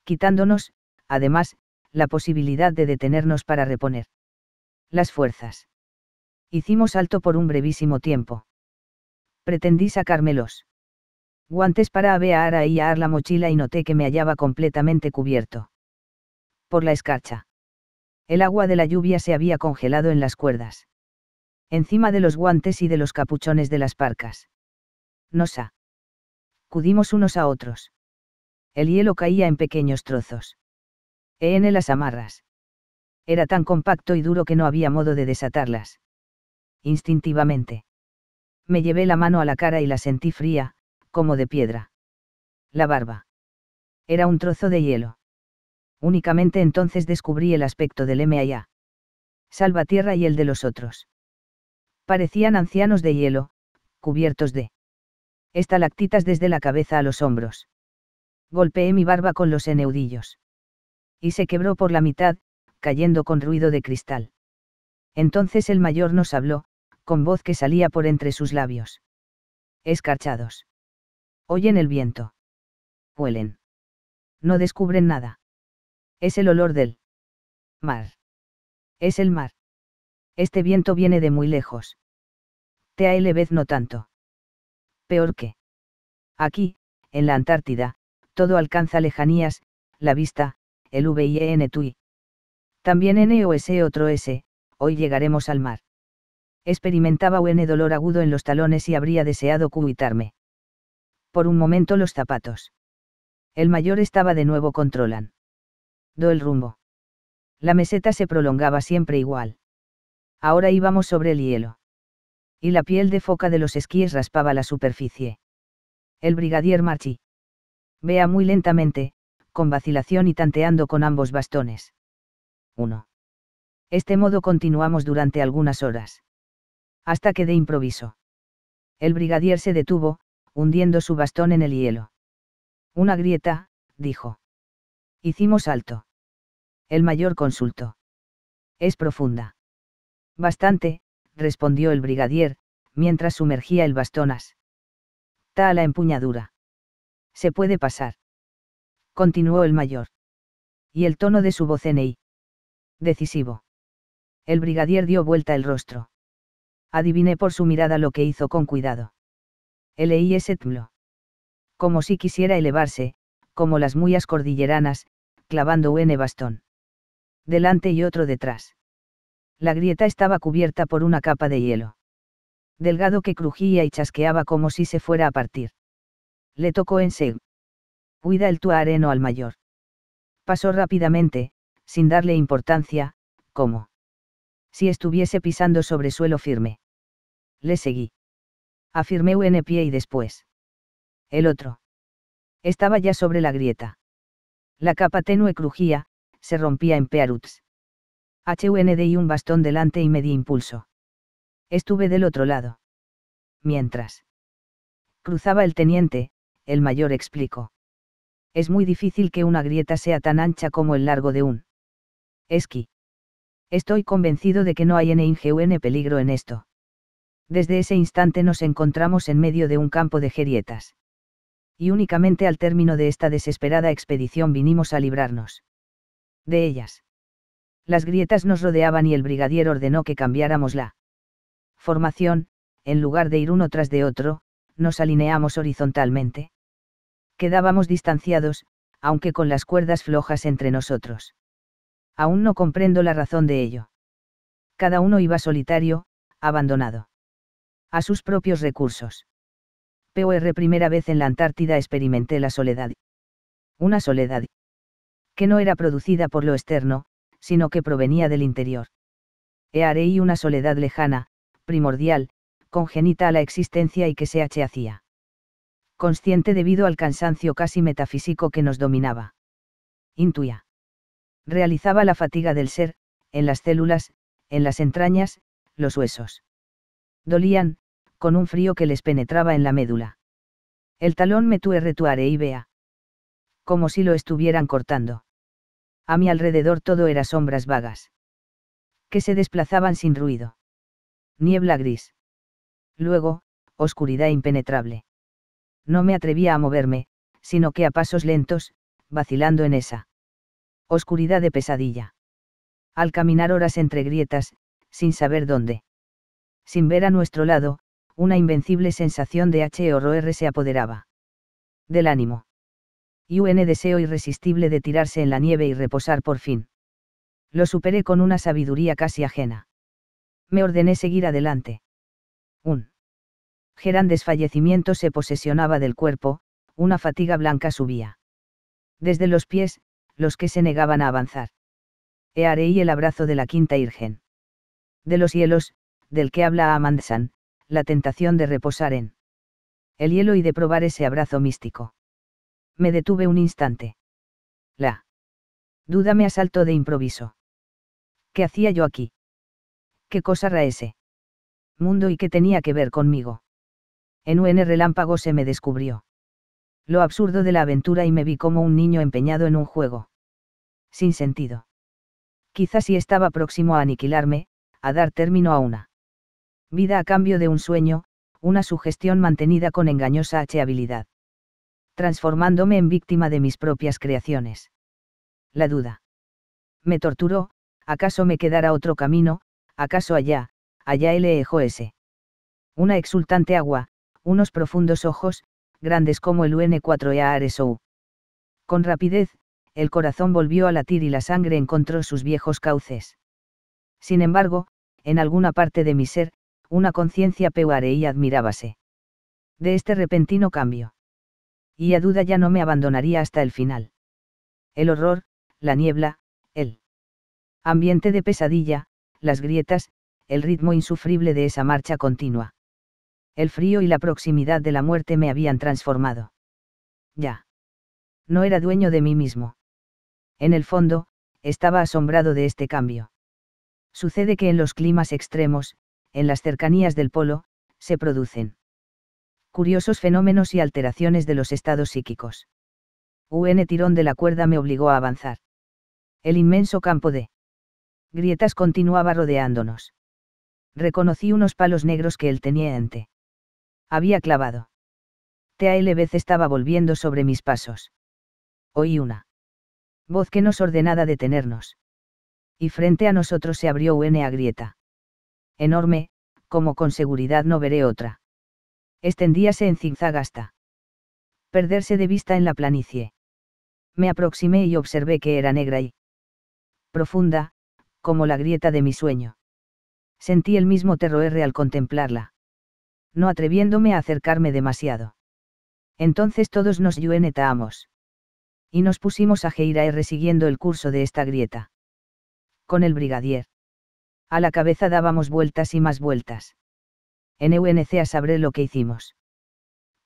Quitándonos, además, la posibilidad de detenernos para reponer las fuerzas. Hicimos alto por un brevísimo tiempo. Pretendí sacármelos. Guantes para avear y ar la mochila y noté que me hallaba completamente cubierto. Por la escarcha. El agua de la lluvia se había congelado en las cuerdas. Encima de los guantes y de los capuchones de las parcas. Nos Cudimos unos a otros. El hielo caía en pequeños trozos. En las amarras. Era tan compacto y duro que no había modo de desatarlas. Instintivamente. Me llevé la mano a la cara y la sentí fría, como de piedra. La barba. Era un trozo de hielo. Únicamente entonces descubrí el aspecto del MIA. Salvatierra y el de los otros. Parecían ancianos de hielo, cubiertos de estalactitas desde la cabeza a los hombros. Golpeé mi barba con los eneudillos y se quebró por la mitad, cayendo con ruido de cristal. Entonces el mayor nos habló, con voz que salía por entre sus labios. Escarchados. Oyen el viento. Huelen. No descubren nada. Es el olor del mar. Es el mar. Este viento viene de muy lejos. T.A.L. vez no tanto. Peor que. Aquí, en la Antártida, todo alcanza lejanías, la vista, el VIN TUI. También N o S otro S, hoy llegaremos al mar. Experimentaba un dolor agudo en los talones y habría deseado cubitarme. Por un momento los zapatos. El mayor estaba de nuevo controlan. Do el rumbo. La meseta se prolongaba siempre igual. Ahora íbamos sobre el hielo. Y la piel de foca de los esquíes raspaba la superficie. El brigadier Marchi. Vea muy lentamente, con vacilación y tanteando con ambos bastones. 1. Este modo continuamos durante algunas horas. Hasta que de improviso. El brigadier se detuvo, hundiendo su bastón en el hielo. Una grieta, dijo. Hicimos alto. El mayor consultó. Es profunda. Bastante, respondió el brigadier, mientras sumergía el bastonas. Ta a la empuñadura. Se puede pasar continuó el mayor. Y el tono de su voz enei. Decisivo. El brigadier dio vuelta el rostro. Adiviné por su mirada lo que hizo con cuidado. ese tulo. Como si quisiera elevarse, como las muyas cordilleranas, clavando un bastón. Delante y otro detrás. La grieta estaba cubierta por una capa de hielo. Delgado que crujía y chasqueaba como si se fuera a partir. Le tocó en seg. Cuida el tuareno al mayor. Pasó rápidamente, sin darle importancia, como si estuviese pisando sobre suelo firme. Le seguí. Afirmé un pie y después. El otro. Estaba ya sobre la grieta. La capa tenue crujía, se rompía en pearuts. HUND y un bastón delante y me di impulso. Estuve del otro lado. Mientras cruzaba el teniente, el mayor explicó es muy difícil que una grieta sea tan ancha como el largo de un esquí. Estoy convencido de que no hay ningún peligro en esto. Desde ese instante nos encontramos en medio de un campo de gerietas. Y únicamente al término de esta desesperada expedición vinimos a librarnos. De ellas. Las grietas nos rodeaban y el brigadier ordenó que cambiáramos la formación, en lugar de ir uno tras de otro, nos alineamos horizontalmente. Quedábamos distanciados, aunque con las cuerdas flojas entre nosotros. Aún no comprendo la razón de ello. Cada uno iba solitario, abandonado. A sus propios recursos. POR primera vez en la Antártida experimenté la soledad. Una soledad. Que no era producida por lo externo, sino que provenía del interior. Earei una soledad lejana, primordial, congenita a la existencia y que se hacía consciente debido al cansancio casi metafísico que nos dominaba. Intuía. Realizaba la fatiga del ser, en las células, en las entrañas, los huesos. Dolían, con un frío que les penetraba en la médula. El talón me tuve retuare y vea. Como si lo estuvieran cortando. A mi alrededor todo era sombras vagas. Que se desplazaban sin ruido. Niebla gris. Luego, oscuridad impenetrable. No me atrevía a moverme, sino que a pasos lentos, vacilando en esa oscuridad de pesadilla. Al caminar horas entre grietas, sin saber dónde. Sin ver a nuestro lado, una invencible sensación de horror se apoderaba. Del ánimo. Y un deseo irresistible de tirarse en la nieve y reposar por fin. Lo superé con una sabiduría casi ajena. Me ordené seguir adelante. Un Gerán desfallecimiento se posesionaba del cuerpo, una fatiga blanca subía. Desde los pies, los que se negaban a avanzar. He y el abrazo de la quinta virgen. De los hielos, del que habla Amandsan, la tentación de reposar en el hielo y de probar ese abrazo místico. Me detuve un instante. La duda me asaltó de improviso. ¿Qué hacía yo aquí? ¿Qué cosa era ese? Mundo y qué tenía que ver conmigo. En un relámpago se me descubrió. Lo absurdo de la aventura y me vi como un niño empeñado en un juego. Sin sentido. Quizás si estaba próximo a aniquilarme, a dar término a una vida a cambio de un sueño, una sugestión mantenida con engañosa acheabilidad. Transformándome en víctima de mis propias creaciones. La duda. Me torturó, ¿acaso me quedara otro camino? ¿Acaso allá, allá ese Una exultante agua, unos profundos ojos, grandes como el UN4EARSO. Con rapidez, el corazón volvió a latir y la sangre encontró sus viejos cauces. Sin embargo, en alguna parte de mi ser, una conciencia y admirábase. De este repentino cambio. Y a duda ya no me abandonaría hasta el final. El horror, la niebla, el ambiente de pesadilla, las grietas, el ritmo insufrible de esa marcha continua. El frío y la proximidad de la muerte me habían transformado. Ya. No era dueño de mí mismo. En el fondo, estaba asombrado de este cambio. Sucede que en los climas extremos, en las cercanías del polo, se producen curiosos fenómenos y alteraciones de los estados psíquicos. UN tirón de la cuerda me obligó a avanzar. El inmenso campo de grietas continuaba rodeándonos. Reconocí unos palos negros que él tenía ante había clavado. TALBC estaba volviendo sobre mis pasos. Oí una voz que nos ordenaba detenernos. Y frente a nosotros se abrió una grieta. Enorme, como con seguridad no veré otra. Extendíase en zigzag hasta perderse de vista en la planicie. Me aproximé y observé que era negra y profunda, como la grieta de mi sueño. Sentí el mismo terror al contemplarla no atreviéndome a acercarme demasiado. Entonces todos nos yuenetaamos. Y nos pusimos a Geiraer e siguiendo el curso de esta grieta. Con el brigadier. A la cabeza dábamos vueltas y más vueltas. En e UNCA sabré lo que hicimos.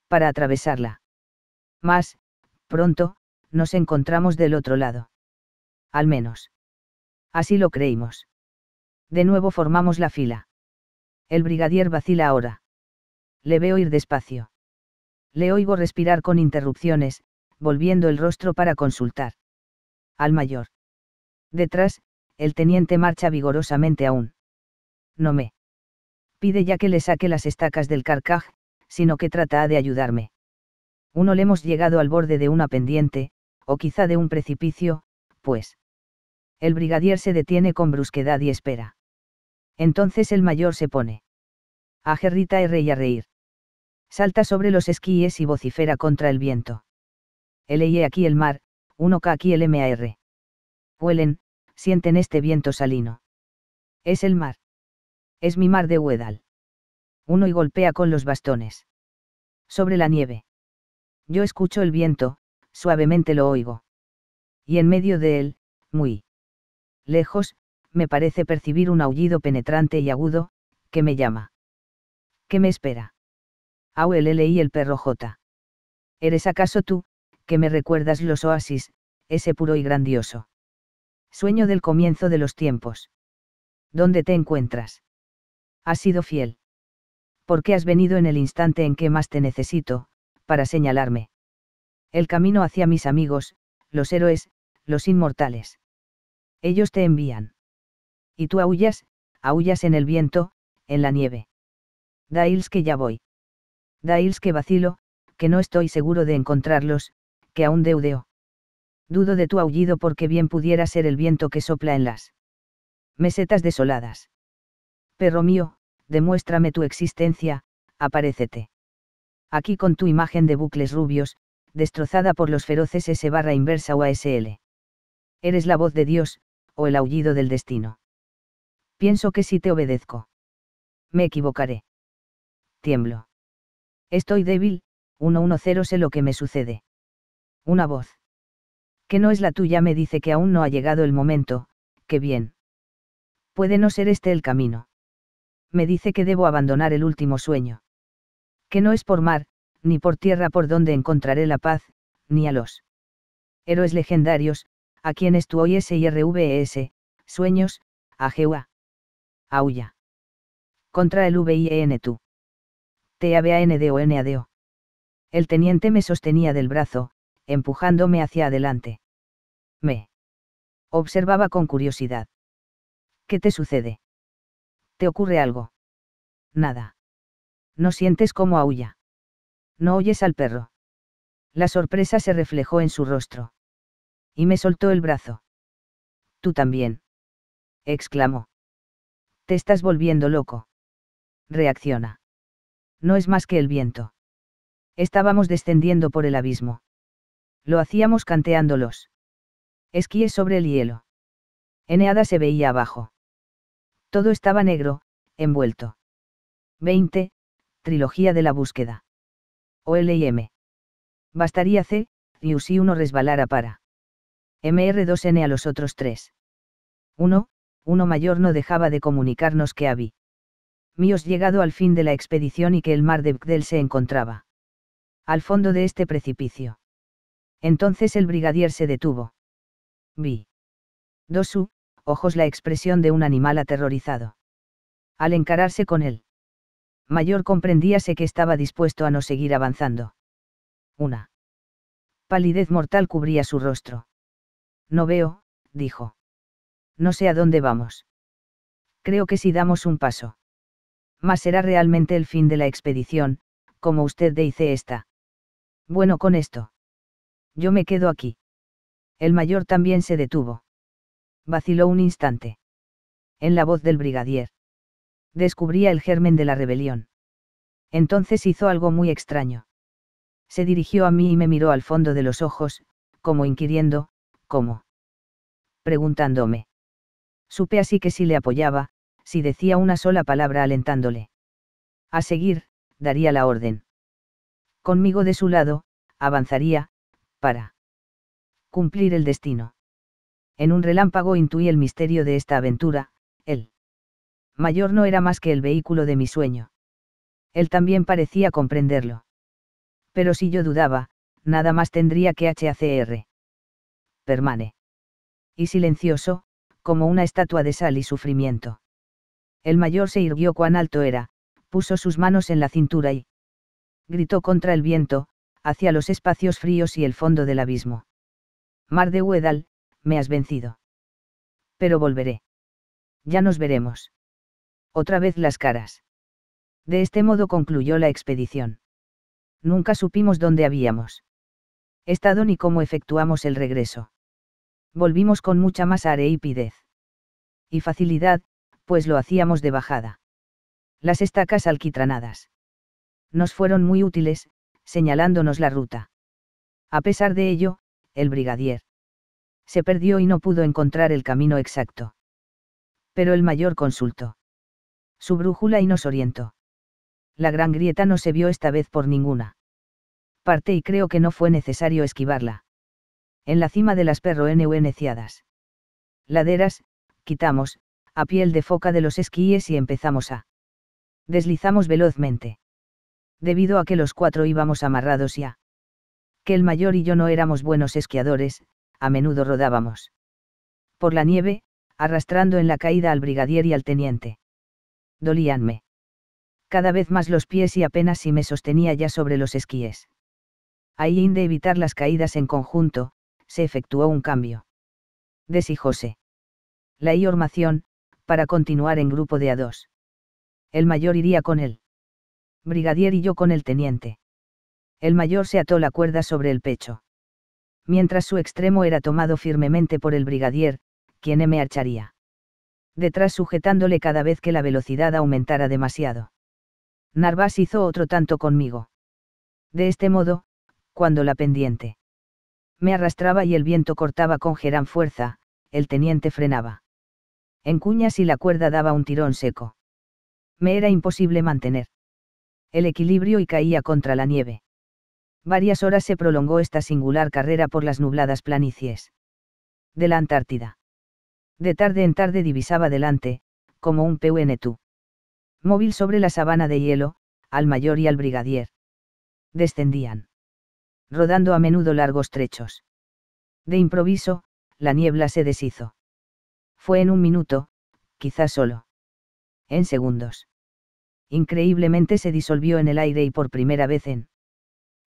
Para atravesarla. Más, pronto, nos encontramos del otro lado. Al menos. Así lo creímos. De nuevo formamos la fila. El brigadier vacila ahora le veo ir despacio. Le oigo respirar con interrupciones, volviendo el rostro para consultar. Al mayor. Detrás, el teniente marcha vigorosamente aún. No me pide ya que le saque las estacas del carcaj, sino que trata de ayudarme. Uno le hemos llegado al borde de una pendiente, o quizá de un precipicio, pues. El brigadier se detiene con brusquedad y espera. Entonces el mayor se pone. A Gerrita y a reír. Salta sobre los esquíes y vocifera contra el viento. L.I.E. aquí el mar, 1K aquí el MAR. Huelen, sienten este viento salino. Es el mar. Es mi mar de Huedal. Uno y golpea con los bastones. Sobre la nieve. Yo escucho el viento, suavemente lo oigo. Y en medio de él, muy lejos, me parece percibir un aullido penetrante y agudo, que me llama. ¿Qué me espera? Au y el perro J. ¿Eres acaso tú, que me recuerdas los oasis, ese puro y grandioso? Sueño del comienzo de los tiempos. ¿Dónde te encuentras? Has sido fiel. ¿Por qué has venido en el instante en que más te necesito, para señalarme? El camino hacia mis amigos, los héroes, los inmortales. Ellos te envían. Y tú aullas, aullas en el viento, en la nieve. Dails que ya voy. Dails que vacilo, que no estoy seguro de encontrarlos, que aún deudeo. Dudo de tu aullido porque bien pudiera ser el viento que sopla en las mesetas desoladas. Perro mío, demuéstrame tu existencia, aparécete. Aquí con tu imagen de bucles rubios, destrozada por los feroces S barra inversa o ASL. Eres la voz de Dios, o el aullido del destino. Pienso que si te obedezco. Me equivocaré. Tiemblo. Estoy débil, 110 sé lo que me sucede. Una voz. Que no es la tuya me dice que aún no ha llegado el momento, que bien. Puede no ser este el camino. Me dice que debo abandonar el último sueño. Que no es por mar, ni por tierra por donde encontraré la paz, ni a los héroes legendarios, a quienes tú oyes y e e sueños, a Jehová. Aulla. Contra el VIN e tú. T-A-B-A-N-D-O-N-A-D-O. El teniente me sostenía del brazo, empujándome hacia adelante. Me observaba con curiosidad. ¿Qué te sucede? ¿Te ocurre algo? Nada. No sientes cómo aulla. No oyes al perro. La sorpresa se reflejó en su rostro. Y me soltó el brazo. Tú también. exclamó. Te estás volviendo loco. Reacciona. No es más que el viento. Estábamos descendiendo por el abismo. Lo hacíamos canteándolos. esquíes sobre el hielo. Eneada se veía abajo. Todo estaba negro, envuelto. 20. Trilogía de la búsqueda. M. Bastaría C, y si uno resbalara para. MR2N a los otros tres. 1. Uno mayor no dejaba de comunicarnos que había míos llegado al fin de la expedición y que el mar de Bgdel se encontraba. Al fondo de este precipicio. Entonces el brigadier se detuvo. Vi. su, ojos la expresión de un animal aterrorizado. Al encararse con él. Mayor comprendíase que estaba dispuesto a no seguir avanzando. Una. Palidez mortal cubría su rostro. No veo, dijo. No sé a dónde vamos. Creo que si damos un paso más será realmente el fin de la expedición, como usted dice esta. Bueno con esto. Yo me quedo aquí. El mayor también se detuvo. Vaciló un instante. En la voz del brigadier. Descubría el germen de la rebelión. Entonces hizo algo muy extraño. Se dirigió a mí y me miró al fondo de los ojos, como inquiriendo, ¿cómo? Preguntándome. Supe así que si le apoyaba, si decía una sola palabra alentándole. A seguir, daría la orden. Conmigo de su lado, avanzaría, para cumplir el destino. En un relámpago intuí el misterio de esta aventura, él. Mayor no era más que el vehículo de mi sueño. Él también parecía comprenderlo. Pero si yo dudaba, nada más tendría que HACR. Permane. Y silencioso, como una estatua de sal y sufrimiento. El mayor se irguió cuán alto era, puso sus manos en la cintura y gritó contra el viento, hacia los espacios fríos y el fondo del abismo. Mar de Huedal, me has vencido. Pero volveré. Ya nos veremos. Otra vez las caras. De este modo concluyó la expedición. Nunca supimos dónde habíamos estado ni cómo efectuamos el regreso. Volvimos con mucha más areipidez y facilidad, pues lo hacíamos de bajada. Las estacas alquitranadas. Nos fueron muy útiles, señalándonos la ruta. A pesar de ello, el brigadier se perdió y no pudo encontrar el camino exacto. Pero el mayor consultó su brújula y nos orientó. La gran grieta no se vio esta vez por ninguna parte y creo que no fue necesario esquivarla. En la cima de las perro Laderas, quitamos, a piel de foca de los esquíes y empezamos a. Deslizamos velozmente. Debido a que los cuatro íbamos amarrados y a. Que el mayor y yo no éramos buenos esquiadores, a menudo rodábamos. Por la nieve, arrastrando en la caída al brigadier y al teniente. Dolíanme. Cada vez más los pies y apenas si me sostenía ya sobre los esquíes. Ahí de evitar las caídas en conjunto, se efectuó un cambio. deshijose La iormación, para continuar en grupo de a dos. El mayor iría con él. Brigadier y yo con el teniente. El mayor se ató la cuerda sobre el pecho. Mientras su extremo era tomado firmemente por el brigadier, quien me archaría. Detrás sujetándole cada vez que la velocidad aumentara demasiado. Narvás hizo otro tanto conmigo. De este modo, cuando la pendiente me arrastraba y el viento cortaba con gran fuerza, el teniente frenaba. En cuñas y la cuerda daba un tirón seco. Me era imposible mantener el equilibrio y caía contra la nieve. Varias horas se prolongó esta singular carrera por las nubladas planicies. De la Antártida. De tarde en tarde divisaba delante, como un PUNTU. Móvil sobre la sabana de hielo, al mayor y al brigadier. Descendían. Rodando a menudo largos trechos. De improviso, la niebla se deshizo. Fue en un minuto, quizás solo. En segundos. Increíblemente se disolvió en el aire y por primera vez en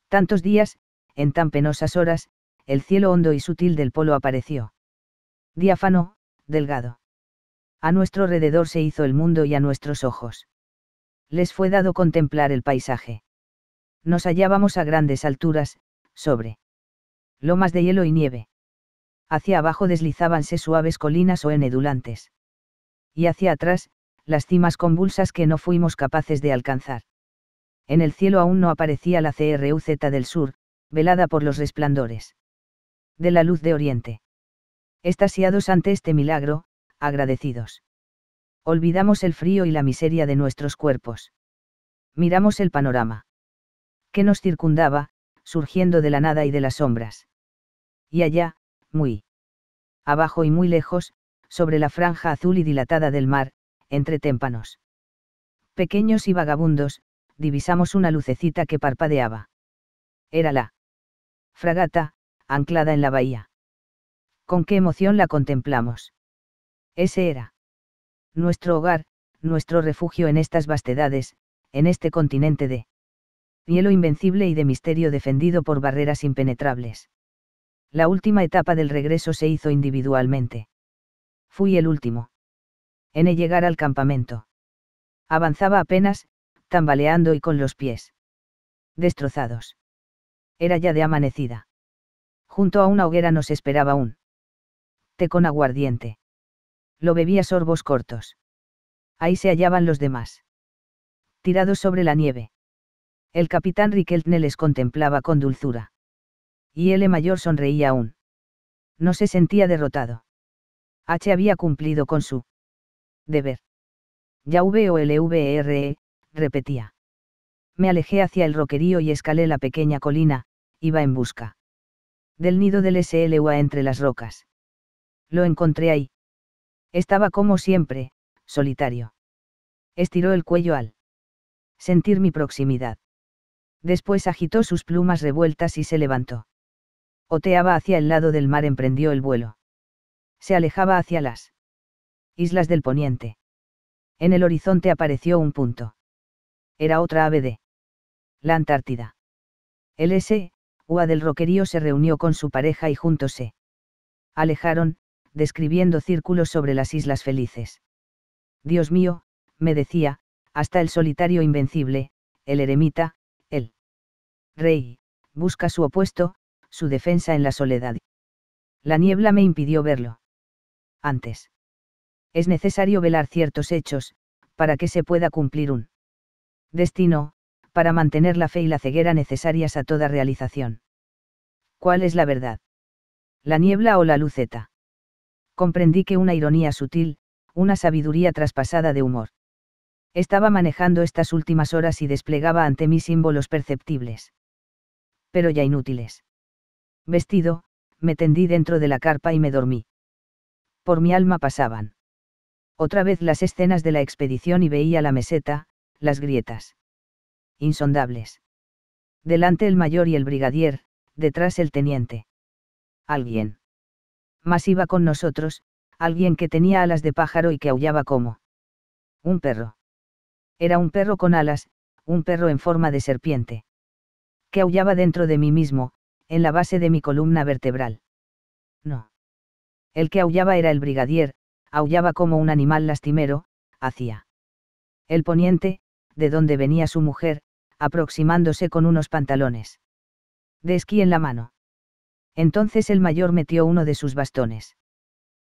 tantos días, en tan penosas horas, el cielo hondo y sutil del polo apareció. Diáfano, delgado. A nuestro alrededor se hizo el mundo y a nuestros ojos. Les fue dado contemplar el paisaje. Nos hallábamos a grandes alturas, sobre lomas de hielo y nieve hacia abajo deslizábanse suaves colinas o enedulantes. Y hacia atrás, las cimas convulsas que no fuimos capaces de alcanzar. En el cielo aún no aparecía la CRUZ del sur, velada por los resplandores. De la luz de Oriente. Estasiados ante este milagro, agradecidos. Olvidamos el frío y la miseria de nuestros cuerpos. Miramos el panorama. Que nos circundaba, surgiendo de la nada y de las sombras. Y allá, muy abajo y muy lejos, sobre la franja azul y dilatada del mar, entre témpanos. Pequeños y vagabundos, divisamos una lucecita que parpadeaba. Era la fragata, anclada en la bahía. Con qué emoción la contemplamos. Ese era nuestro hogar, nuestro refugio en estas vastedades, en este continente de hielo invencible y de misterio defendido por barreras impenetrables. La última etapa del regreso se hizo individualmente. Fui el último. En llegar al campamento. Avanzaba apenas, tambaleando y con los pies. Destrozados. Era ya de amanecida. Junto a una hoguera nos esperaba un té con aguardiente. Lo bebía sorbos cortos. Ahí se hallaban los demás. Tirados sobre la nieve. El capitán Riquelme les contemplaba con dulzura. Y L mayor sonreía aún. No se sentía derrotado. H había cumplido con su deber. Ya e, e, repetía. Me alejé hacia el roquerío y escalé la pequeña colina, iba en busca del nido del SLUA entre las rocas. Lo encontré ahí. Estaba como siempre, solitario. Estiró el cuello al sentir mi proximidad. Después agitó sus plumas revueltas y se levantó oteaba hacia el lado del mar, emprendió el vuelo. Se alejaba hacia las islas del poniente. En el horizonte apareció un punto. Era otra ave de la Antártida. El S. Ua del roquerío se reunió con su pareja y juntos se alejaron, describiendo círculos sobre las Islas Felices. Dios mío, me decía, hasta el solitario invencible, el eremita, el rey, busca su opuesto, su defensa en la soledad. La niebla me impidió verlo. Antes. Es necesario velar ciertos hechos, para que se pueda cumplir un destino, para mantener la fe y la ceguera necesarias a toda realización. ¿Cuál es la verdad? ¿La niebla o la luceta? Comprendí que una ironía sutil, una sabiduría traspasada de humor. Estaba manejando estas últimas horas y desplegaba ante mí símbolos perceptibles. Pero ya inútiles. Vestido, me tendí dentro de la carpa y me dormí. Por mi alma pasaban. Otra vez las escenas de la expedición y veía la meseta, las grietas. Insondables. Delante el mayor y el brigadier, detrás el teniente. Alguien. Más iba con nosotros, alguien que tenía alas de pájaro y que aullaba como. Un perro. Era un perro con alas, un perro en forma de serpiente. Que aullaba dentro de mí mismo, en la base de mi columna vertebral. No. El que aullaba era el brigadier, aullaba como un animal lastimero, hacia el poniente, de donde venía su mujer, aproximándose con unos pantalones de esquí en la mano. Entonces el mayor metió uno de sus bastones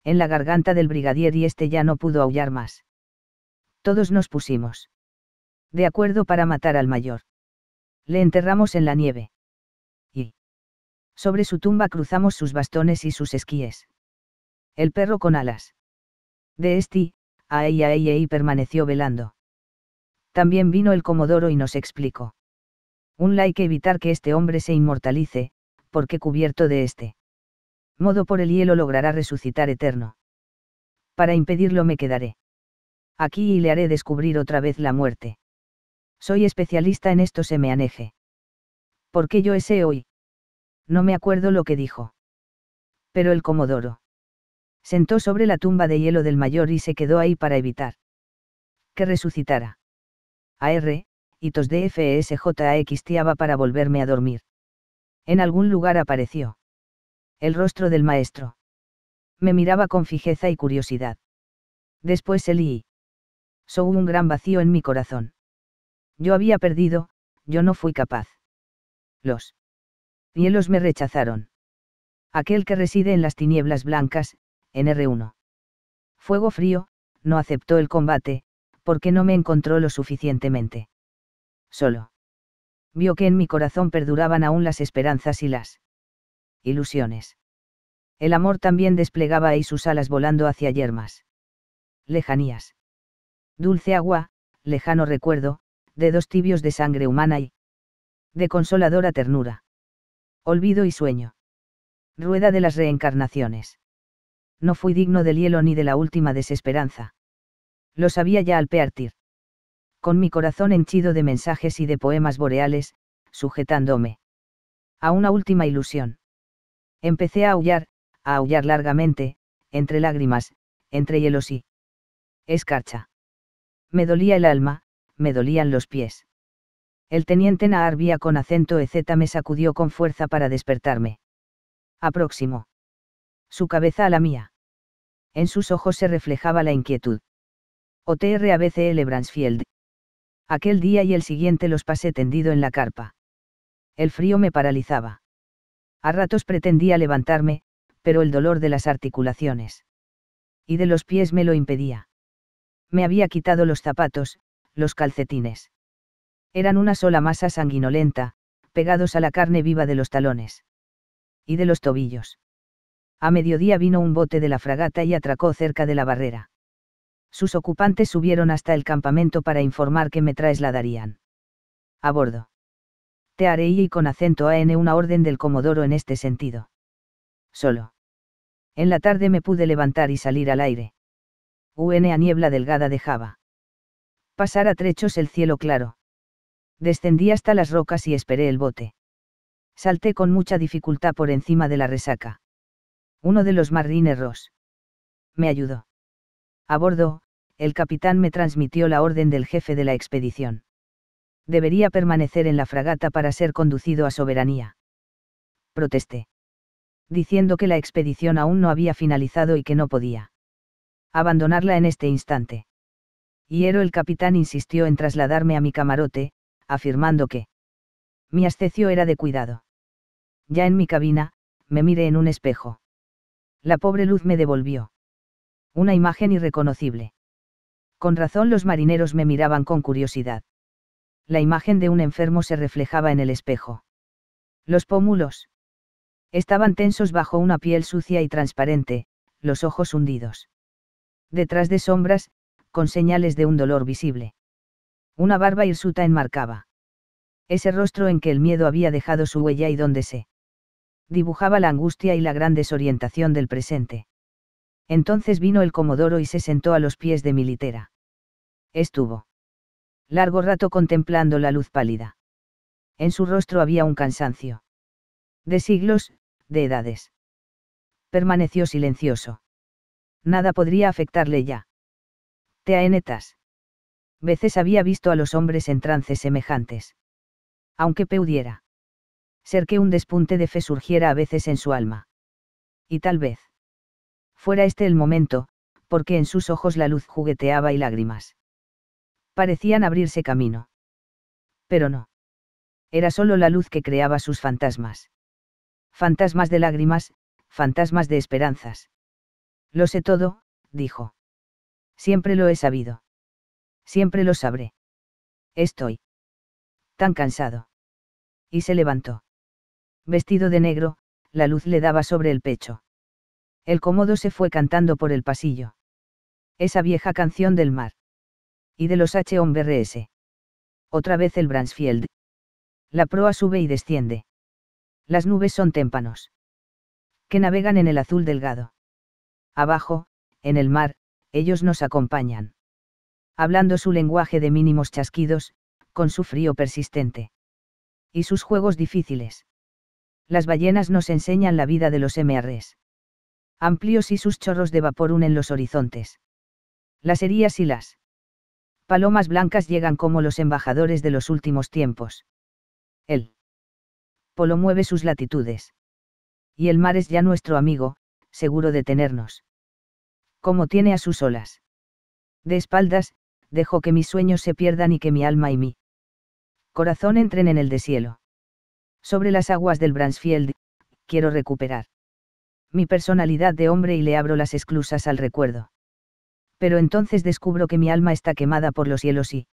en la garganta del brigadier y este ya no pudo aullar más. Todos nos pusimos de acuerdo para matar al mayor. Le enterramos en la nieve. Sobre su tumba cruzamos sus bastones y sus esquíes. El perro con alas. De Esti, a ella y permaneció velando. También vino el comodoro y nos explicó. Un like que evitar que este hombre se inmortalice, porque cubierto de este modo por el hielo logrará resucitar eterno. Para impedirlo me quedaré. Aquí y le haré descubrir otra vez la muerte. Soy especialista en esto se me aneje. Porque yo ese hoy. No me acuerdo lo que dijo. Pero el comodoro. Sentó sobre la tumba de hielo del mayor y se quedó ahí para evitar que resucitara. AR, hitos de FSJAXTiaba para volverme a dormir. En algún lugar apareció. El rostro del maestro. Me miraba con fijeza y curiosidad. Después el I. So un gran vacío en mi corazón. Yo había perdido, yo no fui capaz. Los Cielos me rechazaron. Aquel que reside en las tinieblas blancas, en R1. Fuego frío, no aceptó el combate, porque no me encontró lo suficientemente. Solo. Vio que en mi corazón perduraban aún las esperanzas y las ilusiones. El amor también desplegaba ahí sus alas volando hacia yermas. Lejanías. Dulce agua, lejano recuerdo, de dos tibios de sangre humana y de consoladora ternura. Olvido y sueño. Rueda de las reencarnaciones. No fui digno del hielo ni de la última desesperanza. Lo sabía ya al partir. Con mi corazón henchido de mensajes y de poemas boreales, sujetándome. A una última ilusión. Empecé a aullar, a aullar largamente, entre lágrimas, entre hielos y escarcha. Me dolía el alma, me dolían los pies. El teniente Naarbia con acento EZ me sacudió con fuerza para despertarme. próximo. Su cabeza a la mía. En sus ojos se reflejaba la inquietud. OTR Bransfield. Aquel día y el siguiente los pasé tendido en la carpa. El frío me paralizaba. A ratos pretendía levantarme, pero el dolor de las articulaciones y de los pies me lo impedía. Me había quitado los zapatos, los calcetines eran una sola masa sanguinolenta, pegados a la carne viva de los talones. Y de los tobillos. A mediodía vino un bote de la fragata y atracó cerca de la barrera. Sus ocupantes subieron hasta el campamento para informar que me trasladarían. A bordo. Te haré y con acento AN una orden del comodoro en este sentido. Solo. En la tarde me pude levantar y salir al aire. UN a niebla delgada dejaba. Pasar a trechos el cielo claro. Descendí hasta las rocas y esperé el bote. Salté con mucha dificultad por encima de la resaca. Uno de los marineros Me ayudó. A bordo, el capitán me transmitió la orden del jefe de la expedición. Debería permanecer en la fragata para ser conducido a soberanía. Protesté. Diciendo que la expedición aún no había finalizado y que no podía. Abandonarla en este instante. Hiero el capitán insistió en trasladarme a mi camarote, afirmando que mi ascecio era de cuidado. Ya en mi cabina, me miré en un espejo. La pobre luz me devolvió. Una imagen irreconocible. Con razón los marineros me miraban con curiosidad. La imagen de un enfermo se reflejaba en el espejo. Los pómulos. Estaban tensos bajo una piel sucia y transparente, los ojos hundidos. Detrás de sombras, con señales de un dolor visible. Una barba hirsuta enmarcaba. Ese rostro en que el miedo había dejado su huella y donde se dibujaba la angustia y la gran desorientación del presente. Entonces vino el comodoro y se sentó a los pies de Militera. Estuvo. Largo rato contemplando la luz pálida. En su rostro había un cansancio. De siglos, de edades. Permaneció silencioso. Nada podría afectarle ya. Te aenetas. Veces había visto a los hombres en trances semejantes. Aunque peudiera. Ser que un despunte de fe surgiera a veces en su alma. Y tal vez. Fuera este el momento, porque en sus ojos la luz jugueteaba y lágrimas. Parecían abrirse camino. Pero no. Era solo la luz que creaba sus fantasmas. Fantasmas de lágrimas, fantasmas de esperanzas. Lo sé todo, dijo. Siempre lo he sabido. Siempre lo sabré. Estoy. Tan cansado. Y se levantó. Vestido de negro, la luz le daba sobre el pecho. El cómodo se fue cantando por el pasillo. Esa vieja canción del mar. Y de los h Otra vez el Bransfield. La proa sube y desciende. Las nubes son témpanos. Que navegan en el azul delgado. Abajo, en el mar, ellos nos acompañan hablando su lenguaje de mínimos chasquidos, con su frío persistente. Y sus juegos difíciles. Las ballenas nos enseñan la vida de los MRs. Amplios y sus chorros de vapor unen los horizontes. Las heridas y las palomas blancas llegan como los embajadores de los últimos tiempos. El polo mueve sus latitudes. Y el mar es ya nuestro amigo, seguro de tenernos. Como tiene a sus olas. De espaldas, dejo que mis sueños se pierdan y que mi alma y mi corazón entren en el deshielo. Sobre las aguas del Bransfield, quiero recuperar mi personalidad de hombre y le abro las esclusas al recuerdo. Pero entonces descubro que mi alma está quemada por los cielos y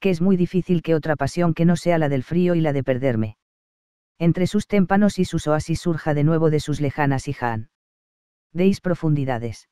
que es muy difícil que otra pasión que no sea la del frío y la de perderme. Entre sus témpanos y sus oasis surja de nuevo de sus lejanas y Deis profundidades